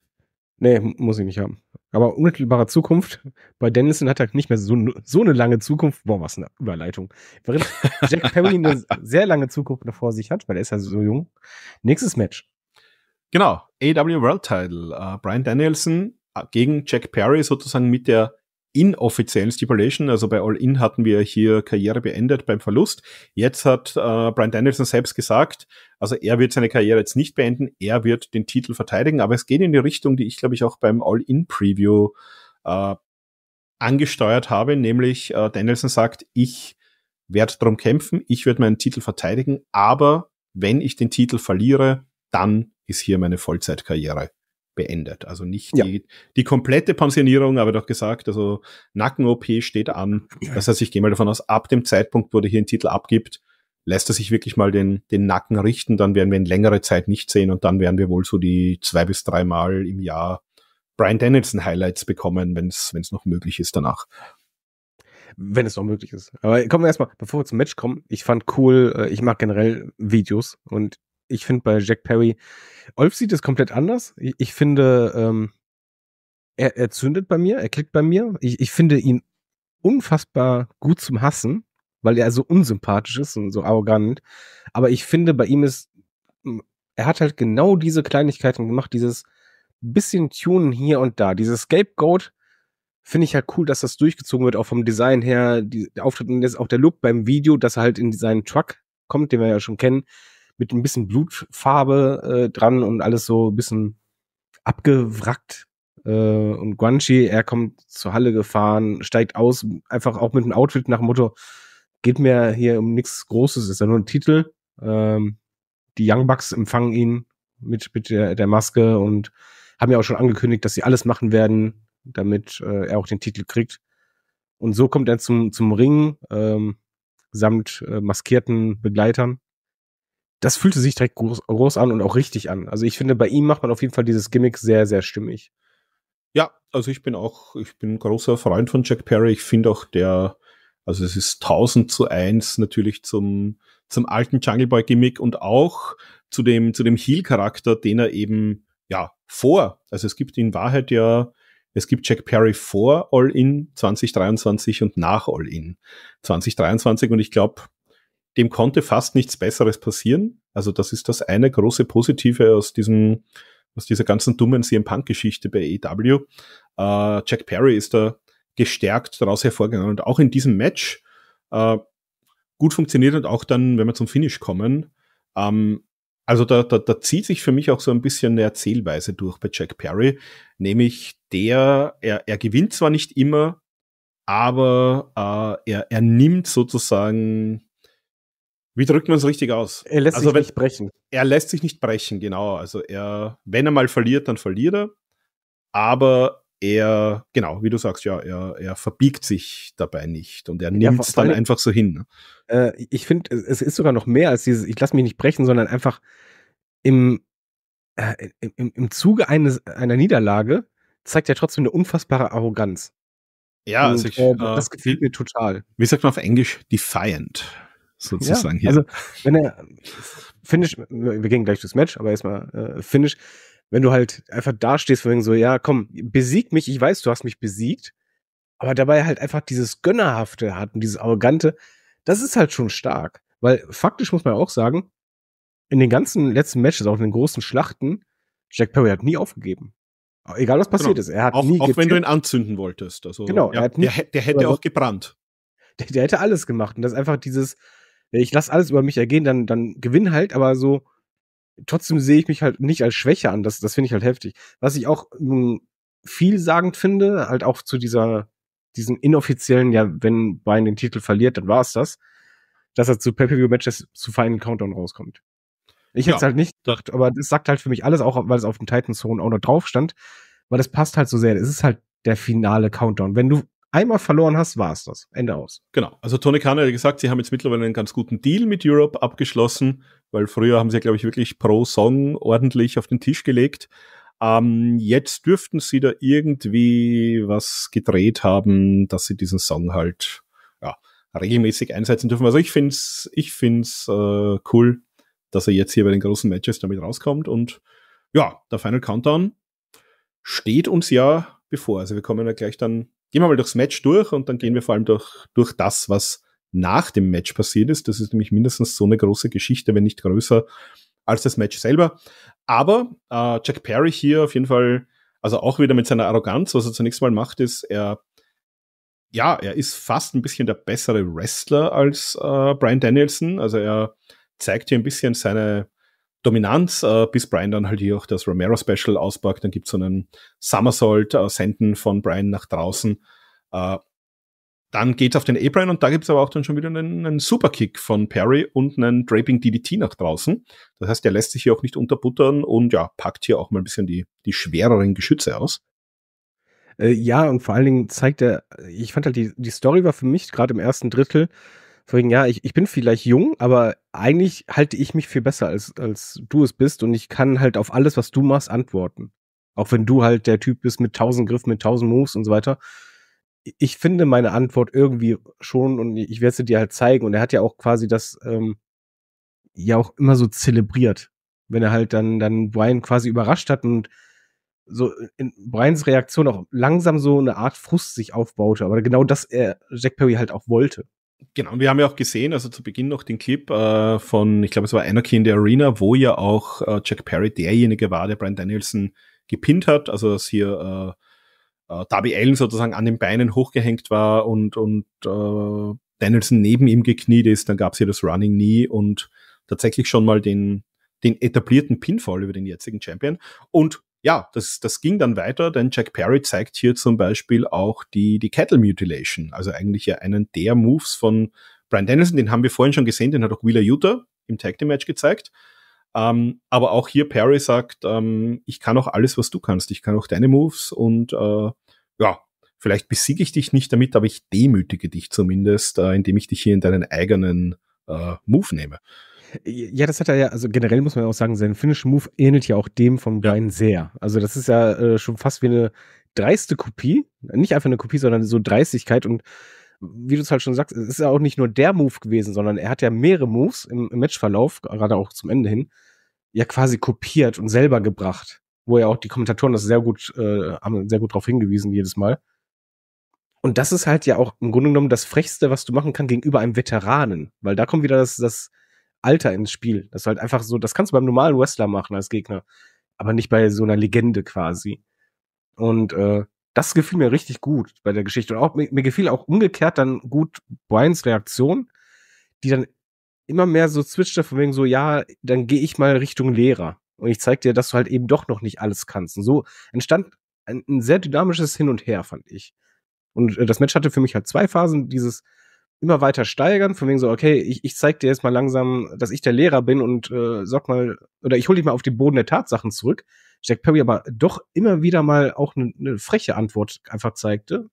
Nee, muss ich nicht haben. Aber unmittelbare Zukunft. Bei Dennison hat er nicht mehr so, so eine lange Zukunft. Boah, was eine Überleitung. Während Jack Perry eine sehr lange Zukunft vor sich hat, weil er ist ja so jung. Nächstes Match. Genau. AW World Title. Uh, äh, Brian Danielson äh, gegen Jack Perry sozusagen mit der inoffiziellen Stipulation. Also bei All-In hatten wir hier Karriere beendet beim Verlust. Jetzt hat äh, Brian Danielson selbst gesagt, also er wird seine Karriere jetzt nicht beenden, er wird den Titel verteidigen, aber es geht in die Richtung, die ich glaube ich auch beim All-In-Preview äh, angesteuert habe, nämlich äh, Danielson sagt, ich werde drum kämpfen, ich werde meinen Titel verteidigen, aber wenn ich den Titel verliere, dann ist hier meine Vollzeitkarriere beendet. Also nicht ja. die, die komplette Pensionierung, aber doch gesagt, also Nacken-OP steht an. Das heißt, ich gehe mal davon aus, ab dem Zeitpunkt, wo der hier einen Titel abgibt, lässt er sich wirklich mal den, den Nacken richten, dann werden wir ihn längere Zeit nicht sehen und dann werden wir wohl so die zwei bis drei Mal im Jahr Brian Dennison Highlights bekommen, wenn es noch möglich ist danach. Wenn es noch möglich ist. Aber kommen wir erstmal, bevor wir zum Match kommen, ich fand cool, äh, ich mag generell Videos und ich finde bei Jack Perry, Olf sieht es komplett anders. Ich, ich finde, ähm, er, er zündet bei mir, er klickt bei mir. Ich, ich finde ihn unfassbar gut zum Hassen, weil er so unsympathisch ist und so arrogant. Aber ich finde, bei ihm ist, hm, er hat halt genau diese Kleinigkeiten gemacht, dieses bisschen Tunen hier und da. Dieses Scapegoat finde ich halt cool, dass das durchgezogen wird, auch vom Design her, die, der Auftritt und jetzt auch der Look beim Video, dass er halt in seinen Truck kommt, den wir ja schon kennen, mit ein bisschen Blutfarbe äh, dran und alles so ein bisschen abgewrackt. Äh, und Guanchi, er kommt zur Halle gefahren, steigt aus, einfach auch mit einem Outfit nach dem Motto, geht mir hier um nichts Großes, ist ja nur ein Titel. Ähm, die Young Bucks empfangen ihn mit, mit der, der Maske und haben ja auch schon angekündigt, dass sie alles machen werden, damit äh, er auch den Titel kriegt. Und so kommt er zum, zum Ring ähm, samt äh, maskierten Begleitern das fühlte sich direkt groß, groß an und auch richtig an. Also ich finde, bei ihm macht man auf jeden Fall dieses Gimmick sehr, sehr stimmig. Ja, also ich bin auch, ich bin großer Freund von Jack Perry. Ich finde auch der, also es ist 1000 zu 1 natürlich zum, zum alten Jungle Boy Gimmick und auch zu dem, zu dem Heel-Charakter, den er eben, ja, vor. Also es gibt in Wahrheit ja, es gibt Jack Perry vor All In 2023 und nach All In 2023 und ich glaube, dem konnte fast nichts Besseres passieren. Also das ist das eine große Positive aus diesem, aus dieser ganzen dummen CM Punk Geschichte bei AEW. Äh, Jack Perry ist da gestärkt daraus hervorgegangen und auch in diesem Match äh, gut funktioniert und auch dann, wenn wir zum Finish kommen. Ähm, also da, da, da zieht sich für mich auch so ein bisschen eine Erzählweise durch bei Jack Perry, nämlich der, er, er gewinnt zwar nicht immer, aber äh, er, er nimmt sozusagen wie drückt man es richtig aus? Er lässt also sich wenn, nicht brechen. Er lässt sich nicht brechen, genau. Also er, wenn er mal verliert, dann verliert er. Aber er, genau, wie du sagst, ja, er, er verbiegt sich dabei nicht und er nimmt es dann einfach so hin. Ne? Äh, ich finde, es ist sogar noch mehr als dieses, ich lasse mich nicht brechen, sondern einfach im, äh, im, im Zuge eines, einer Niederlage zeigt er trotzdem eine unfassbare Arroganz. Ja, und, also ich, äh, äh das gefiel mir total. Wie sagt man auf Englisch? Defiant sozusagen ja, hier. Also, wenn er Finish, wir gehen gleich durchs Match, aber erstmal äh, Finish, wenn du halt einfach dastehst, von wegen so, ja, komm, besieg mich, ich weiß, du hast mich besiegt, aber dabei halt einfach dieses Gönnerhafte hat und dieses Arrogante, das ist halt schon stark. Weil faktisch muss man auch sagen, in den ganzen letzten Matches, auch in den großen Schlachten, Jack Perry hat nie aufgegeben. Egal was passiert genau. ist, er hat auch, nie. Auch wenn du ihn anzünden wolltest. Also, genau, ja, er hat nie, der, der hätte auch gebrannt. Der, der, hätte alles gemacht. Und das ist einfach dieses, ich lasse alles über mich ergehen, dann, dann gewinn halt, aber so, trotzdem sehe ich mich halt nicht als Schwäche an. Das, das finde ich halt heftig. Was ich auch mh, vielsagend finde, halt auch zu dieser, diesem inoffiziellen, ja, wenn Bein den Titel verliert, dann war es das, dass er zu Pay-Per-View-Matches zu Final Countdown rauskommt. Ich ja, es halt nicht gedacht, aber das sagt halt für mich alles, auch weil es auf dem Titan Zone auch noch drauf stand, weil das passt halt so sehr. Es ist halt der finale Countdown. Wenn du einmal verloren hast, war es das. Ende aus. Genau. Also Tony Kahn hat gesagt, sie haben jetzt mittlerweile einen ganz guten Deal mit Europe abgeschlossen, weil früher haben sie, glaube ich, wirklich pro Song ordentlich auf den Tisch gelegt. Ähm, jetzt dürften sie da irgendwie was gedreht haben, dass sie diesen Song halt ja, regelmäßig einsetzen dürfen. Also ich find's, ich find's äh, cool, dass er jetzt hier bei den großen Matches damit rauskommt. Und ja, der Final Countdown steht uns ja bevor. Also wir kommen ja gleich dann gehen wir mal durchs Match durch und dann gehen wir vor allem durch, durch das, was nach dem Match passiert ist. Das ist nämlich mindestens so eine große Geschichte, wenn nicht größer als das Match selber. Aber äh, Jack Perry hier auf jeden Fall, also auch wieder mit seiner Arroganz, was er zunächst mal macht, ist, er, ja, er ist fast ein bisschen der bessere Wrestler als äh, Brian Danielson. Also er zeigt hier ein bisschen seine, Dominanz, äh, bis Brian dann halt hier auch das Romero-Special auspackt. Dann gibt's so einen Somersault, äh, Senden von Brian nach draußen. Äh, dann geht's auf den Apron und da gibt's aber auch dann schon wieder einen, einen Superkick von Perry und einen Draping DDT nach draußen. Das heißt, der lässt sich hier auch nicht unterbuttern und ja, packt hier auch mal ein bisschen die, die schwereren Geschütze aus äh, ja, und vor allen Dingen zeigt er, ich fand halt, die, die Story war für mich gerade im ersten Drittel Vorhin, ja, ich, ich bin vielleicht jung, aber eigentlich halte ich mich viel besser, als, als du es bist und ich kann halt auf alles, was du machst, antworten. Auch wenn du halt der Typ bist mit tausend Griffen, mit tausend Moves und so weiter. Ich finde meine Antwort irgendwie schon und ich werde sie dir halt zeigen. Und er hat ja auch quasi das ähm, ja auch immer so zelebriert, wenn er halt dann, dann Brian quasi überrascht hat und so in Brians Reaktion auch langsam so eine Art Frust sich aufbaute, aber genau das er Jack Perry halt auch wollte. Genau, wir haben ja auch gesehen, also zu Beginn noch den Clip äh, von, ich glaube, es war Anarchy in the Arena, wo ja auch äh, Jack Perry derjenige war, der Brian Danielson gepinnt hat, also dass hier äh, äh, Darby Allen sozusagen an den Beinen hochgehängt war und, und äh, Danielson neben ihm gekniet ist, dann gab's hier das Running Knee und tatsächlich schon mal den, den etablierten Pinfall über den jetzigen Champion. Und ja, das, das ging dann weiter, denn Jack Perry zeigt hier zum Beispiel auch die, die Cattle Mutilation, also eigentlich ja einen der Moves von Brian Dennison, den haben wir vorhin schon gesehen, den hat auch Wheeler Utah im Tag Team Match gezeigt. Ähm, aber auch hier Perry sagt, ähm, ich kann auch alles, was du kannst, ich kann auch deine Moves und äh, ja, vielleicht besiege ich dich nicht damit, aber ich demütige dich zumindest, äh, indem ich dich hier in deinen eigenen äh, Move nehme. Ja, das hat er ja, also generell muss man ja auch sagen, sein Finish-Move ähnelt ja auch dem von Brian ja. sehr. Also das ist ja äh, schon fast wie eine dreiste Kopie. Nicht einfach eine Kopie, sondern so Dreistigkeit und wie du es halt schon sagst, es ist ja auch nicht nur der Move gewesen, sondern er hat ja mehrere Moves im, im Matchverlauf, gerade auch zum Ende hin, ja quasi kopiert und selber gebracht. Wo ja auch die Kommentatoren das sehr gut, äh, haben sehr gut darauf hingewiesen jedes Mal. Und das ist halt ja auch im Grunde genommen das Frechste, was du machen kannst gegenüber einem Veteranen. Weil da kommt wieder das, das Alter ins Spiel. Das ist halt einfach so, das kannst du beim normalen Wrestler machen als Gegner, aber nicht bei so einer Legende quasi. Und äh, das gefiel mir richtig gut bei der Geschichte. Und auch mir, mir gefiel auch umgekehrt dann gut Brians Reaktion, die dann immer mehr so switchte von wegen so, ja, dann gehe ich mal Richtung Lehrer. Und ich zeig dir, dass du halt eben doch noch nicht alles kannst. Und so entstand ein, ein sehr dynamisches Hin und Her, fand ich. Und äh, das Match hatte für mich halt zwei Phasen. Dieses, immer weiter steigern, von wegen so, okay, ich, ich zeig dir jetzt mal langsam, dass ich der Lehrer bin und äh, sorg mal, oder ich hole dich mal auf den Boden der Tatsachen zurück. Jack Perry aber doch immer wieder mal auch eine ne freche Antwort einfach zeigte.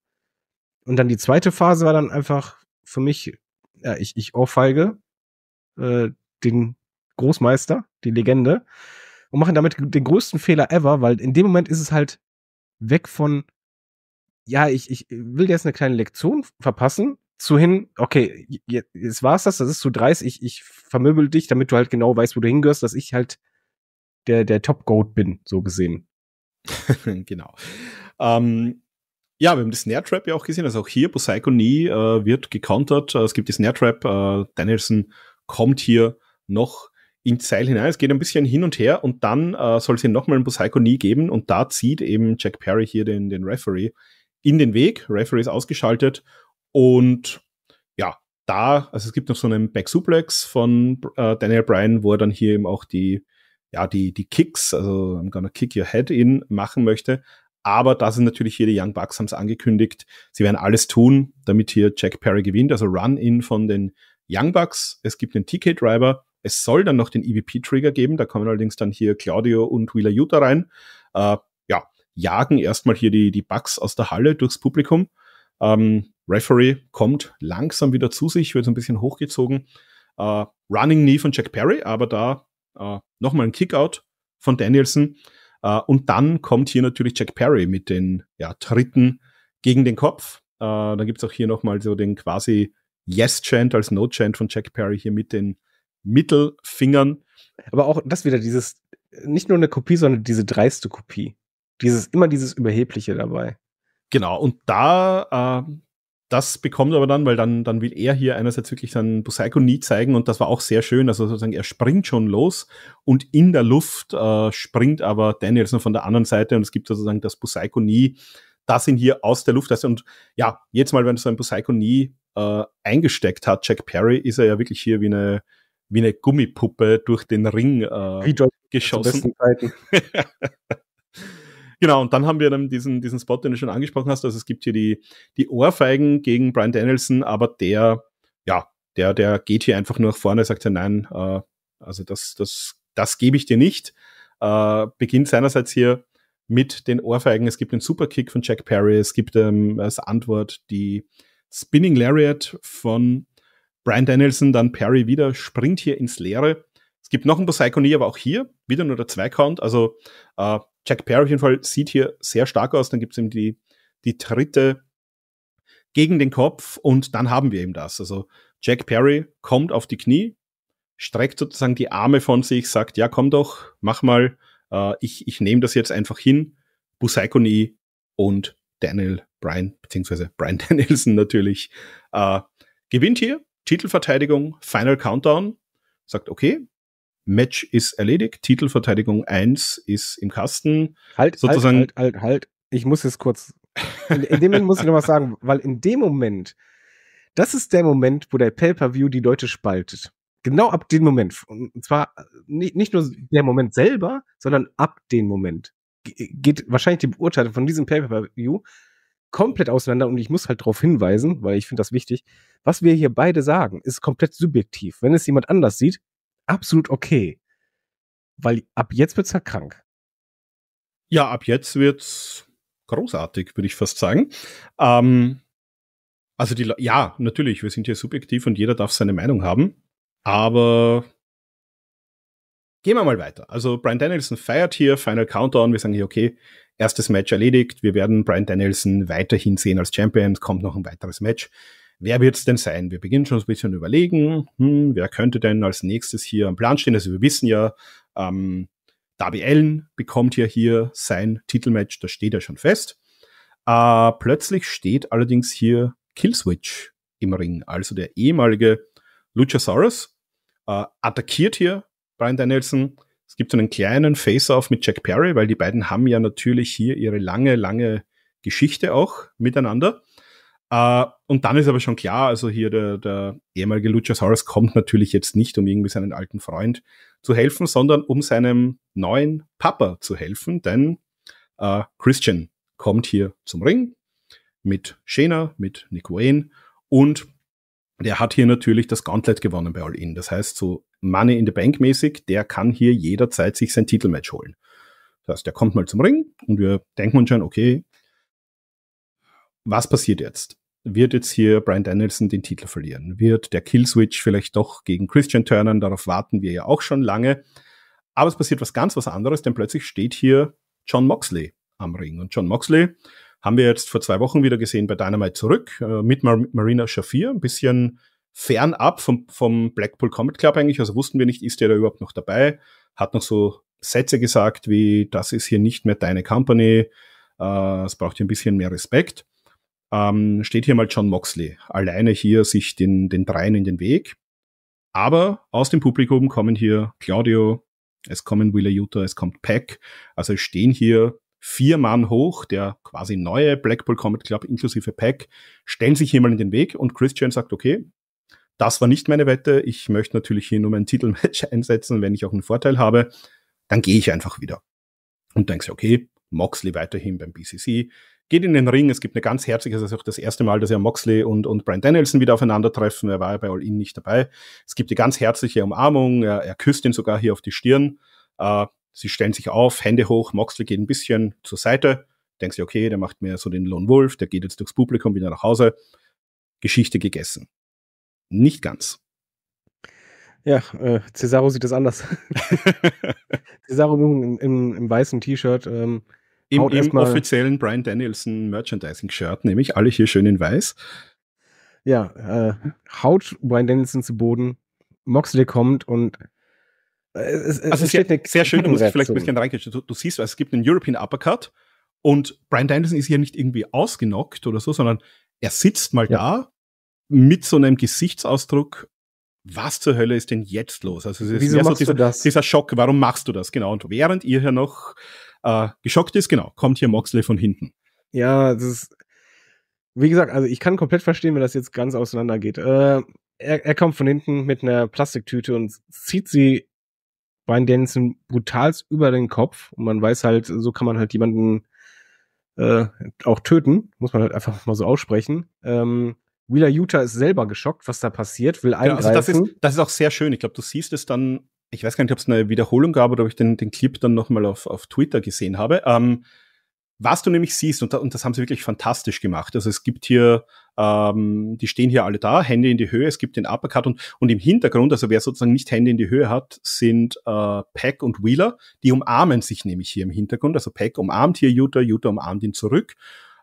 Und dann die zweite Phase war dann einfach für mich, ja, ich, ich ohrfeige äh, den Großmeister, die Legende, und mache damit den größten Fehler ever, weil in dem Moment ist es halt weg von, ja, ich, ich will dir jetzt eine kleine Lektion verpassen, zu hin, okay, jetzt war's das, das ist zu dreist, ich, ich vermöbel dich, damit du halt genau weißt, wo du hingehörst, dass ich halt der, der Top-Goat bin, so gesehen. genau. Ähm, ja, wir haben die Snare Trap ja auch gesehen, also auch hier Poseiko nie äh, wird gecountert, äh, es gibt die Snare Trap, äh, Danielson kommt hier noch in Seil hinein, es geht ein bisschen hin und her und dann äh, soll es hier nochmal ein Poseiko nie geben und da zieht eben Jack Perry hier den, den Referee in den Weg, Referee ist ausgeschaltet und ja, da, also es gibt noch so einen Back Suplex von äh, Daniel Bryan, wo er dann hier eben auch die, ja, die, die Kicks, also I'm gonna kick your head in, machen möchte. Aber da sind natürlich hier die Young Bucks haben es angekündigt. Sie werden alles tun, damit hier Jack Perry gewinnt. Also Run-In von den Young Bucks. Es gibt einen TK-Driver. Es soll dann noch den EVP-Trigger geben. Da kommen allerdings dann hier Claudio und Wheeler Utah rein. Äh, ja, jagen erstmal hier die, die Bucks aus der Halle durchs Publikum. Ähm, Referee kommt langsam wieder zu sich, wird so ein bisschen hochgezogen. Uh, Running Knee von Jack Perry, aber da uh, äh, nochmal ein Kickout von Danielson. Uh, und dann kommt hier natürlich Jack Perry mit den ja, Tritten gegen den Kopf. dann gibt es auch hier nochmal so den quasi Yes-Chant als No-Chant von Jack Perry hier mit den Mittelfingern. Aber auch das wieder dieses, nicht nur eine Kopie, sondern diese dreiste Kopie. Dieses, immer dieses Überhebliche dabei. Genau, und da äh, das bekommt aber dann, weil dann, dann will er hier einerseits wirklich seinen Busaiko nie zeigen und das war auch sehr schön. Also sozusagen, er springt schon los und in der Luft äh, springt aber Danielson von der anderen Seite und es gibt sozusagen das Busaiko nie, das ihn hier aus der Luft lässt. Und ja, jetzt mal, wenn so seinen Busaiko nie äh, eingesteckt hat, Jack Perry, ist er ja wirklich hier wie eine, wie eine Gummipuppe durch den Ring äh, geschossen. Genau, und dann haben wir dann diesen, diesen Spot, den du schon angesprochen hast. Also es gibt hier die, die Ohrfeigen gegen Brian Danielson, aber der, ja, der, der geht hier einfach nur nach vorne, sagt ja nein, äh, also das, das, das gebe ich dir nicht. Äh, beginnt seinerseits hier mit den Ohrfeigen. Es gibt den Superkick von Jack Perry, es gibt ähm, als Antwort die Spinning Lariat von Brian Danielson, dann Perry wieder, springt hier ins Leere. Es gibt noch ein paar Psychonie, aber auch hier wieder nur der Zweikant. Also äh, Jack Perry auf jeden Fall sieht hier sehr stark aus. Dann gibt's eben die, die dritte gegen den Kopf und dann haben wir eben das. Also Jack Perry kommt auf die Knie, streckt sozusagen die Arme von sich, sagt, ja, komm doch, mach mal, äh, ich, ich nehme das jetzt einfach hin. Busaiko Ni und Daniel Bryan, beziehungsweise Brian Danielson natürlich, äh, gewinnt hier. Titelverteidigung, Final Countdown, sagt, okay, Match ist erledigt, Titelverteidigung 1 ist im Kasten. Halt, halt, sozusagen halt, halt, halt, halt. Ich muss jetzt kurz. In, in dem Moment muss ich noch was sagen, weil in dem Moment, das ist der Moment, wo der Pay-Per-View die Leute spaltet. Genau ab dem Moment. Und zwar äh, nicht, nicht nur der Moment selber, sondern ab dem Moment äh, geht wahrscheinlich die Beurteilung von diesem Pay-Per-View komplett auseinander und ich muss halt darauf hinweisen, weil ich finde das wichtig, was wir hier beide sagen, ist komplett subjektiv. Wenn es jemand anders sieht, absolut okay. Weil ab jetzt wird es halt krank. Ja, ab jetzt wird's großartig, würde ich fast sagen. Ähm, also die, ja, natürlich, wir sind hier subjektiv und jeder darf seine Meinung haben. Aber gehen wir mal weiter. Also Brian Danielson feiert hier Final Countdown. Wir sagen hier, okay, erstes Match erledigt. Wir werden Brian Danielson weiterhin sehen als Champion. Kommt noch ein weiteres Match wer wird es denn sein? Wir beginnen schon ein bisschen überlegen, hm, wer könnte denn als nächstes hier am Plan stehen? Also wir wissen ja, ähm, Darby Allen bekommt ja hier sein Titelmatch, das steht ja schon fest. Äh, plötzlich steht allerdings hier Killswitch im Ring, also der ehemalige Luchasaurus, äh, attackiert hier Brian Danielson. Es gibt so einen kleinen Face-Off mit Jack Perry, weil die beiden haben ja natürlich hier ihre lange, lange Geschichte auch miteinander. Äh, und dann ist aber schon klar, also hier der, der ehemalige Luchasaurus kommt natürlich jetzt nicht, um irgendwie seinen alten Freund zu helfen, sondern um seinem neuen Papa zu helfen, denn uh, Christian kommt hier zum Ring mit Shena, mit Nick Wayne und der hat hier natürlich das Gauntlet gewonnen bei All In. Das heißt, so Money in the Bank mäßig, der kann hier jederzeit sich sein Titelmatch holen. Das heißt, der kommt mal zum Ring und wir denken uns schon, okay, was passiert jetzt? wird jetzt hier Brian Danielson den Titel verlieren? Wird der Killswitch vielleicht doch gegen Christian turnen? Darauf warten wir ja auch schon lange. Aber es passiert was ganz was anderes, denn plötzlich steht hier John Moxley am Ring. Und John Moxley haben wir jetzt vor zwei Wochen wieder gesehen bei Dynamite zurück äh, mit Mar Marina Shafir, ein bisschen fernab vom, vom Blackpool Comet Club eigentlich. Also wussten wir nicht, ist der da überhaupt noch dabei? Hat noch so Sätze gesagt wie, das ist hier nicht mehr deine Company, äh, es braucht hier ein bisschen mehr Respekt ähm, steht hier mal John Moxley, alleine hier sich den, den Dreien in den Weg. Aber aus dem Publikum kommen hier Claudio, es kommen Willa Utah, es kommt Pack. Also stehen hier vier Mann hoch, der quasi neue Blackpool Comet Club inklusive Pack, stellen sich hier mal in den Weg und Christian sagt, okay, das war nicht meine Wette, ich möchte natürlich hier nur mein Titelmatch einsetzen, wenn ich auch einen Vorteil habe, dann gehe ich einfach wieder. Und denkst, okay, Moxley weiterhin beim BCC, geht in den Ring. Es gibt eine ganz herzliche, das ist auch das erste Mal, dass ja Moxley und, und Brian Danielson wieder aufeinandertreffen. Er war ja bei All In nicht dabei. Es gibt eine ganz herzliche Umarmung. Er, er küsst ihn sogar hier auf die Stirn. Äh, sie stellen sich auf, Hände hoch. Moxley geht ein bisschen zur Seite. Denkst du, okay, der macht mir so den Lone Wolf, der geht jetzt durchs Publikum wieder nach Hause. Geschichte gegessen. Nicht ganz. Ja, äh, Cesaro sieht das anders. Cesaro im, im, im weißen T-Shirt. Ähm im, im offiziellen Brian Danielson Merchandising-Shirt, nämlich alle hier schön in weiß. Ja, äh, haut Brian Danielson zu Boden, Moxley kommt und äh, es, es also es steht sehr, eine sehr schön, da muss ich vielleicht ein bisschen reingehen. Du, du, siehst, es gibt einen European Uppercut und Brian Danielson ist hier nicht irgendwie ausgenockt oder so, sondern er sitzt mal ja. da mit so einem Gesichtsausdruck. Was zur Hölle ist denn jetzt los? Also es ist Wieso mehr so dieser, dieser Schock, warum machst du das? Genau. Und während ihr hier noch äh, geschockt ist, genau, kommt hier Moxley von hinten. Ja, das ist, wie gesagt, also ich kann komplett verstehen, wenn das jetzt ganz auseinander geht. Äh, er, er, kommt von hinten mit einer Plastiktüte und zieht sie Brian Dennison brutals über den Kopf und man weiß halt, so kann man halt jemanden äh, auch töten, muss man halt einfach mal so aussprechen. Ähm, Wheeler Utah ist selber geschockt, was da passiert, will eingreifen. Ja, also das ist, das ist auch sehr schön. Ich glaube, du siehst es dann ich weiß gar nicht, ob es eine Wiederholung gab oder ob ich den, den Clip dann nochmal auf, auf Twitter gesehen habe. Ähm, was du nämlich siehst, und, da, und, das haben sie wirklich fantastisch gemacht. Also es gibt hier, ähm, die stehen hier alle da, Hände in die Höhe, es gibt den Uppercut und, und im Hintergrund, also wer sozusagen nicht Hände in die Höhe hat, sind äh, Pack und Wheeler, die umarmen sich nämlich hier im Hintergrund. Also Pack umarmt hier Jutta, Jutta umarmt ihn zurück.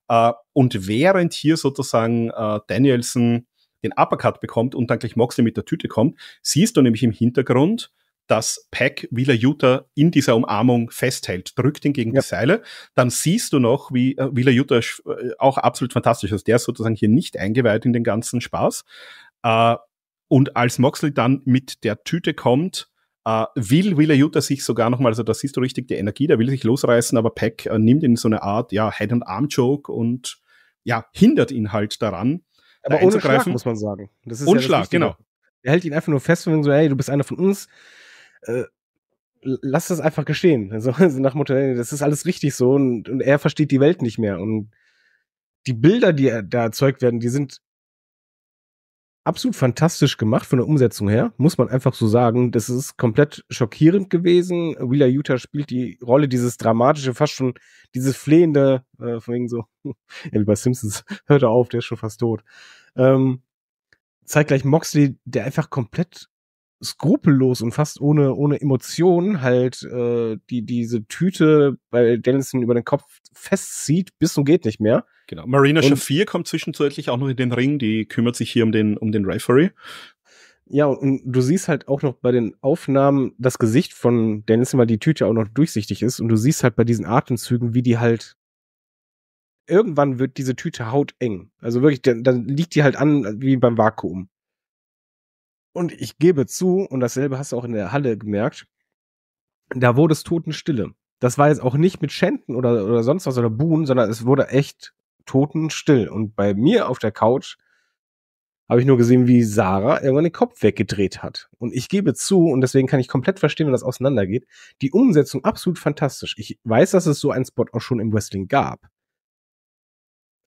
Äh, und während hier sozusagen äh, Danielson den Uppercut bekommt und dann gleich Moxley mit der Tüte kommt, siehst du nämlich im Hintergrund, dass Pack Wheeler Jutta in dieser Umarmung festhält, drückt ihn gegen ja. die Seile. Dann siehst du noch, wie äh, Wheeler Utah äh, auch absolut fantastisch ist. der ist sozusagen hier nicht eingeweiht in den ganzen Spaß. Äh, und als Moxley dann mit der Tüte kommt, äh, will Wheeler Jutta sich sogar nochmal, also da siehst du richtig die Energie, der will sich losreißen, aber Pack äh, nimmt ihn in so eine Art ja, Head-and-Arm-Joke und ja, hindert ihn halt daran. Aber da ohne Schlag, muss man sagen. Das ist Unschlag, ja genau. Er hält ihn einfach nur fest und so, hey, du bist einer von uns äh, lass das einfach geschehen. Also, also nach Motto, das ist alles richtig so und, und er versteht die Welt nicht mehr. Und die Bilder, die da erzeugt werden, die sind absolut fantastisch gemacht von der Umsetzung her, muss man einfach so sagen. Das ist komplett schockierend gewesen. Wheeler Utah spielt die Rolle dieses dramatische, fast schon dieses flehende, äh, von wegen so, ja, wie bei Simpsons, hört er auf, der ist schon fast tot. Ähm, zeigt gleich Moxley, der einfach komplett skrupellos und fast ohne, ohne Emotionen halt äh, die, diese Tüte bei Dennison über den Kopf festzieht, bis zum geht nicht mehr. Genau. Marina Shafir kommt zwischenzeitlich auch noch in den Ring, die kümmert sich hier um den, um den Referee. Ja, und du siehst halt auch noch bei den Aufnahmen das Gesicht von Dennison, weil die Tüte auch noch durchsichtig ist. Und du siehst halt bei diesen Atemzügen, wie die halt irgendwann wird diese Tüte hauteng. Also wirklich, dann, dann liegt die halt an wie beim Vakuum. Und ich gebe zu, und dasselbe hast du auch in der Halle gemerkt, da wurde es totenstille. Das war jetzt auch nicht mit Schänden oder, oder sonst was oder Buhen, sondern es wurde echt totenstill. Und bei mir auf der Couch habe ich nur gesehen, wie Sarah irgendwann den Kopf weggedreht hat. Und ich gebe zu, und deswegen kann ich komplett verstehen, wenn das auseinandergeht, die Umsetzung absolut fantastisch. Ich weiß, dass es so einen Spot auch schon im Wrestling gab.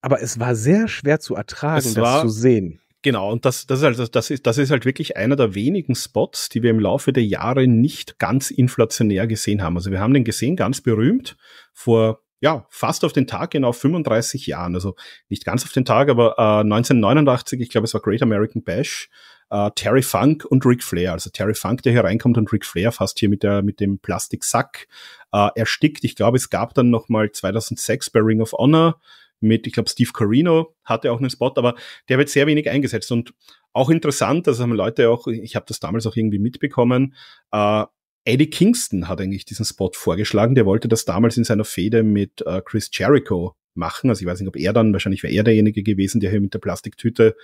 Aber es war sehr schwer zu ertragen, es das zu sehen. Genau, und das, das, ist halt, das, ist, das ist halt wirklich einer der wenigen Spots, die wir im Laufe der Jahre nicht ganz inflationär gesehen haben. Also wir haben den gesehen, ganz berühmt, vor ja, fast auf den Tag, genau 35 Jahren. Also nicht ganz auf den Tag, aber äh, 1989, ich glaube, es war Great American Bash, äh, Terry Funk und Ric Flair. Also Terry Funk, der hier reinkommt und Ric Flair fast hier mit, der, mit dem Plastiksack äh, erstickt. Ich glaube, es gab dann nochmal 2006 bei Ring of Honor mit, ich glaube, Steve Carino hatte auch einen Spot, aber der wird sehr wenig eingesetzt und auch interessant, das haben Leute auch, ich habe das damals auch irgendwie mitbekommen, äh, Eddie Kingston hat eigentlich diesen Spot vorgeschlagen, der wollte das damals in seiner Fehde mit äh, Chris Jericho machen, also ich weiß nicht, ob er dann, wahrscheinlich wäre er derjenige gewesen, der hier mit der Plastiktüte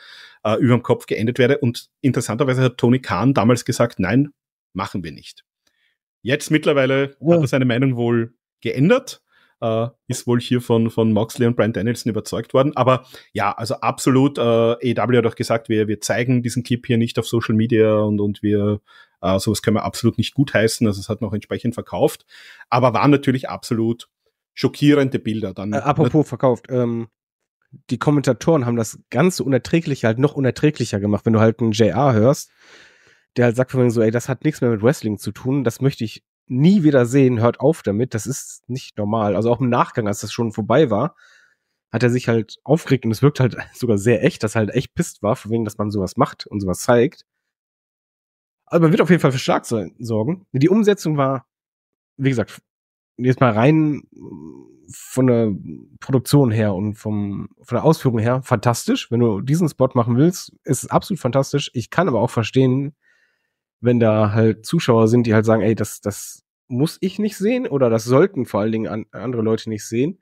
äh, über dem Kopf geendet wäre und interessanterweise hat Tony Khan damals gesagt, nein, machen wir nicht. Jetzt mittlerweile ja. hat er seine Meinung wohl geändert äh, ist wohl hier von, von Moxley und Brian Danielson überzeugt worden. Aber ja, also absolut, äh, AEW hat auch gesagt, wir, wir zeigen diesen Clip hier nicht auf Social Media und, und wir äh, sowas können wir absolut nicht gutheißen. Also es hat noch entsprechend verkauft. Aber waren natürlich absolut schockierende Bilder dann. Äh, apropos ne? verkauft, ähm, die Kommentatoren haben das Ganze unerträglich halt noch unerträglicher gemacht, wenn du halt einen JR hörst, der halt sagt von mir so, ey, das hat nichts mehr mit Wrestling zu tun, das möchte ich nie wieder sehen, hört auf damit. Das ist nicht normal. Also auch im Nachgang, als das schon vorbei war, hat er sich halt aufgeregt und es wirkt halt sogar sehr echt, dass er halt echt pisst war, von wegen, dass man sowas macht und sowas zeigt. Aber also man wird auf jeden Fall für Schlag sorgen. Die Umsetzung war, wie gesagt, jetzt mal rein äh, von der Produktion her und vom, von der Ausführung her fantastisch. Wenn du diesen Spot machen willst, ist es absolut fantastisch. Ich kann aber auch verstehen, wenn da halt Zuschauer sind, die halt sagen, ey, das, das muss ich nicht sehen oder das sollten vor allen Dingen an, andere Leute nicht sehen.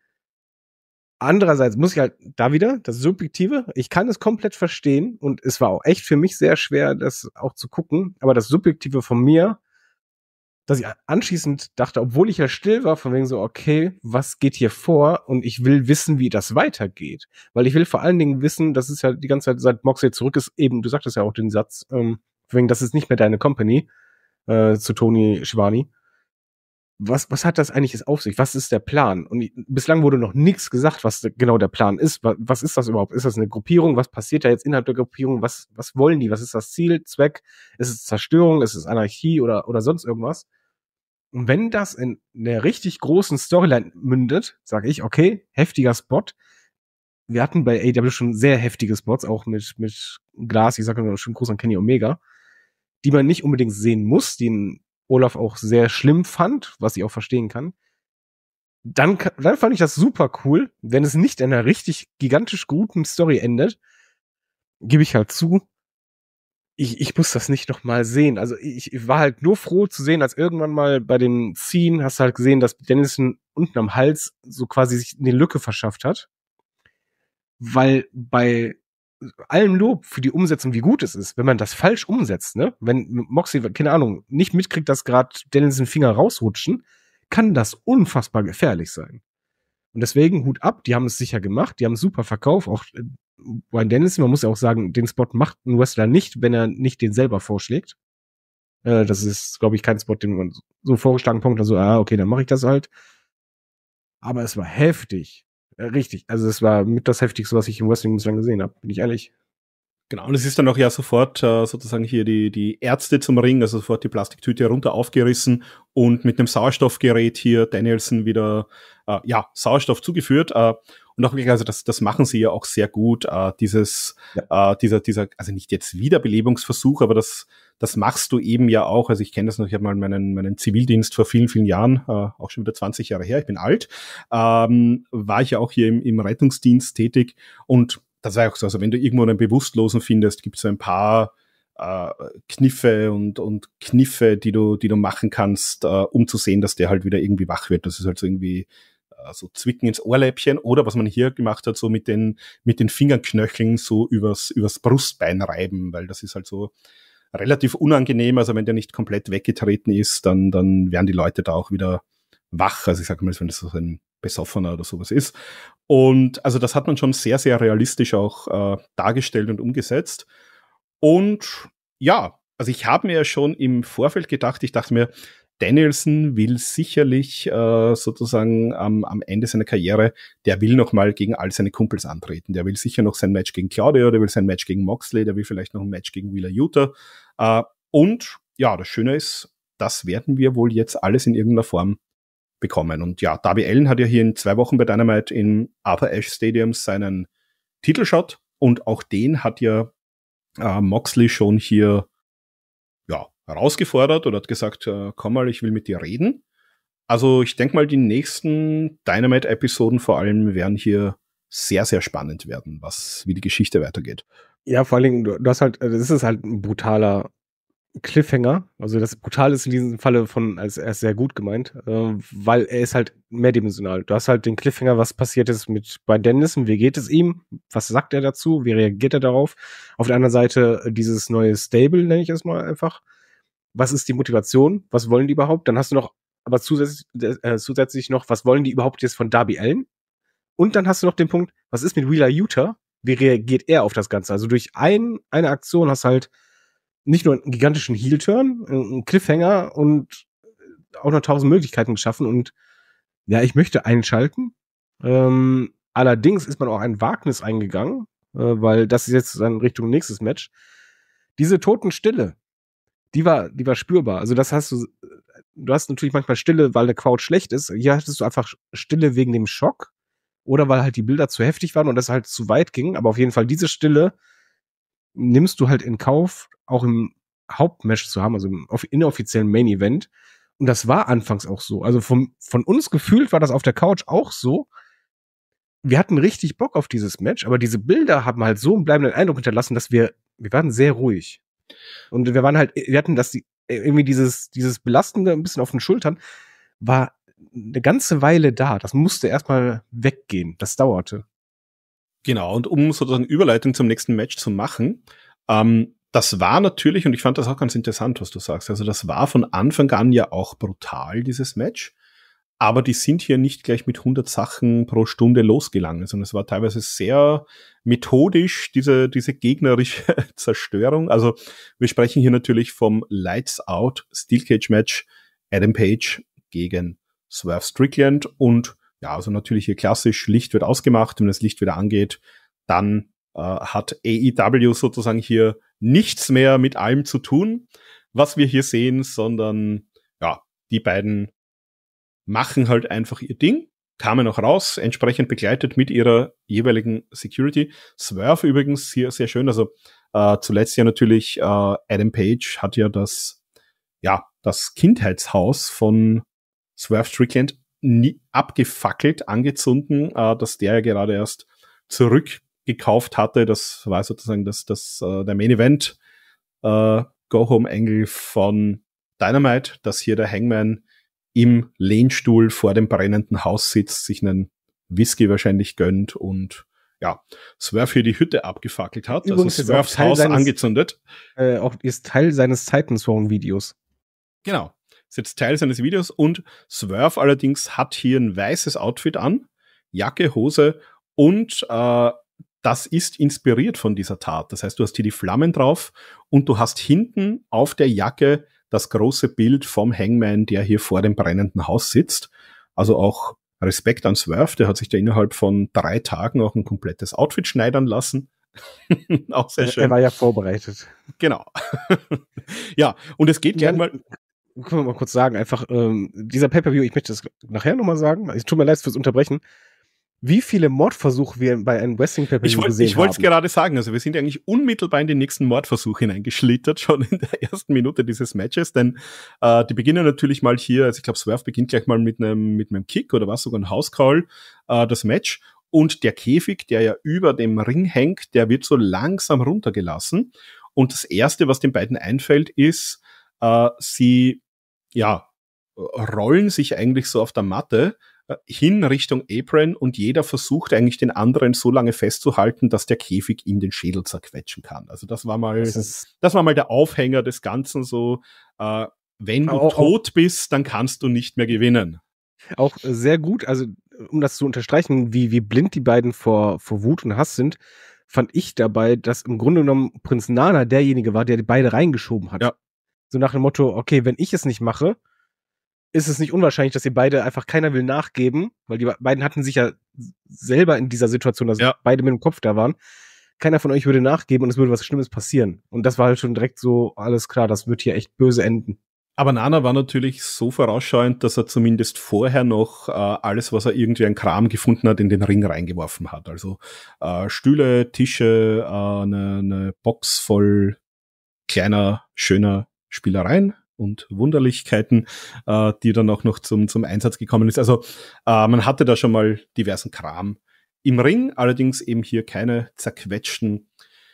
Andererseits muss ich halt da wieder, das Subjektive, ich kann es komplett verstehen und es war auch echt für mich sehr schwer, das auch zu gucken, aber das Subjektive von mir, dass ich anschließend dachte, obwohl ich ja still war, von wegen so, okay, was geht hier vor? Und ich will wissen, wie das weitergeht. Weil ich will vor allen Dingen wissen, das ist ja die ganze Zeit, seit Moxley zurück ist, eben, du sagtest ja auch den Satz, ähm, wegen, das ist nicht mehr deine Company, äh, zu Tony Schwani. Was, was hat das eigentlich auf sich? Was ist der Plan? Und bislang wurde noch nichts gesagt, was genau der Plan ist. Was, was ist das überhaupt? Ist das eine Gruppierung? Was passiert da jetzt innerhalb der Gruppierung? Was, was wollen die? Was ist das Ziel, Zweck? Ist es Zerstörung? Ist es Anarchie oder, oder sonst irgendwas? Und wenn das in der richtig großen Storyline mündet, sage ich, okay, heftiger Spot. Wir hatten bei AW schon sehr heftige Spots, auch mit, mit Glas, ich sage nur schon groß an Kenny Omega die man nicht unbedingt sehen muss, den Olaf auch sehr schlimm fand, was ich auch verstehen kann. Dann, dann fand ich das super cool, wenn es nicht in einer richtig gigantisch guten Story endet. Gebe ich halt zu. Ich, ich muss das nicht nochmal sehen. Also ich, ich war halt nur froh zu sehen, als irgendwann mal bei den Ziehen hast du halt gesehen, dass Dennison unten am Hals so quasi sich eine Lücke verschafft hat. Weil bei allem Lob für die Umsetzung, wie gut es ist, wenn man das falsch umsetzt, ne? Wenn Moxie, keine Ahnung, nicht mitkriegt, dass gerade Dennison Finger rausrutschen, kann das unfassbar gefährlich sein. Und deswegen Hut ab, die haben es sicher gemacht, die haben super Verkauf, auch äh, Brian Dennison, man muss ja auch sagen, den Spot macht ein Wrestler nicht, wenn er nicht den selber vorschlägt. Äh, das ist, glaube ich, kein Spot, den man so vorgeschlagen punkt, also, ah, okay, dann mache ich das halt. Aber es war heftig äh, richtig. Also es war mit das Heftigste, was ich im Wrestling bislang gesehen habe, bin ich ehrlich. Genau, und es ist dann auch ja sofort äh, sozusagen hier die, die Ärzte zum Ring, also sofort die Plastiktüte runter aufgerissen und mit einem Sauerstoffgerät hier Danielson wieder, äh, ja, Sauerstoff zugeführt. Äh, und auch wirklich, also das, das machen sie ja auch sehr gut, äh, dieses, ja. äh, dieser, dieser, also nicht jetzt Wiederbelebungsversuch, aber das, das machst du eben ja auch. Also ich kenne das noch, ich habe mal meinen, meinen Zivildienst vor vielen, vielen Jahren, äh, auch schon wieder 20 Jahre her, ich bin alt, ähm, war ich ja auch hier im, im Rettungsdienst tätig und das war auch so, also wenn du irgendwo einen Bewusstlosen findest, gibt es so ein paar äh, Kniffe und, und Kniffe, die du, die du machen kannst, äh, um zu sehen, dass der halt wieder irgendwie wach wird. Das ist halt so irgendwie also zwicken ins Ohrläppchen oder was man hier gemacht hat, so mit den, mit den Fingerknöcheln so übers, übers Brustbein reiben, weil das ist halt so relativ unangenehm. Also wenn der nicht komplett weggetreten ist, dann, dann werden die Leute da auch wieder wach. Also ich sage mal, wenn das so ein Besoffener oder sowas ist. Und also das hat man schon sehr, sehr realistisch auch äh, dargestellt und umgesetzt. Und ja, also ich habe mir ja schon im Vorfeld gedacht, ich dachte mir, Danielson will sicherlich äh, sozusagen am, am Ende seiner Karriere, der will nochmal gegen all seine Kumpels antreten. Der will sicher noch sein Match gegen Claudio, der will sein Match gegen Moxley, der will vielleicht noch ein Match gegen Wheeler Utah. Äh, und ja, das Schöne ist, das werden wir wohl jetzt alles in irgendeiner Form bekommen. Und ja, Darby Allen hat ja hier in zwei Wochen bei Dynamite im Arthur Ashe Stadium seinen Titelshot und auch den hat ja äh, Moxley schon hier ja, herausgefordert oder hat gesagt, äh, komm mal, ich will mit dir reden. Also ich denke mal, die nächsten Dynamite-Episoden vor allem werden hier sehr, sehr spannend werden, was wie die Geschichte weitergeht. Ja, vor allen Dingen, du, hast halt, also das ist halt ein brutaler Cliffhanger. Also das brutal ist in diesem Falle von als er ist sehr gut gemeint, äh, weil er ist halt mehrdimensional. Du hast halt den Cliffhanger, was passiert ist mit bei Dennis, und wie geht es ihm, was sagt er dazu, wie reagiert er darauf. Auf der anderen Seite dieses neue Stable nenne ich es mal einfach, was ist die Motivation, was wollen die überhaupt? Dann hast du noch, aber zusätzlich, äh, zusätzlich noch, was wollen die überhaupt jetzt von Darby Allen? Und dann hast du noch den Punkt, was ist mit Wheeler Utah? Wie reagiert er auf das Ganze? Also durch ein, eine Aktion hast du halt nicht nur einen gigantischen Heel-Turn, einen Cliffhanger und auch noch tausend Möglichkeiten geschaffen und ja, ich möchte einschalten. Ähm, allerdings ist man auch ein Wagnis eingegangen, äh, weil das ist jetzt dann Richtung nächstes Match. Diese Totenstille, die war, die war spürbar. Also das hast du, du hast natürlich manchmal Stille, weil der Crowd schlecht ist. Hier hattest du einfach Stille wegen dem Schock oder weil halt die Bilder zu heftig waren und das halt zu weit ging. Aber auf jeden Fall diese Stille nimmst du halt in Kauf, auch im Hauptmatch zu haben, also im inoffiziellen Main Event. Und das war anfangs auch so. Also vom, von uns gefühlt war das auf der Couch auch so. Wir hatten richtig Bock auf dieses Match, aber diese Bilder haben halt so einen bleibenden Eindruck hinterlassen, dass wir, wir waren sehr ruhig. Und wir waren halt, wir hatten das, irgendwie dieses, dieses Belastende ein bisschen auf den Schultern, war eine ganze Weile da. Das musste erstmal weggehen. Das dauerte. Genau, und um sozusagen Überleitung zum nächsten Match zu machen, ähm, das war natürlich, und ich fand das auch ganz interessant, was du sagst, also das war von Anfang an ja auch brutal, dieses Match. Aber die sind hier nicht gleich mit 100 Sachen pro Stunde losgelangen, sondern es war teilweise sehr methodisch, diese, diese gegnerische Zerstörung. Also wir sprechen hier natürlich vom Lights Out Steel Cage Match Adam Page gegen Swerve Strickland und ja, also natürlich hier klassisch, Licht wird ausgemacht, wenn das Licht wieder angeht, dann äh, hat AEW sozusagen hier nichts mehr mit allem zu tun, was wir hier sehen, sondern ja, die beiden machen halt einfach ihr Ding, kamen auch raus, entsprechend begleitet mit ihrer jeweiligen Security. Swerve übrigens hier sehr schön, also äh, zuletzt ja natürlich äh, Adam Page hat ja das, ja, das Kindheitshaus von Swerve Strickland nie abgefackelt, angezündet, äh, dass der ja gerade erst zurückgekauft hatte. Das war sozusagen das, das äh, der Main Event äh, Go Home Angle von Dynamite, dass hier der Hangman im Lehnstuhl vor dem brennenden Haus sitzt, sich einen Whisky wahrscheinlich gönnt und ja, Swerf hier die Hütte abgefackelt hat, also Übrigens also Swerfs Haus seines, angezündet. Äh, auch ist Teil seines Titan-Sworn-Videos. Genau. Ist jetzt Teil seines Videos und Swerf allerdings hat hier ein weißes Outfit an, Jacke, Hose und äh, das ist inspiriert von dieser Tat. Das heißt, du hast hier die Flammen drauf und du hast hinten auf der Jacke das große Bild vom Hangman, der hier vor dem brennenden Haus sitzt. Also auch Respekt an Swerf, der hat sich da innerhalb von drei Tagen auch ein komplettes Outfit schneidern lassen. auch sehr schön. Er war ja vorbereitet. Genau. ja, und es geht ja mal. Können wir mal kurz sagen, einfach ähm, dieser Pay-Per-View, ich möchte das nachher nochmal sagen, es tut mir leid fürs Unterbrechen, wie viele Mordversuche wir bei einem wrestling pay gesehen haben. Ich wollte es gerade sagen, also wir sind eigentlich unmittelbar in den nächsten Mordversuch hineingeschlittert, schon in der ersten Minute dieses Matches, denn äh, die beginnen natürlich mal hier, also ich glaube, Swerve beginnt gleich mal mit einem mit einem Kick oder was, sogar ein Housecall, äh, das Match. Und der Käfig, der ja über dem Ring hängt, der wird so langsam runtergelassen. Und das Erste, was den beiden einfällt, ist, äh, sie ja, rollen sich eigentlich so auf der Matte, äh, hin Richtung Apron und jeder versucht eigentlich den anderen so lange festzuhalten, dass der Käfig ihm den Schädel zerquetschen kann. Also das war mal, das, das war mal der Aufhänger des Ganzen so, äh, wenn du auch, tot bist, dann kannst du nicht mehr gewinnen. Auch äh, sehr gut, also um das zu unterstreichen, wie, wie blind die beiden vor, vor Wut und Hass sind, fand ich dabei, dass im Grunde genommen Prinz Nana derjenige war, der die beide reingeschoben hat. Ja. So nach dem Motto, okay, wenn ich es nicht mache, ist es nicht unwahrscheinlich, dass ihr beide einfach keiner will nachgeben, weil die beiden hatten sich ja selber in dieser Situation, dass ja. beide mit dem Kopf da waren. Keiner von euch würde nachgeben und es würde was Schlimmes passieren. Und das war halt schon direkt so, alles klar, das wird hier echt böse enden. Aber Nana war natürlich so vorausschauend, dass er zumindest vorher noch äh, alles, was er irgendwie an Kram gefunden hat, in den Ring reingeworfen hat. Also äh, Stühle, Tische, äh, eine, eine Box voll kleiner, schöner Spielereien und Wunderlichkeiten, äh, die dann auch noch zum, zum Einsatz gekommen ist. Also äh, man hatte da schon mal diversen Kram im Ring, allerdings eben hier keine zerquetschten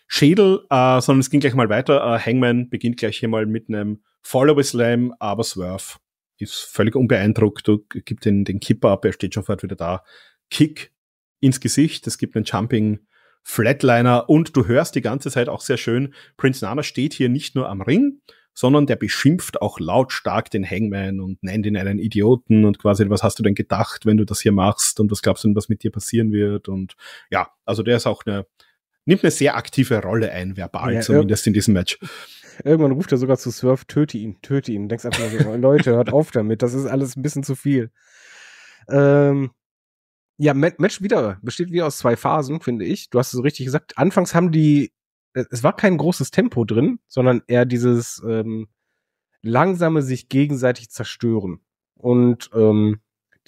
Schädel, äh, sondern es ging gleich mal weiter. Äh, Hangman beginnt gleich hier mal mit einem Follow-Slam, aber Swerve ist völlig unbeeindruckt, gibt den, den Kipper ab, er steht schon sofort wieder da. Kick ins Gesicht, es gibt einen Jumping Flatliner und du hörst die ganze Zeit auch sehr schön, Prince Nana steht hier nicht nur am Ring, sondern der beschimpft auch lautstark den Hangman und nennt ihn einen Idioten und quasi, was hast du denn gedacht, wenn du das hier machst und was glaubst du denn, was mit dir passieren wird? Und ja, also der ist auch eine, nimmt eine sehr aktive Rolle ein, verbal ja, zumindest in diesem Match. Irgendwann ruft er sogar zu Surf, töte ihn, töte ihn. Denkst einfach, so, Leute, hört auf damit, das ist alles ein bisschen zu viel. Ähm, ja, Match wieder, besteht wieder aus zwei Phasen, finde ich. Du hast es so richtig gesagt. Anfangs haben die es war kein großes Tempo drin, sondern eher dieses ähm, langsame sich gegenseitig zerstören. Und, ähm,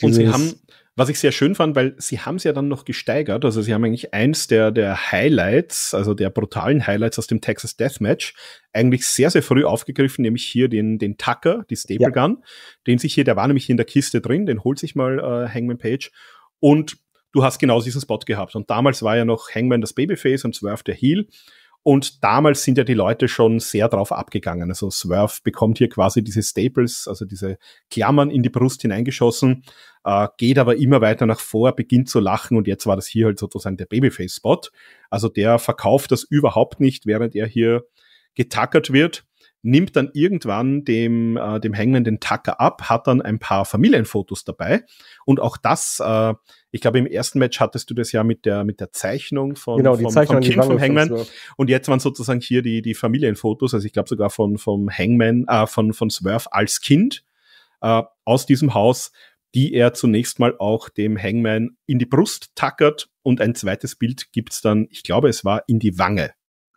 und sie haben, was ich sehr schön fand, weil sie haben es ja dann noch gesteigert, also sie haben eigentlich eins der, der Highlights, also der brutalen Highlights aus dem Texas Deathmatch, eigentlich sehr, sehr früh aufgegriffen, nämlich hier den, den Tucker, die Staple ja. Gun, den sich hier, der war nämlich in der Kiste drin, den holt sich mal äh, Hangman Page und du hast genau diesen Spot gehabt. Und damals war ja noch Hangman das Babyface und Swerve der Heel. Und damals sind ja die Leute schon sehr drauf abgegangen. Also Swerve bekommt hier quasi diese Staples, also diese Klammern in die Brust hineingeschossen, äh, geht aber immer weiter nach vor, beginnt zu lachen und jetzt war das hier halt sozusagen der Babyface-Spot. Also der verkauft das überhaupt nicht, während er hier getackert wird nimmt dann irgendwann dem, äh, dem Hangman den Tacker ab, hat dann ein paar Familienfotos dabei. Und auch das, äh, ich glaube, im ersten Match hattest du das ja mit der, mit der Zeichnung von, genau, vom, Zeichnung vom Kind vom Hangman. und jetzt waren sozusagen hier die, die Familienfotos, also ich glaube sogar von, vom Hangman, äh, von, von Swerve als Kind äh, aus diesem Haus, die er zunächst mal auch dem Hangman in die Brust tackert. Und ein zweites Bild gibt es dann, ich glaube, es war in die Wange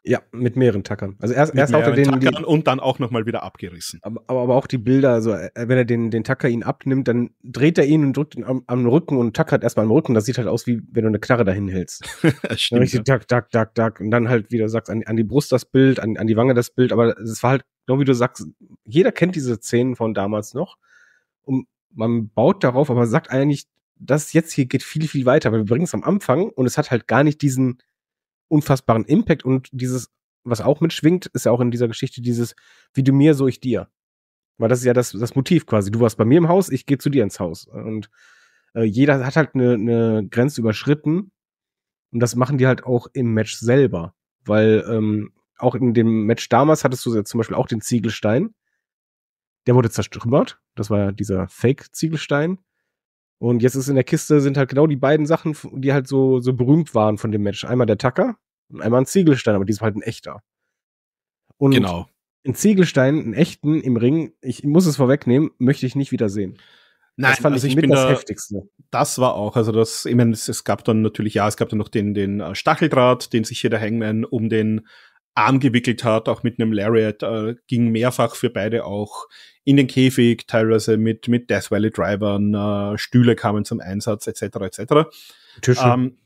ja, mit mehreren Tackern. Also erst, mit erst haut er den. Die, und dann auch nochmal wieder abgerissen. Aber, aber, auch die Bilder, also äh, wenn er den, den Tacker ihn abnimmt, dann dreht er ihn und drückt ihn am, am Rücken und tackert erstmal am Rücken. Das sieht halt aus, wie wenn du eine Knarre dahin hältst. Stimmt, richtig ja. tak, tak, tak, tak. Und dann halt, wie du sagst, an, an die Brust das Bild, an, an die Wange das Bild. Aber es war halt, genau wie du sagst, jeder kennt diese Szenen von damals noch. Und man baut darauf, aber sagt eigentlich, das jetzt hier geht viel, viel weiter, weil wir bringen es am Anfang und es hat halt gar nicht diesen unfassbaren Impact und dieses, was auch mitschwingt, ist ja auch in dieser Geschichte dieses, wie du mir, so ich dir. Weil das ist ja das, das Motiv quasi. Du warst bei mir im Haus, ich gehe zu dir ins Haus. Und äh, jeder hat halt eine ne Grenze überschritten. Und das machen die halt auch im Match selber. Weil ähm, auch in dem Match damals hattest du ja zum Beispiel auch den Ziegelstein. Der wurde zerstümmert. Das war ja dieser Fake-Ziegelstein. Und jetzt ist in der Kiste sind halt genau die beiden Sachen, die halt so, so berühmt waren von dem Match. Einmal der Tacker und einmal ein Ziegelstein, aber diesmal halt ein echter. Und genau. Ein Ziegelstein, einen echten im Ring, ich muss es vorwegnehmen, möchte ich nicht wiedersehen. Nein, das fand also ich, ich mit das da, Heftigste. Das war auch, also das, ich meine, es, es, gab dann natürlich, ja, es gab dann noch den, den äh, Stacheldraht, den sich hier der Hangman um den Arm gewickelt hat, auch mit einem Lariat, äh, ging mehrfach für beide auch in den Käfig, teilweise mit, mit Death Valley Drivern, äh, Stühle kamen zum Einsatz, etc. etc. Tische. Ähm,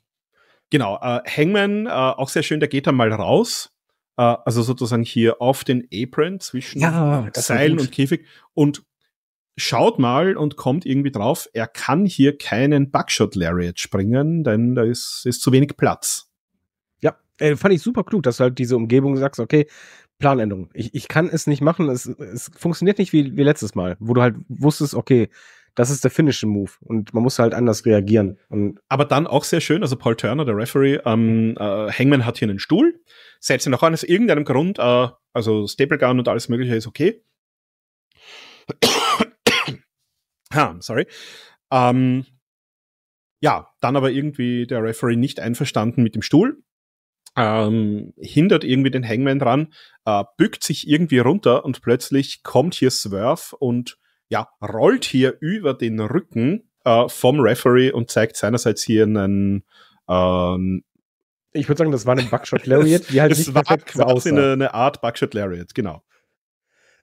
genau, äh, Hangman, äh, auch sehr schön, der geht dann mal raus, äh, also sozusagen hier auf den Apron zwischen ja, Seilen und Käfig und schaut mal und kommt irgendwie drauf, er kann hier keinen Buckshot Lariat springen, denn da ist, ist zu wenig Platz äh, fand ich super klug, dass du halt diese Umgebung sagst, okay, Planänderung. Ich, ich kann es nicht machen. Es, es funktioniert nicht wie, wie letztes Mal, wo du halt wusstest, okay, das ist der finnische Move und man muss halt anders reagieren. Und Aber dann auch sehr schön, also Paul Turner, der Referee, ähm, äh, Hangman hat hier einen Stuhl, setzt ihn auch an, aus irgendeinem Grund, äh, also Staple Gun und alles mögliche ist okay. ha, ah, sorry. Ähm, ja, dann aber irgendwie der Referee nicht einverstanden mit dem Stuhl ähm, hindert irgendwie den Hangman dran, äh, bückt sich irgendwie runter und plötzlich kommt hier Swerve und ja, rollt hier über den Rücken äh, vom Referee und zeigt seinerseits hier einen ähm, ich würde sagen, das war eine Buckshot Lariat, Das halt war quasi aussah. Eine, eine Art Buckshot Lariat, genau.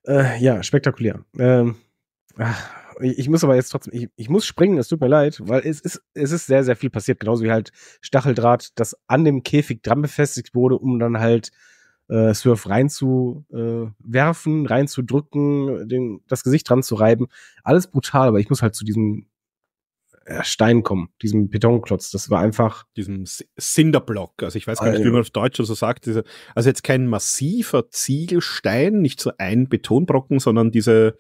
Äh, ja, spektakulär. Ähm, ach, ich muss aber jetzt trotzdem, ich, ich muss springen, es tut mir leid, weil es ist, es ist sehr, sehr viel passiert. Genauso wie halt Stacheldraht, das an dem Käfig dran befestigt wurde, um dann halt äh, Surf reinzuwerfen, äh, reinzudrücken, den, das Gesicht dran zu reiben. Alles brutal, aber ich muss halt zu diesem äh, Stein kommen, diesem Betonklotz. Das war einfach. Diesem Cinderblock. Also ich weiß gar nicht, wie man auf Deutsch so sagt. Diese, also jetzt kein massiver Ziegelstein, nicht so ein Betonbrocken, sondern diese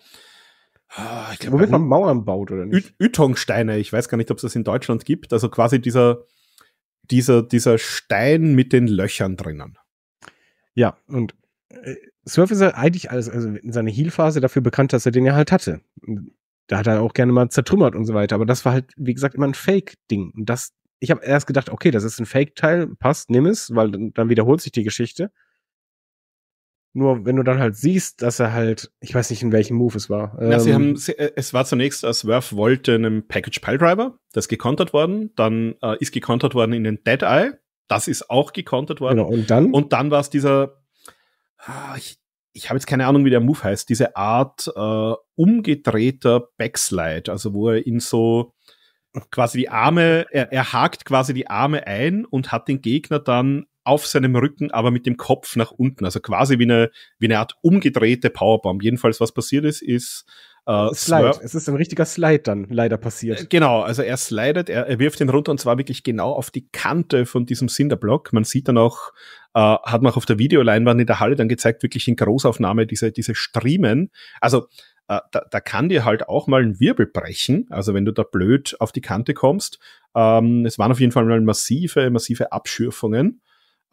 Ah, glaub, man Mauern baut, oder nicht? Ü Ytongsteine, ich weiß gar nicht, ob es das in Deutschland gibt. Also quasi dieser, dieser, dieser Stein mit den Löchern drinnen. Ja, und äh, Surf ist ja eigentlich alles, also in seiner Heal-Phase dafür bekannt, dass er den ja halt hatte. Da hat er auch gerne mal zertrümmert und so weiter. Aber das war halt, wie gesagt, immer ein Fake-Ding. Und das, ich habe erst gedacht, okay, das ist ein Fake-Teil, passt, nimm es, weil dann, dann wiederholt sich die Geschichte. Nur wenn du dann halt siehst, dass er halt, ich weiß nicht, in welchem Move es war. Ja, sie ähm, haben, sie, äh, es war zunächst, als äh, Werf wollte einen Package Piledriver, das ist gekontert worden, dann äh, ist gekontert worden in den Dead Eye, das ist auch gekontert worden. Genau, und dann? Und dann war es dieser, ah, ich, ich habe jetzt keine Ahnung, wie der Move heißt, diese Art äh, umgedrehter Backslide, also wo er in so quasi die Arme, er, er hakt quasi die Arme ein und hat den Gegner dann auf seinem Rücken, aber mit dem Kopf nach unten. Also quasi wie eine, wie eine Art umgedrehte Powerbomb. Jedenfalls, was passiert ist, ist äh, Slide. Es ist ein richtiger Slide dann leider passiert. Äh, genau, also er slidet, er, er wirft ihn runter und zwar wirklich genau auf die Kante von diesem Cinderblock. Man sieht dann auch, äh, hat man auch auf der Videoleinwand in der Halle dann gezeigt, wirklich in Großaufnahme diese, diese Striemen. Also äh, da, da kann dir halt auch mal ein Wirbel brechen, also wenn du da blöd auf die Kante kommst. Ähm, es waren auf jeden Fall mal massive, massive Abschürfungen.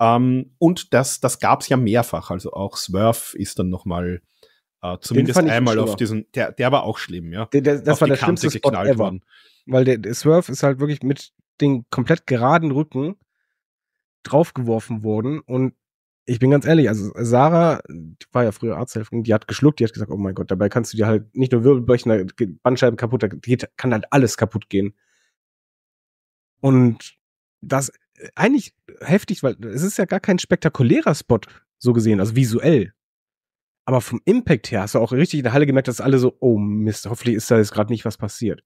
Ähm, und das, das gab es ja mehrfach. Also auch Swerf ist dann nochmal äh, zumindest einmal auf diesen. Der, der war auch schlimm, ja. Der, der, das auf war der Kante schlimmste Spot ever. Worden. Weil der, der Swerve ist halt wirklich mit den komplett geraden Rücken draufgeworfen worden und ich bin ganz ehrlich, also Sarah, die war ja früher Arzthelferin, die hat geschluckt, die hat gesagt, oh mein Gott, dabei kannst du dir halt nicht nur Wirbelbrechen, Bandscheibe kaputt, da geht, kann halt alles kaputt gehen. Und das, eigentlich heftig, weil es ist ja gar kein spektakulärer Spot, so gesehen, also visuell. Aber vom Impact her hast du auch richtig in der Halle gemerkt, dass alle so, oh Mist, hoffentlich ist da jetzt gerade nicht was passiert.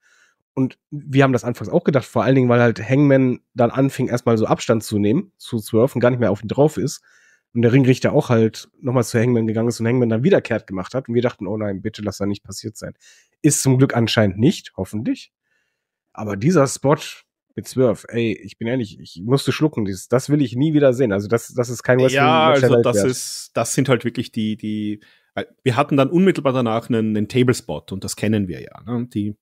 Und wir haben das anfangs auch gedacht, vor allen Dingen, weil halt Hangman dann anfing, erstmal so Abstand zu nehmen, zu surfen, gar nicht mehr auf ihn drauf ist. Und der Ringrichter auch halt nochmal zu Hangman gegangen ist und Hangman dann wiederkehrt gemacht hat. Und wir dachten, oh nein, bitte lass da nicht passiert sein. Ist zum Glück anscheinend nicht, hoffentlich. Aber dieser Spot, mit Swerve. Ey, ich bin ehrlich, ich musste schlucken. Dieses, das will ich nie wieder sehen. Also das, das ist kein Wrestling. Ja, also das wert. ist, das sind halt wirklich die, die. Äh, wir hatten dann unmittelbar danach einen, einen Spot und das kennen wir ja. Ne? Die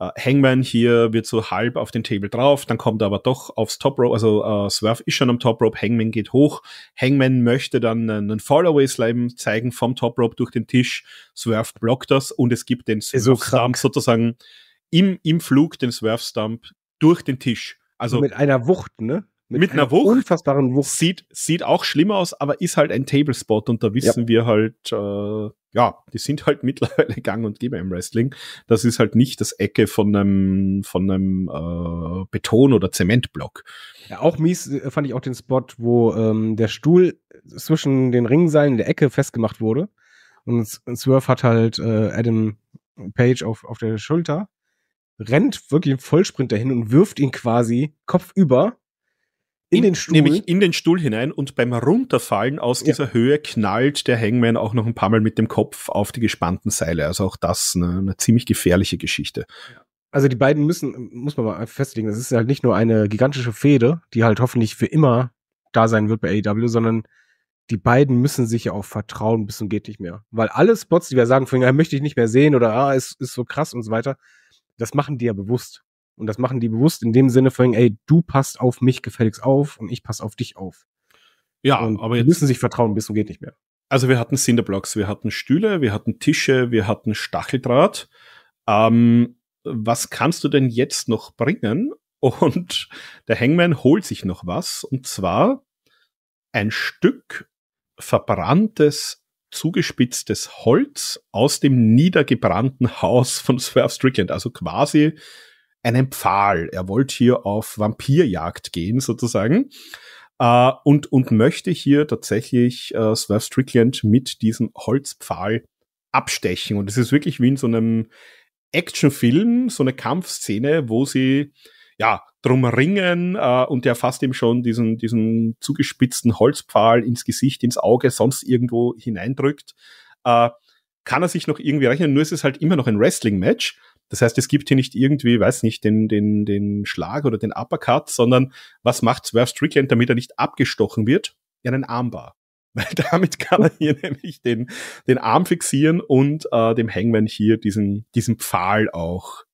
äh, Hangman hier wird so halb auf den Table drauf, dann kommt er aber doch aufs Top Rope, also äh, Swerve ist schon am Top Rope, Hangman geht hoch, Hangman möchte dann einen Fallaway Slime zeigen vom Top Rope durch den Tisch, Swerve blockt das und es gibt den Swerve so Stump sozusagen im, im Flug den Swerve Stump durch den Tisch. Also mit einer Wucht, ne? Mit, mit einer, einer Wucht. Unfassbaren Wucht. Sieht, sieht auch schlimm aus, aber ist halt ein Tablespot und da wissen ja. wir halt, äh, ja, die sind halt mittlerweile gang und gäbe im Wrestling. Das ist halt nicht das Ecke von einem, von einem äh, Beton- oder Zementblock. Ja, auch mies äh, fand ich auch den Spot, wo ähm, der Stuhl zwischen den Ringseilen der Ecke festgemacht wurde. Und Swerve hat halt äh, Adam Page auf, auf der Schulter rennt wirklich im Vollsprint dahin und wirft ihn quasi kopfüber in, in den Stuhl. Nämlich in den Stuhl hinein und beim Runterfallen aus ja. dieser Höhe knallt der Hangman auch noch ein paar Mal mit dem Kopf auf die gespannten Seile. Also auch das ne, eine ziemlich gefährliche Geschichte. Also die beiden müssen, muss man mal festlegen, das ist halt nicht nur eine gigantische Fehde, die halt hoffentlich für immer da sein wird bei AEW, sondern die beiden müssen sich ja auch vertrauen bis zum geht nicht mehr. Weil alle Spots, die wir sagen, vorhin möchte ich nicht mehr sehen oder ah, es ist, ist so krass und so weiter, das machen die ja bewusst. Und das machen die bewusst in dem Sinne von, ey, du passt auf mich gefälligst auf und ich passe auf dich auf. Ja, und aber jetzt. müssen sich vertrauen, bis zum geht nicht mehr. Also wir hatten Cinderblocks, wir hatten Stühle, wir hatten Tische, wir hatten Stacheldraht. Ähm, was kannst du denn jetzt noch bringen? Und der Hangman holt sich noch was, und zwar ein Stück verbranntes zugespitztes Holz aus dem niedergebrannten Haus von Swerve Strickland, also quasi einen Pfahl. Er wollte hier auf Vampirjagd gehen, sozusagen. Äh, und, und möchte hier tatsächlich äh, Swerve Strickland mit diesem Holzpfahl abstechen. Und es ist wirklich wie in so einem Actionfilm, so eine Kampfszene, wo sie, ja, drum ringen äh, und der fasst ihm schon diesen, diesen zugespitzten Holzpfahl ins Gesicht, ins Auge, sonst irgendwo hineindrückt. Äh, kann er sich noch irgendwie rechnen, nur ist es halt immer noch ein Wrestling-Match. Das heißt, es gibt hier nicht irgendwie, weiß nicht, den, den, den Schlag oder den Uppercut, sondern was macht Swerve Strickland, damit er nicht abgestochen wird? Ja, einen Armbar. Weil damit kann er hier nämlich den, den Arm fixieren und äh, dem Hangman hier diesen, diesen Pfahl auch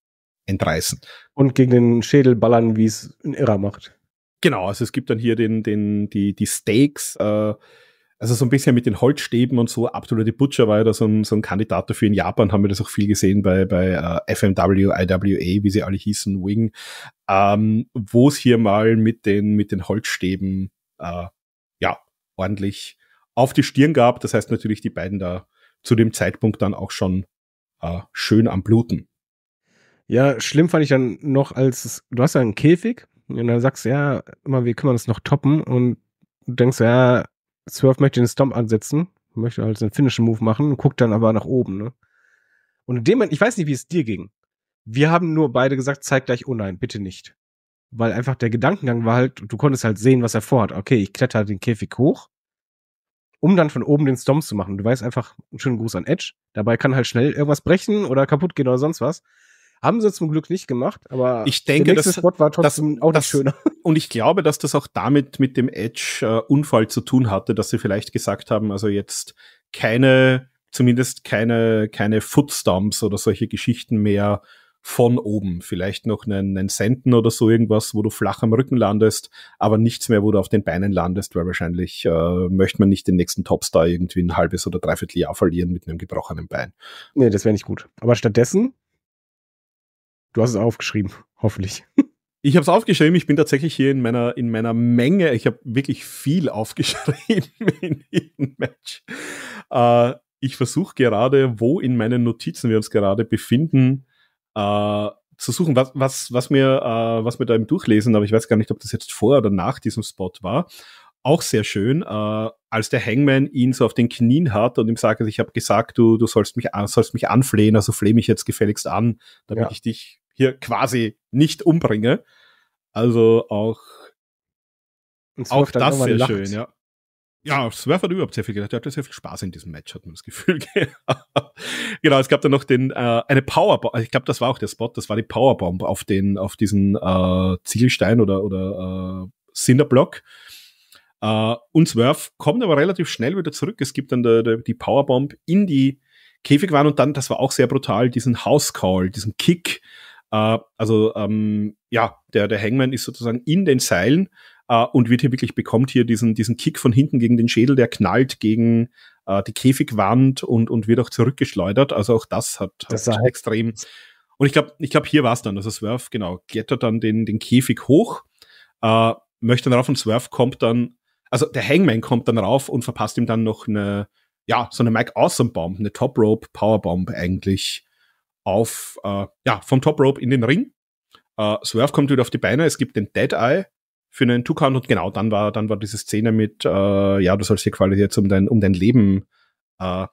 entreißen. Und gegen den Schädel ballern, wie es ein Irrer macht. Genau, also es gibt dann hier den, den, die, die Steaks, äh, also so ein bisschen mit den Holzstäben und so, Absolute Butcher war ja da so ein, so ein Kandidat dafür in Japan, haben wir das auch viel gesehen bei, bei uh, äh, FMW, IWA, wie sie alle hießen, Wing, ähm, wo es hier mal mit den, mit den Holzstäben äh, ja, ordentlich auf die Stirn gab. Das heißt natürlich, die beiden da zu dem Zeitpunkt dann auch schon äh, schön am Bluten. Ja, schlimm fand ich dann noch, als du hast ja einen Käfig und dann sagst du, ja, immer, wir können das noch toppen und du denkst, ja, Swerve möchte den Stomp ansetzen, möchte halt seinen finnischen Move machen und guckt dann aber nach oben, ne? Und in dem Moment, ich weiß nicht, wie es dir ging. Wir haben nur beide gesagt, zeig gleich, oh nein, bitte nicht. Weil einfach der Gedankengang war halt, du konntest halt sehen, was er vorhat. Okay, ich kletter den Käfig hoch, um dann von oben den Stomp zu machen. Du weißt einfach, einen schönen Gruß an Edge. Dabei kann halt schnell irgendwas brechen oder kaputt gehen oder sonst was. Haben sie zum Glück nicht gemacht, aber ich denke, der nächste das, Spot war trotzdem das, auch das, schöner. Und ich glaube, dass das auch damit mit dem Edge-Unfall äh, zu tun hatte, dass sie vielleicht gesagt haben, also jetzt keine, zumindest keine, keine Footstumps oder solche Geschichten mehr von oben. Vielleicht noch einen, einen Senten oder so irgendwas, wo du flach am Rücken landest, aber nichts mehr, wo du auf den Beinen landest, weil wahrscheinlich äh, möchte man nicht den nächsten Topstar irgendwie ein halbes oder dreiviertel Jahr verlieren mit einem gebrochenen Bein. Nee, das wäre nicht gut. Aber stattdessen Du hast es aufgeschrieben, hoffentlich. Ich habe es aufgeschrieben. Ich bin tatsächlich hier in meiner, in meiner Menge. Ich habe wirklich viel aufgeschrieben in jedem Match. Äh, ich versuche gerade, wo in meinen Notizen wir uns gerade befinden, äh, zu suchen, was, was, was, mir, äh, was mir da im Durchlesen, aber ich weiß gar nicht, ob das jetzt vor oder nach diesem Spot war. Auch sehr schön, äh, als der Hangman ihn so auf den Knien hat und ihm sagt, also ich habe gesagt, du, du sollst mich, sollst mich anflehen, also flehe mich jetzt gefälligst an, damit ja. ich dich hier quasi nicht umbringe. Also auch, auch das sehr lacht. schön, ja. Ja, Swerf hat überhaupt sehr viel gedacht. Er hatte sehr viel Spaß in diesem Match, hat man das Gefühl genau, es gab dann noch den, äh, eine Powerbomb. Ich glaube, das war auch der Spot. Das war die Powerbomb auf den, auf diesen äh, Ziegelstein oder, oder äh, Cinderblock. Äh, und Swerf kommt aber relativ schnell wieder zurück. Es gibt dann de, de, die Powerbomb in die Käfigwand und dann, das war auch sehr brutal, diesen House Call, diesen Kick äh, also ähm, ja, der, der Hangman ist sozusagen in den Seilen äh, und wird hier wirklich, bekommt hier diesen, diesen Kick von hinten gegen den Schädel, der knallt gegen äh, die Käfigwand und, und wird auch zurückgeschleudert. Also auch das hat, hat das extrem. Und ich glaube, ich glaube, hier war es dann. Also Swerf, genau, klettert dann den, den Käfig hoch, äh, möchte dann rauf und Swerf kommt dann, also der Hangman kommt dann rauf und verpasst ihm dann noch eine, ja, so eine Mike Awesome Bomb, eine Top Rope Powerbomb eigentlich auf, äh, ja, vom Top Rope in den Ring. Äh, Swerve kommt wieder auf die Beine, es gibt den Dead Eye für einen Two Count und genau, dann war, dann war diese Szene mit, äh, ja, du sollst hier quasi jetzt um dein, um dein Leben äh,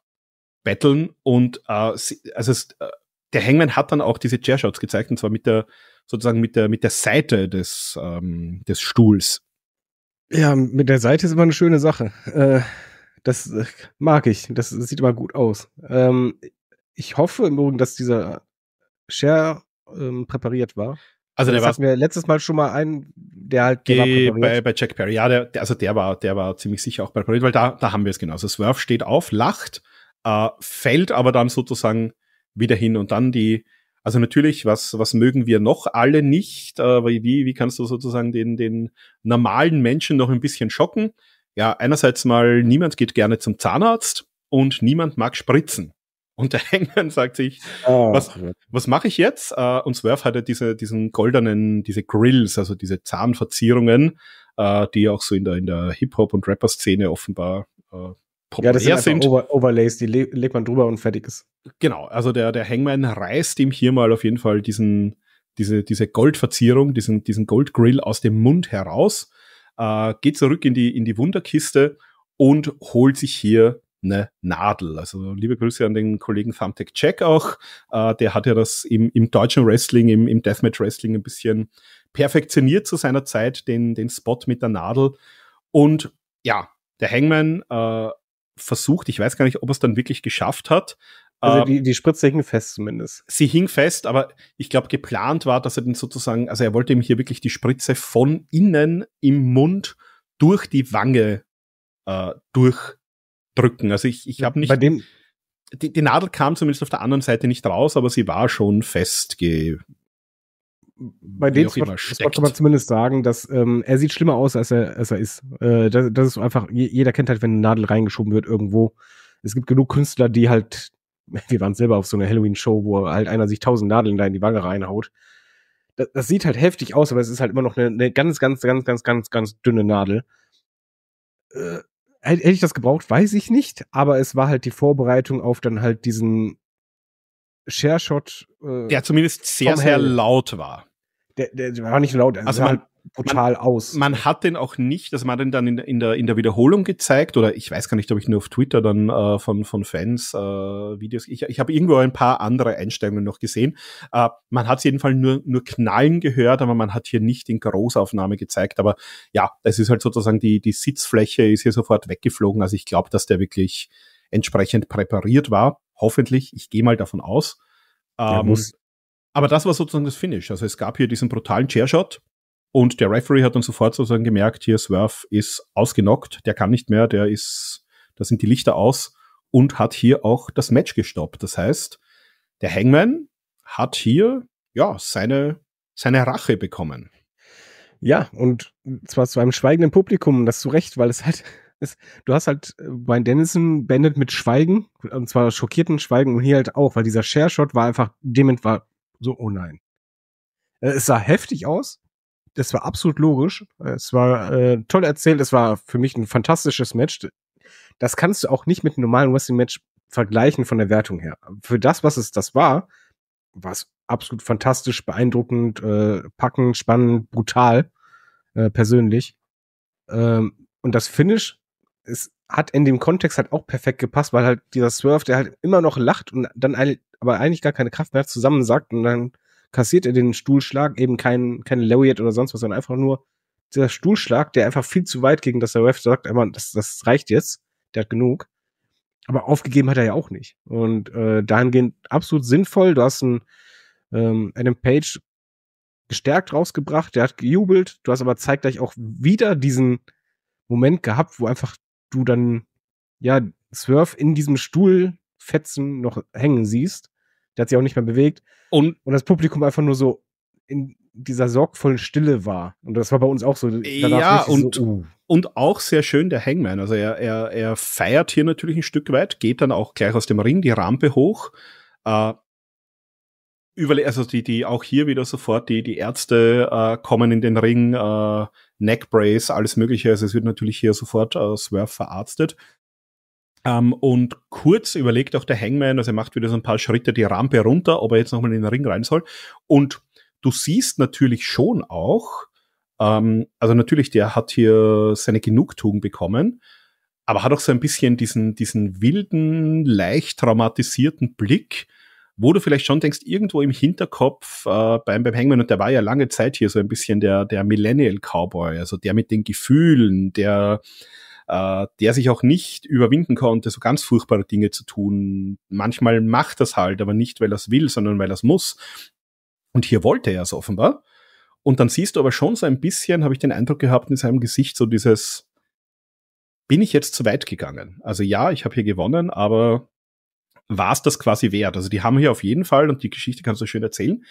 betteln und äh, sie, also es, äh, der Hangman hat dann auch diese Chair Shots gezeigt und zwar mit der sozusagen mit der mit der Seite des ähm, des Stuhls. Ja, mit der Seite ist immer eine schöne Sache. Äh, das äh, mag ich. Das sieht immer gut aus. Ähm, ich hoffe im Übrigen, dass dieser Share ähm, präpariert war. Also der das war mir letztes Mal schon mal ein, der halt der G bei, bei Jack Perry. Ja, der, der, also der war, der war ziemlich sicher auch präpariert, weil da, da haben wir es genau. Also Swerve steht auf, lacht, äh, fällt aber dann sozusagen wieder hin und dann die, also natürlich, was, was mögen wir noch alle nicht? Äh, wie, wie kannst du sozusagen den, den normalen Menschen noch ein bisschen schocken? Ja, einerseits mal, niemand geht gerne zum Zahnarzt und niemand mag Spritzen. Und der Hangman sagt sich, oh. was, was mache ich jetzt? Äh, und Swerve ja diese, diesen goldenen, diese Grills, also diese Zahnverzierungen, äh, die auch so in der, in der Hip-Hop- und Rapper-Szene offenbar populär äh, ja, das sind. sind. Over Overlays, die legt man drüber und fertig ist. Genau, also der, der Hangman reißt ihm hier mal auf jeden Fall diesen, diese, diese Goldverzierung, diesen, diesen Goldgrill aus dem Mund heraus, geht zurück in die, in die Wunderkiste und holt sich hier eine Nadel. Also liebe Grüße an den Kollegen Thumbtack Jack auch. Äh, der hat ja das im, im deutschen Wrestling, im, im Deathmatch Wrestling ein bisschen perfektioniert zu seiner Zeit, den, den Spot mit der Nadel. Und ja, der Hangman äh, versucht, ich weiß gar nicht, ob er es dann wirklich geschafft hat, also ähm, die, die Spritze hing fest zumindest. Sie hing fest, aber ich glaube, geplant war, dass er den sozusagen, also er wollte ihm hier wirklich die Spritze von innen im Mund durch die Wange äh, durch drücken. Also ich, ich habe nicht. Bei dem die, die, Nadel kam zumindest auf der anderen Seite nicht raus, aber sie war schon festge. Bei dem sollte man zumindest sagen, dass ähm, er sieht schlimmer aus, als er, als er ist. Äh, das, das, ist einfach, jeder kennt halt, wenn eine Nadel reingeschoben wird irgendwo. Es gibt genug Künstler, die halt, wir waren selber auf so einer Halloween-Show, wo halt einer sich tausend Nadeln da in die Wange reinhaut. Das, das, sieht halt heftig aus, aber es ist halt immer noch eine, eine ganz, ganz, ganz, ganz, ganz, ganz dünne Nadel. Äh, hätte ich das gebraucht, weiß ich nicht, aber es war halt die Vorbereitung auf dann halt diesen Share Shot. Äh, der zumindest sehr, sehr laut war. Der, der, war nicht laut. Also, also man, halt brutal man, aus. Man hat den auch nicht, also man hat den dann in, in, der, in der Wiederholung gezeigt, oder ich weiß gar nicht, ob ich nur auf Twitter dann äh, von, von Fans äh, Videos, ich, ich habe irgendwo ein paar andere Einstellungen noch gesehen. Äh, man hat es jedenfalls nur, nur knallen gehört, aber man hat hier nicht in Großaufnahme gezeigt. Aber ja, es ist halt sozusagen, die, die Sitzfläche ist hier sofort weggeflogen. Also ich glaube, dass der wirklich entsprechend präpariert war. Hoffentlich, ich gehe mal davon aus. Ähm, ja, aber das war sozusagen das Finish. Also es gab hier diesen brutalen Chairshot, und der Referee hat dann sofort sozusagen gemerkt, hier Swerve ist ausgenockt, der kann nicht mehr, der ist, da sind die Lichter aus und hat hier auch das Match gestoppt. Das heißt, der Hangman hat hier, ja, seine, seine Rache bekommen. Ja, und zwar zu einem schweigenden Publikum, das zu Recht, weil es halt, es, du hast halt äh, bei Dennison beendet mit Schweigen, und zwar schockierten Schweigen und hier halt auch, weil dieser Share-Shot war einfach, dement war so, oh nein. Äh, es sah heftig aus, das war absolut logisch. Es war äh, toll erzählt. Es war für mich ein fantastisches Match. Das kannst du auch nicht mit einem normalen Wrestling-Match vergleichen von der Wertung her. Für das, was es das war, war es absolut fantastisch, beeindruckend, äh, packend, spannend, brutal, äh, persönlich. Ähm, und das Finish es hat in dem Kontext halt auch perfekt gepasst, weil halt dieser Swerve, der halt immer noch lacht und dann ein, aber eigentlich gar keine Kraft mehr zusammensagt und dann kassiert er den Stuhlschlag, eben kein, keine Lariat oder sonst was, sondern einfach nur dieser Stuhlschlag, der einfach viel zu weit ging, dass der Ref sagt, einmal, das, das reicht jetzt, der hat genug. Aber aufgegeben hat er ja auch nicht. Und äh, dahingehend absolut sinnvoll. Du hast einen ähm, Adam Page gestärkt rausgebracht, der hat gejubelt. Du hast aber zeitgleich auch wieder diesen Moment gehabt, wo einfach du dann, ja, Swerve in diesem Stuhlfetzen noch hängen siehst. Der hat sich auch nicht mehr bewegt. Und, und das Publikum einfach nur so in dieser sorgvollen Stille war. Und das war bei uns auch so. ja, und, so, uh. und auch sehr schön der Hangman. Also er, er, er feiert hier natürlich ein Stück weit, geht dann auch gleich aus dem Ring die Rampe hoch. Äh, überle also die, die auch hier wieder sofort, die, die Ärzte äh, kommen in den Ring, äh, Neckbrace, alles Mögliche. Also es wird natürlich hier sofort äh, Swerve verarztet. Um, ähm, und kurz überlegt auch der Hangman, also er macht wieder so ein paar Schritte die Rampe runter, ob er jetzt nochmal in den Ring rein soll. Und du siehst natürlich schon auch, um, ähm, also natürlich, der hat hier seine Genugtuung bekommen, aber hat auch so ein bisschen diesen, diesen wilden, leicht traumatisierten Blick, wo du vielleicht schon denkst, irgendwo im Hinterkopf äh, beim, beim Hangman, und der war ja lange Zeit hier so ein bisschen der, der Millennial Cowboy, also der mit den Gefühlen, der äh, der sich auch nicht überwinden konnte, so ganz furchtbare Dinge zu tun. Manchmal macht das halt, aber nicht, weil er es will, sondern weil er es muss. Und hier wollte er es offenbar. Und dann siehst du aber schon so ein bisschen, habe ich den Eindruck gehabt, in seinem Gesicht so dieses, bin ich jetzt zu weit gegangen? Also ja, ich habe hier gewonnen, aber war es das quasi wert? Also die haben hier auf jeden Fall, und die Geschichte kannst du schön erzählen,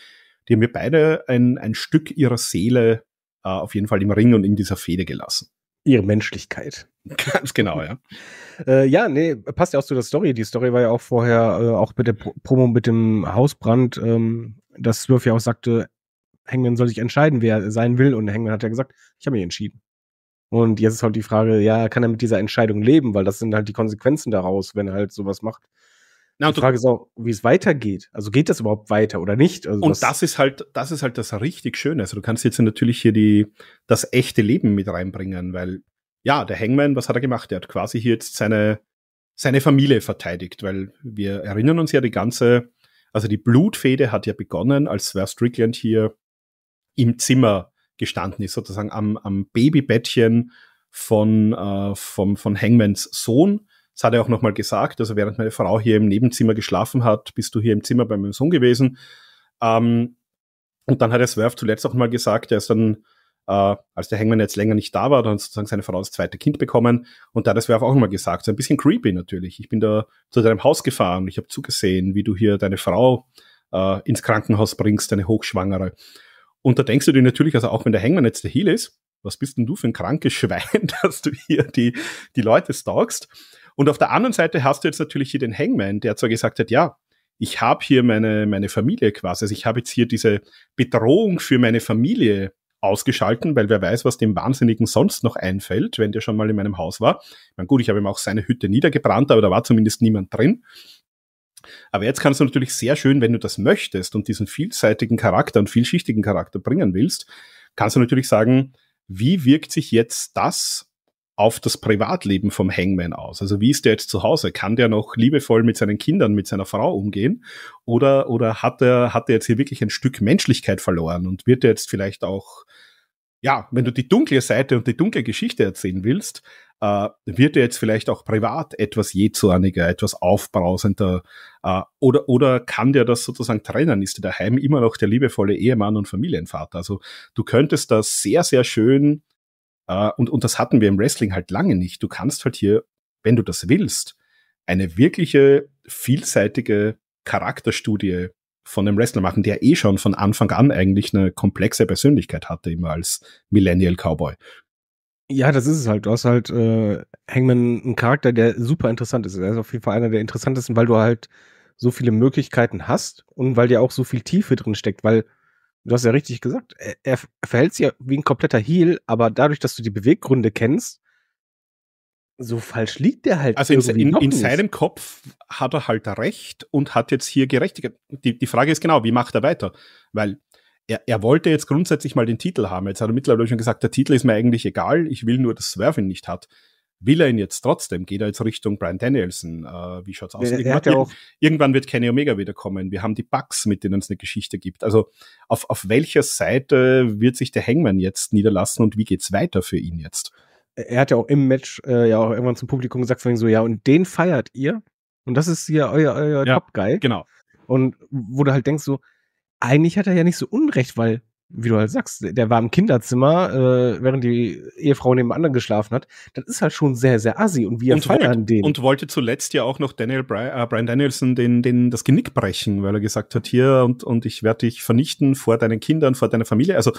die haben mir beide ein, ein Stück ihrer Seele äh, auf jeden Fall im Ring und in dieser Fehde gelassen ihre Menschlichkeit. Ganz genau, ja. äh, ja, nee, passt ja auch zu der Story. Die Story war ja auch vorher, äh, auch mit der Promo mit dem Hausbrand, ähm, dass Swerve ja auch sagte, Hangman soll sich entscheiden, wer sein will. Und Hangman hat ja gesagt, ich habe mich entschieden. Und jetzt ist halt die Frage, ja, kann er mit dieser Entscheidung leben? Weil das sind halt die Konsequenzen daraus, wenn er halt sowas macht. Na, die Frage ist auch, wie es weitergeht. Also geht das überhaupt weiter oder nicht? Also und das, ist halt, das ist halt das richtig Schöne. Also du kannst jetzt natürlich hier die, das echte Leben mit reinbringen, weil ja, der Hangman, was hat er gemacht? Er hat quasi hier jetzt seine, seine Familie verteidigt, weil wir erinnern uns ja die ganze, also die Blutfede hat ja begonnen, als Swer Strickland hier im Zimmer gestanden ist, sozusagen am, am Babybettchen von, äh, vom, von Hangmans Sohn das hat er auch nochmal gesagt. Also während meine Frau hier im Nebenzimmer geschlafen hat, bist du hier im Zimmer bei meinem Sohn gewesen. Ähm, und dann hat er Swerve zuletzt auch mal gesagt, er ist dann, äh, als der Hangman jetzt länger nicht da war, dann sozusagen seine Frau das zweite Kind bekommen. Und da hat er Swerve auch mal gesagt. So ein bisschen creepy natürlich. Ich bin da zu deinem Haus gefahren. Ich habe zugesehen, wie du hier deine Frau äh, ins Krankenhaus bringst, deine Hochschwangere. Und da denkst du dir natürlich, also auch wenn der Hangman jetzt der Heal ist, was bist denn du für ein krankes Schwein, dass du hier die, die Leute stalkst? Und auf der anderen Seite hast du jetzt natürlich hier den Hangman, der zwar gesagt hat, ja, ich habe hier meine, meine Familie quasi, also ich habe jetzt hier diese Bedrohung für meine Familie ausgeschalten, weil wer weiß, was dem Wahnsinnigen sonst noch einfällt, wenn der schon mal in meinem Haus war. Ich meine, gut, ich habe ihm auch seine Hütte niedergebrannt, aber da war zumindest niemand drin. Aber jetzt kannst du natürlich sehr schön, wenn du das möchtest und diesen vielseitigen Charakter und vielschichtigen Charakter bringen willst, kannst du natürlich sagen, wie wirkt sich jetzt das auf das Privatleben vom Hangman aus? Also wie ist der jetzt zu Hause? Kann der noch liebevoll mit seinen Kindern, mit seiner Frau umgehen? Oder, oder hat er, hat er jetzt hier wirklich ein Stück Menschlichkeit verloren und wird er jetzt vielleicht auch, ja, wenn du die dunkle Seite und die dunkle Geschichte erzählen willst, äh, wird er jetzt vielleicht auch privat etwas jezorniger, etwas aufbrausender, äh, oder, oder kann der das sozusagen trennen? Ist er daheim immer noch der liebevolle Ehemann und Familienvater? Also du könntest das sehr, sehr schön äh, und, und das hatten wir im Wrestling halt lange nicht. Du kannst halt hier, wenn du das willst, eine wirkliche, vielseitige Charakterstudie von einem Wrestler machen, der eh schon von Anfang an eigentlich eine komplexe Persönlichkeit hatte, immer als Millennial Cowboy. Ja, das ist es halt. Du hast halt äh, Hangman einen Charakter, der super interessant ist. Er ist auf jeden Fall einer der interessantesten, weil du halt so viele Möglichkeiten hast und weil dir auch so viel Tiefe drin steckt, weil du hast ja richtig gesagt, er, er verhält sich ja wie ein kompletter Heal, aber dadurch, dass du die Beweggründe kennst, so falsch liegt der halt. Also in, in, in seinem Kopf hat er halt recht und hat jetzt hier gerechtigt. Die, die Frage ist genau, wie macht er weiter? Weil er, er wollte jetzt grundsätzlich mal den Titel haben. Jetzt hat er mittlerweile schon gesagt, der Titel ist mir eigentlich egal, ich will nur, dass Swervin nicht hat. Will er ihn jetzt trotzdem? Geht er jetzt Richtung Brian Danielson? Äh, wie schaut's aus? Ja, irgendwann, ja irgendwann, wird Kenny Omega wiederkommen. Wir haben die Bugs, mit denen es eine Geschichte gibt. Also auf, auf welcher Seite wird sich der Hangman jetzt niederlassen und wie geht's weiter für ihn jetzt? Er hat ja auch im Match äh, ja auch irgendwann zum Publikum gesagt, so ja, und den feiert ihr? Und das ist ja euer, euer ja, Top-Guy. Genau. Und wo du halt denkst so, eigentlich hat er ja nicht so Unrecht, weil wie du halt sagst, der war im Kinderzimmer, äh, während die Ehefrau neben anderen geschlafen hat. Das ist halt schon sehr, sehr assi und wir und feiern wollt, den. Und wollte zuletzt ja auch noch Daniel Bry äh, Brian Danielson den, den, das Genick brechen, weil er gesagt hat, hier und, und ich werde dich vernichten vor deinen Kindern, vor deiner Familie. Also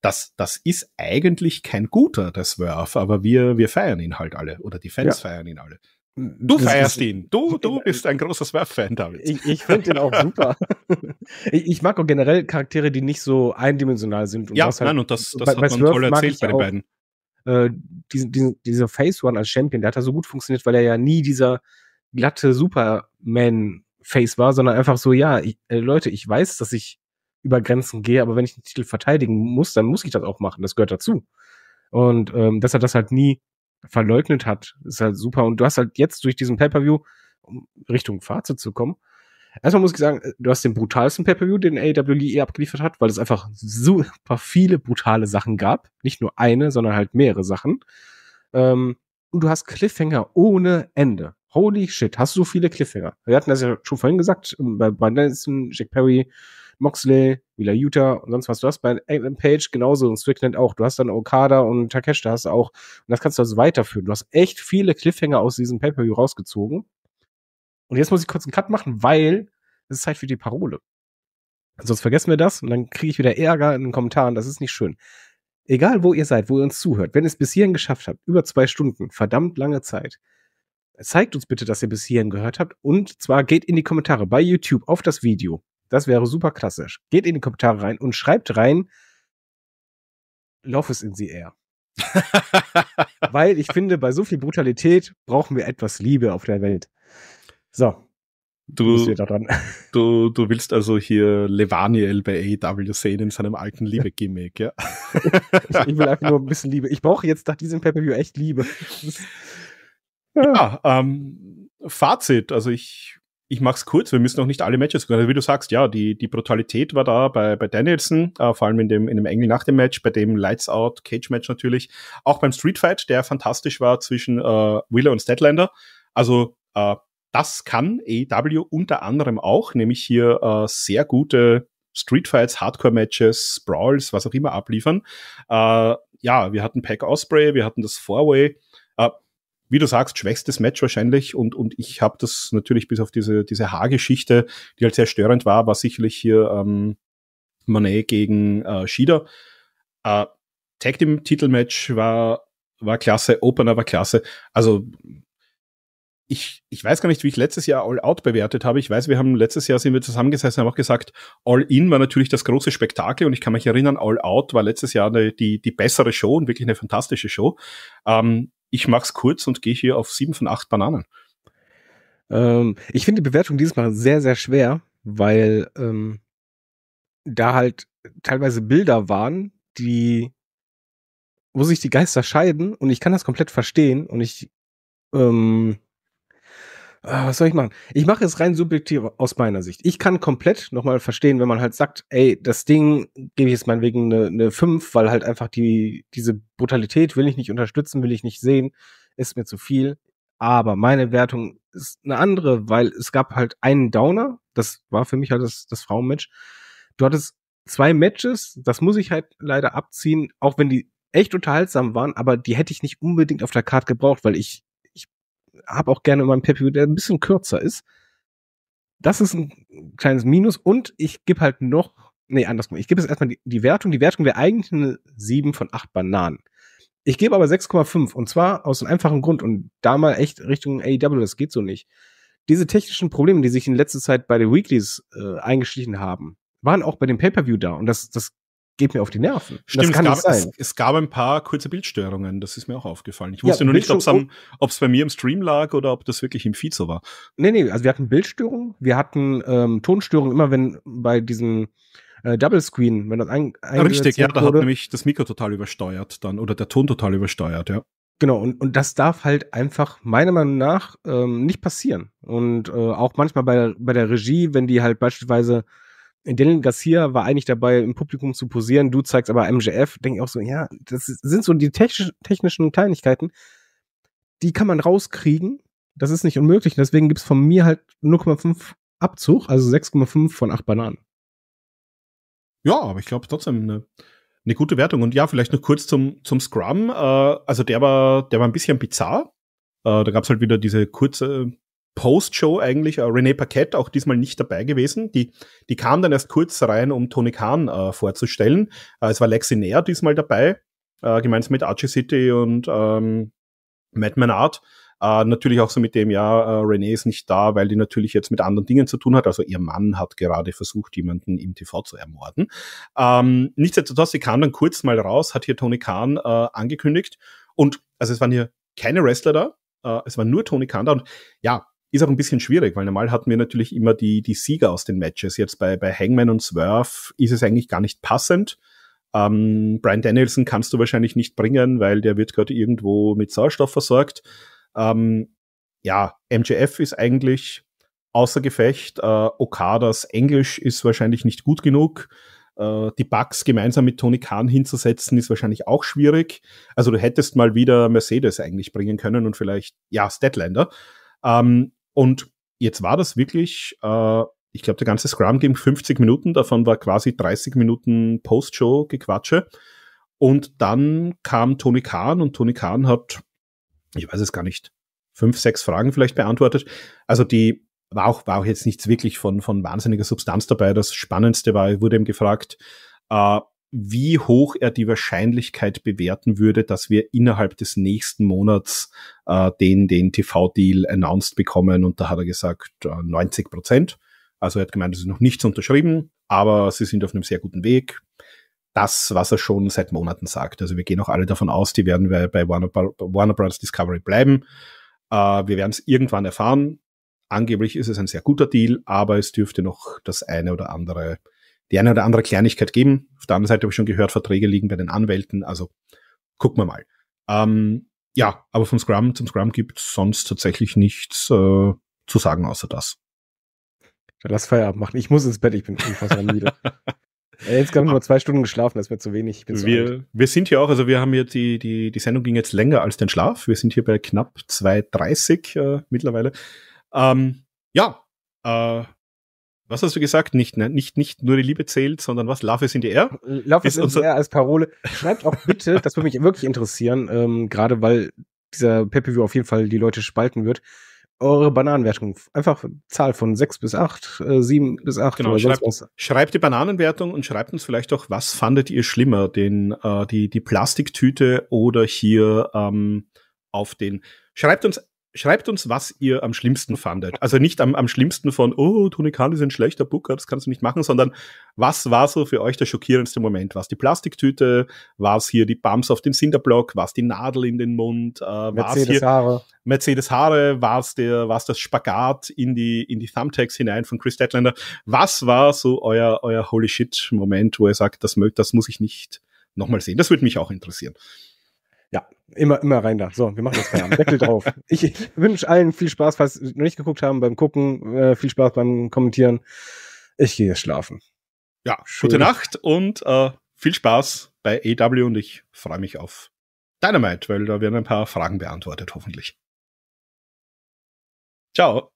das, das ist eigentlich kein guter, das Werf, aber wir, wir feiern ihn halt alle oder die Fans ja. feiern ihn alle. Du feierst ihn. Du, du bist ein großes Werf-Fan, David. Ich, ich finde ihn auch super. ich, ich, mag auch generell Charaktere, die nicht so eindimensional sind. Und ja, halt, nein, und das, das bei, hat bei man toll erzählt bei den auch, beiden. Äh, diesen, diesen, dieser Face One als Champion, der hat da so gut funktioniert, weil er ja nie dieser glatte Superman-Face war, sondern einfach so, ja, ich, äh, Leute, ich weiß, dass ich über Grenzen gehe, aber wenn ich den Titel verteidigen muss, dann muss ich das auch machen. Das gehört dazu. Und ähm, dass er das halt nie verleugnet hat. Ist halt super. Und du hast halt jetzt durch diesen Pay-Per-View, um Richtung Fazit zu kommen, erstmal muss ich sagen, äh, du hast den brutalsten Pay-Per-View, den AWE abgeliefert hat, weil es einfach super viele brutale Sachen gab. Nicht nur eine, sondern halt mehrere Sachen. Ähm, und du hast Cliffhanger ohne Ende. Holy shit, hast du so viele Cliffhanger. Wir hatten das ja schon vorhin gesagt, ähm, bei, bei Nelson, Jack Perry, Moxley, Wheeler Utah und sonst was. Du hast bei Page genauso und Strickland auch. Du hast dann Okada und da hast du auch. Und das kannst du also weiterführen. Du hast echt viele Cliffhanger aus diesem Pay-Per-View rausgezogen. Und jetzt muss ich kurz einen Cut machen, weil es ist Zeit für die Parole. Sonst vergessen wir das und dann kriege ich wieder Ärger in den Kommentaren. Das ist nicht schön. Egal, wo ihr seid, wo ihr uns zuhört, wenn ihr es bis hierhin geschafft habt, über zwei Stunden, verdammt lange Zeit, zeigt uns bitte, dass ihr bis hierhin gehört habt. Und zwar geht in die Kommentare bei YouTube auf das Video. Das wäre super klassisch. Geht in die Kommentare rein und schreibt rein, Love is in the air. Weil ich finde, bei so viel Brutalität brauchen wir etwas Liebe auf der Welt. So. Du, du, du willst also hier Levaniel bei AEW sehen in seinem alten Liebe-Gimmick, ja? ich will einfach nur ein bisschen Liebe. Ich brauche jetzt nach diesem Pay-Per-View echt Liebe. ja, ähm, Fazit. Also ich ich mach's kurz, wir müssen noch nicht alle Matches gucken. Also wie du sagst, ja, die, die Brutalität war da bei, bei Danielson, äh, vor allem in dem, in dem Engel nach dem Match, bei dem Lights Out Cage Match natürlich. Auch beim Street Fight, der fantastisch war zwischen äh, Willow und Statlander. Also, äh, das kann AEW unter anderem auch, nämlich hier äh, sehr gute Street Fights, Hardcore Matches, Brawls, was auch immer abliefern. Äh, ja, wir hatten Pack Osprey, wir hatten das Four-Way. Äh, wie du sagst, schwächstes Match wahrscheinlich. Und, und ich habe das natürlich bis auf diese, diese Haargeschichte, die halt sehr störend war, war sicherlich hier ähm, Monet gegen äh, Shida. Äh, Tag Team Titelmatch war, war klasse, Opener war klasse. Also ich, ich weiß gar nicht, wie ich letztes Jahr All Out bewertet habe. Ich weiß, wir haben letztes Jahr sind wir zusammengesessen, haben auch gesagt, All In war natürlich das große Spektakel und ich kann mich erinnern, All Out war letztes Jahr eine, die, die bessere Show und wirklich eine fantastische Show. Ähm, ich mach's kurz und gehe hier auf sieben von acht Bananen. Ähm, ich finde die Bewertung dieses Mal sehr, sehr schwer, weil ähm, da halt teilweise Bilder waren, die wo sich die Geister scheiden und ich kann das komplett verstehen und ich ähm, ah, was soll ich machen? Ich mache es rein subjektiv aus meiner Sicht. Ich kann komplett nochmal verstehen, wenn man halt sagt, ey, das Ding gebe ich jetzt meinetwegen eine, eine 5, weil halt einfach die, diese Brutalität will ich nicht unterstützen, will ich nicht sehen, ist mir zu viel. Aber meine Wertung ist eine andere, weil es gab halt einen Downer. Das war für mich halt das, das Frauenmatch. Du hattest zwei Matches, das muss ich halt leider abziehen, auch wenn die echt unterhaltsam waren, aber die hätte ich nicht unbedingt auf der Karte gebraucht, weil ich habe auch gerne mal einen Pay-Per-View, der ein bisschen kürzer ist. Das ist ein kleines Minus und ich gebe halt noch, nee, andersrum. Ich gebe jetzt erstmal die, die Wertung. Die Wertung wäre eigentlich eine 7 von 8 Bananen. Ich gebe aber 6,5 und zwar aus einem einfachen Grund und da mal echt Richtung AEW, das geht so nicht. Diese technischen Probleme, die sich in letzter Zeit bei den Weeklies äh, eingeschlichen haben, waren auch bei dem Pay-Per-View da und das, das geht mir auf die Nerven. Stimmt, das kann es, gab, nicht sein. Es, es, gab ein paar kurze Bildstörungen, das ist mir auch aufgefallen. Ich wusste ja, nur nicht, ob es bei mir im Stream lag oder ob das wirklich im Feed so war. Nee, nee, also wir hatten Bildstörungen, wir hatten ähm, Tonstörungen, immer wenn bei diesen äh, Double Screen, wenn das ein, ah, Richtig, ja, da wurde. hat nämlich das Mikro total übersteuert dann oder der Ton total übersteuert, ja. Genau, und, und das darf halt einfach meiner Meinung nach ähm, nicht passieren. Und äh, auch manchmal bei, bei der Regie, wenn die halt beispielsweise Dylan Garcia war eigentlich dabei, im Publikum zu posieren, du zeigst aber MJF, denke ich auch so, ja, das sind so die technischen Kleinigkeiten, die kann man rauskriegen, das ist nicht unmöglich, deswegen gibt es von mir halt 0,5 Abzug, also 6,5 von 8 Bananen. Ja, aber ich glaube trotzdem eine, eine gute Wertung. Und ja, vielleicht noch kurz zum, zum Scrum. Äh, also der war, der war ein bisschen bizarr. Äh, da es halt wieder diese kurze, Post-Show eigentlich äh, Renee Paquette auch diesmal nicht dabei gewesen. Die, die kam dann erst kurz rein, um Tony Khan äh, vorzustellen. Äh, es war Lexi Nair diesmal dabei, äh, gemeinsam mit Archie City und ähm, Madman Art. Äh, natürlich auch so mit dem, ja, äh, Renee ist nicht da, weil die natürlich jetzt mit anderen Dingen zu tun hat. Also ihr Mann hat gerade versucht, jemanden im TV zu ermorden. Ähm, nichtsdestotrotz, sie kam dann kurz mal raus, hat hier Tony Khan äh, angekündigt. Und also es waren hier keine Wrestler da, äh, es war nur Tony Khan da. Und ja, ist auch ein bisschen schwierig, weil normal hatten wir natürlich immer die, die Sieger aus den Matches. Jetzt bei, bei Hangman und Swerve ist es eigentlich gar nicht passend. Ähm, Brian Danielson kannst du wahrscheinlich nicht bringen, weil der wird gerade irgendwo mit Sauerstoff versorgt. Ähm, ja, MJF ist eigentlich außer Gefecht. Äh, Okadas Englisch ist wahrscheinlich nicht gut genug. Äh, die Bugs gemeinsam mit Tony Khan hinzusetzen, ist wahrscheinlich auch schwierig. Also du hättest mal wieder Mercedes eigentlich bringen können und vielleicht, ja, Statlander. Ähm, und jetzt war das wirklich, äh, ich glaube, der ganze Scrum ging 50 Minuten, davon war quasi 30 Minuten Post-Show-Gequatsche. Und dann kam Tony Kahn und Tony Kahn hat, ich weiß es gar nicht, fünf, sechs Fragen vielleicht beantwortet. Also die war auch, war auch jetzt nichts wirklich von, von wahnsinniger Substanz dabei. Das Spannendste war, wurde ihm gefragt, äh, wie hoch er die Wahrscheinlichkeit bewerten würde, dass wir innerhalb des nächsten Monats äh, den, den TV-Deal announced bekommen. Und da hat er gesagt, äh, 90 Prozent. Also er hat gemeint, es ist noch nichts unterschrieben, aber sie sind auf einem sehr guten Weg. Das, was er schon seit Monaten sagt. Also wir gehen auch alle davon aus, die werden wir bei Warner, Warner Bros. Discovery bleiben. Äh, wir werden es irgendwann erfahren. Angeblich ist es ein sehr guter Deal, aber es dürfte noch das eine oder andere die eine oder andere Kleinigkeit geben. Auf der anderen Seite habe ich schon gehört, Verträge liegen bei den Anwälten, also gucken wir mal. Ähm, ja, aber vom Scrum zum Scrum gibt es sonst tatsächlich nichts äh, zu sagen außer das. Lass Feierabend machen. Ich muss ins Bett, ich bin unfassbar eh müde. Jetzt haben wir nur ah. zwei Stunden geschlafen, das wird zu wenig. wir, alt. wir sind hier auch, also wir haben hier die, die, die Sendung ging jetzt länger als den Schlaf. Wir sind hier bei knapp 2.30 äh, mittlerweile. Ähm, ja, äh, was hast du gesagt? Nicht, ne? nicht, nicht nur die Liebe zählt, sondern was? Love is in the air? Love is in the air als Parole. Schreibt auch bitte, das würde mich wirklich interessieren, ähm, gerade weil dieser Pepeview auf jeden Fall die Leute spalten wird. Eure Bananenwertung. Einfach Zahl von 6 bis 8, äh, 7 bis 8 genau, oder schreibt, sonst was. Schreibt die Bananenwertung und schreibt uns vielleicht auch, was fandet ihr schlimmer? Den, äh, die, die Plastiktüte oder hier ähm, auf den. Schreibt uns schreibt uns, was ihr am schlimmsten fandet. Also nicht am, am schlimmsten von, oh, Tony Khan ist ein schlechter Booker, das kannst du nicht machen, sondern was war so für euch der schockierendste Moment? War es die Plastiktüte? War es hier die Bums auf dem Cinderblock? War es die Nadel in den Mund? Äh, Mercedes Haare. Mercedes Haare? War es der, war es das Spagat in die, in die Thumbtacks hinein von Chris Deadlander? Was war so euer, euer Holy Shit Moment, wo ihr sagt, das, das muss ich nicht nochmal sehen? Das würde mich auch interessieren. Immer, immer rein da. So, wir machen jetzt Feierabend. Deckel drauf. Ich, ich wünsche allen viel Spaß, falls Sie noch nicht geguckt haben, beim Gucken, äh, viel Spaß beim Kommentieren. Ich gehe jetzt schlafen. Ja, Schön. gute Nacht und äh, viel Spaß bei AW e und ich freue mich auf Dynamite, weil da werden ein paar Fragen beantwortet, hoffentlich. Ciao.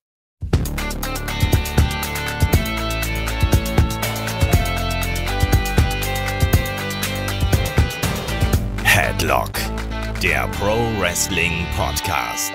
Headlock der Pro Wrestling Podcast.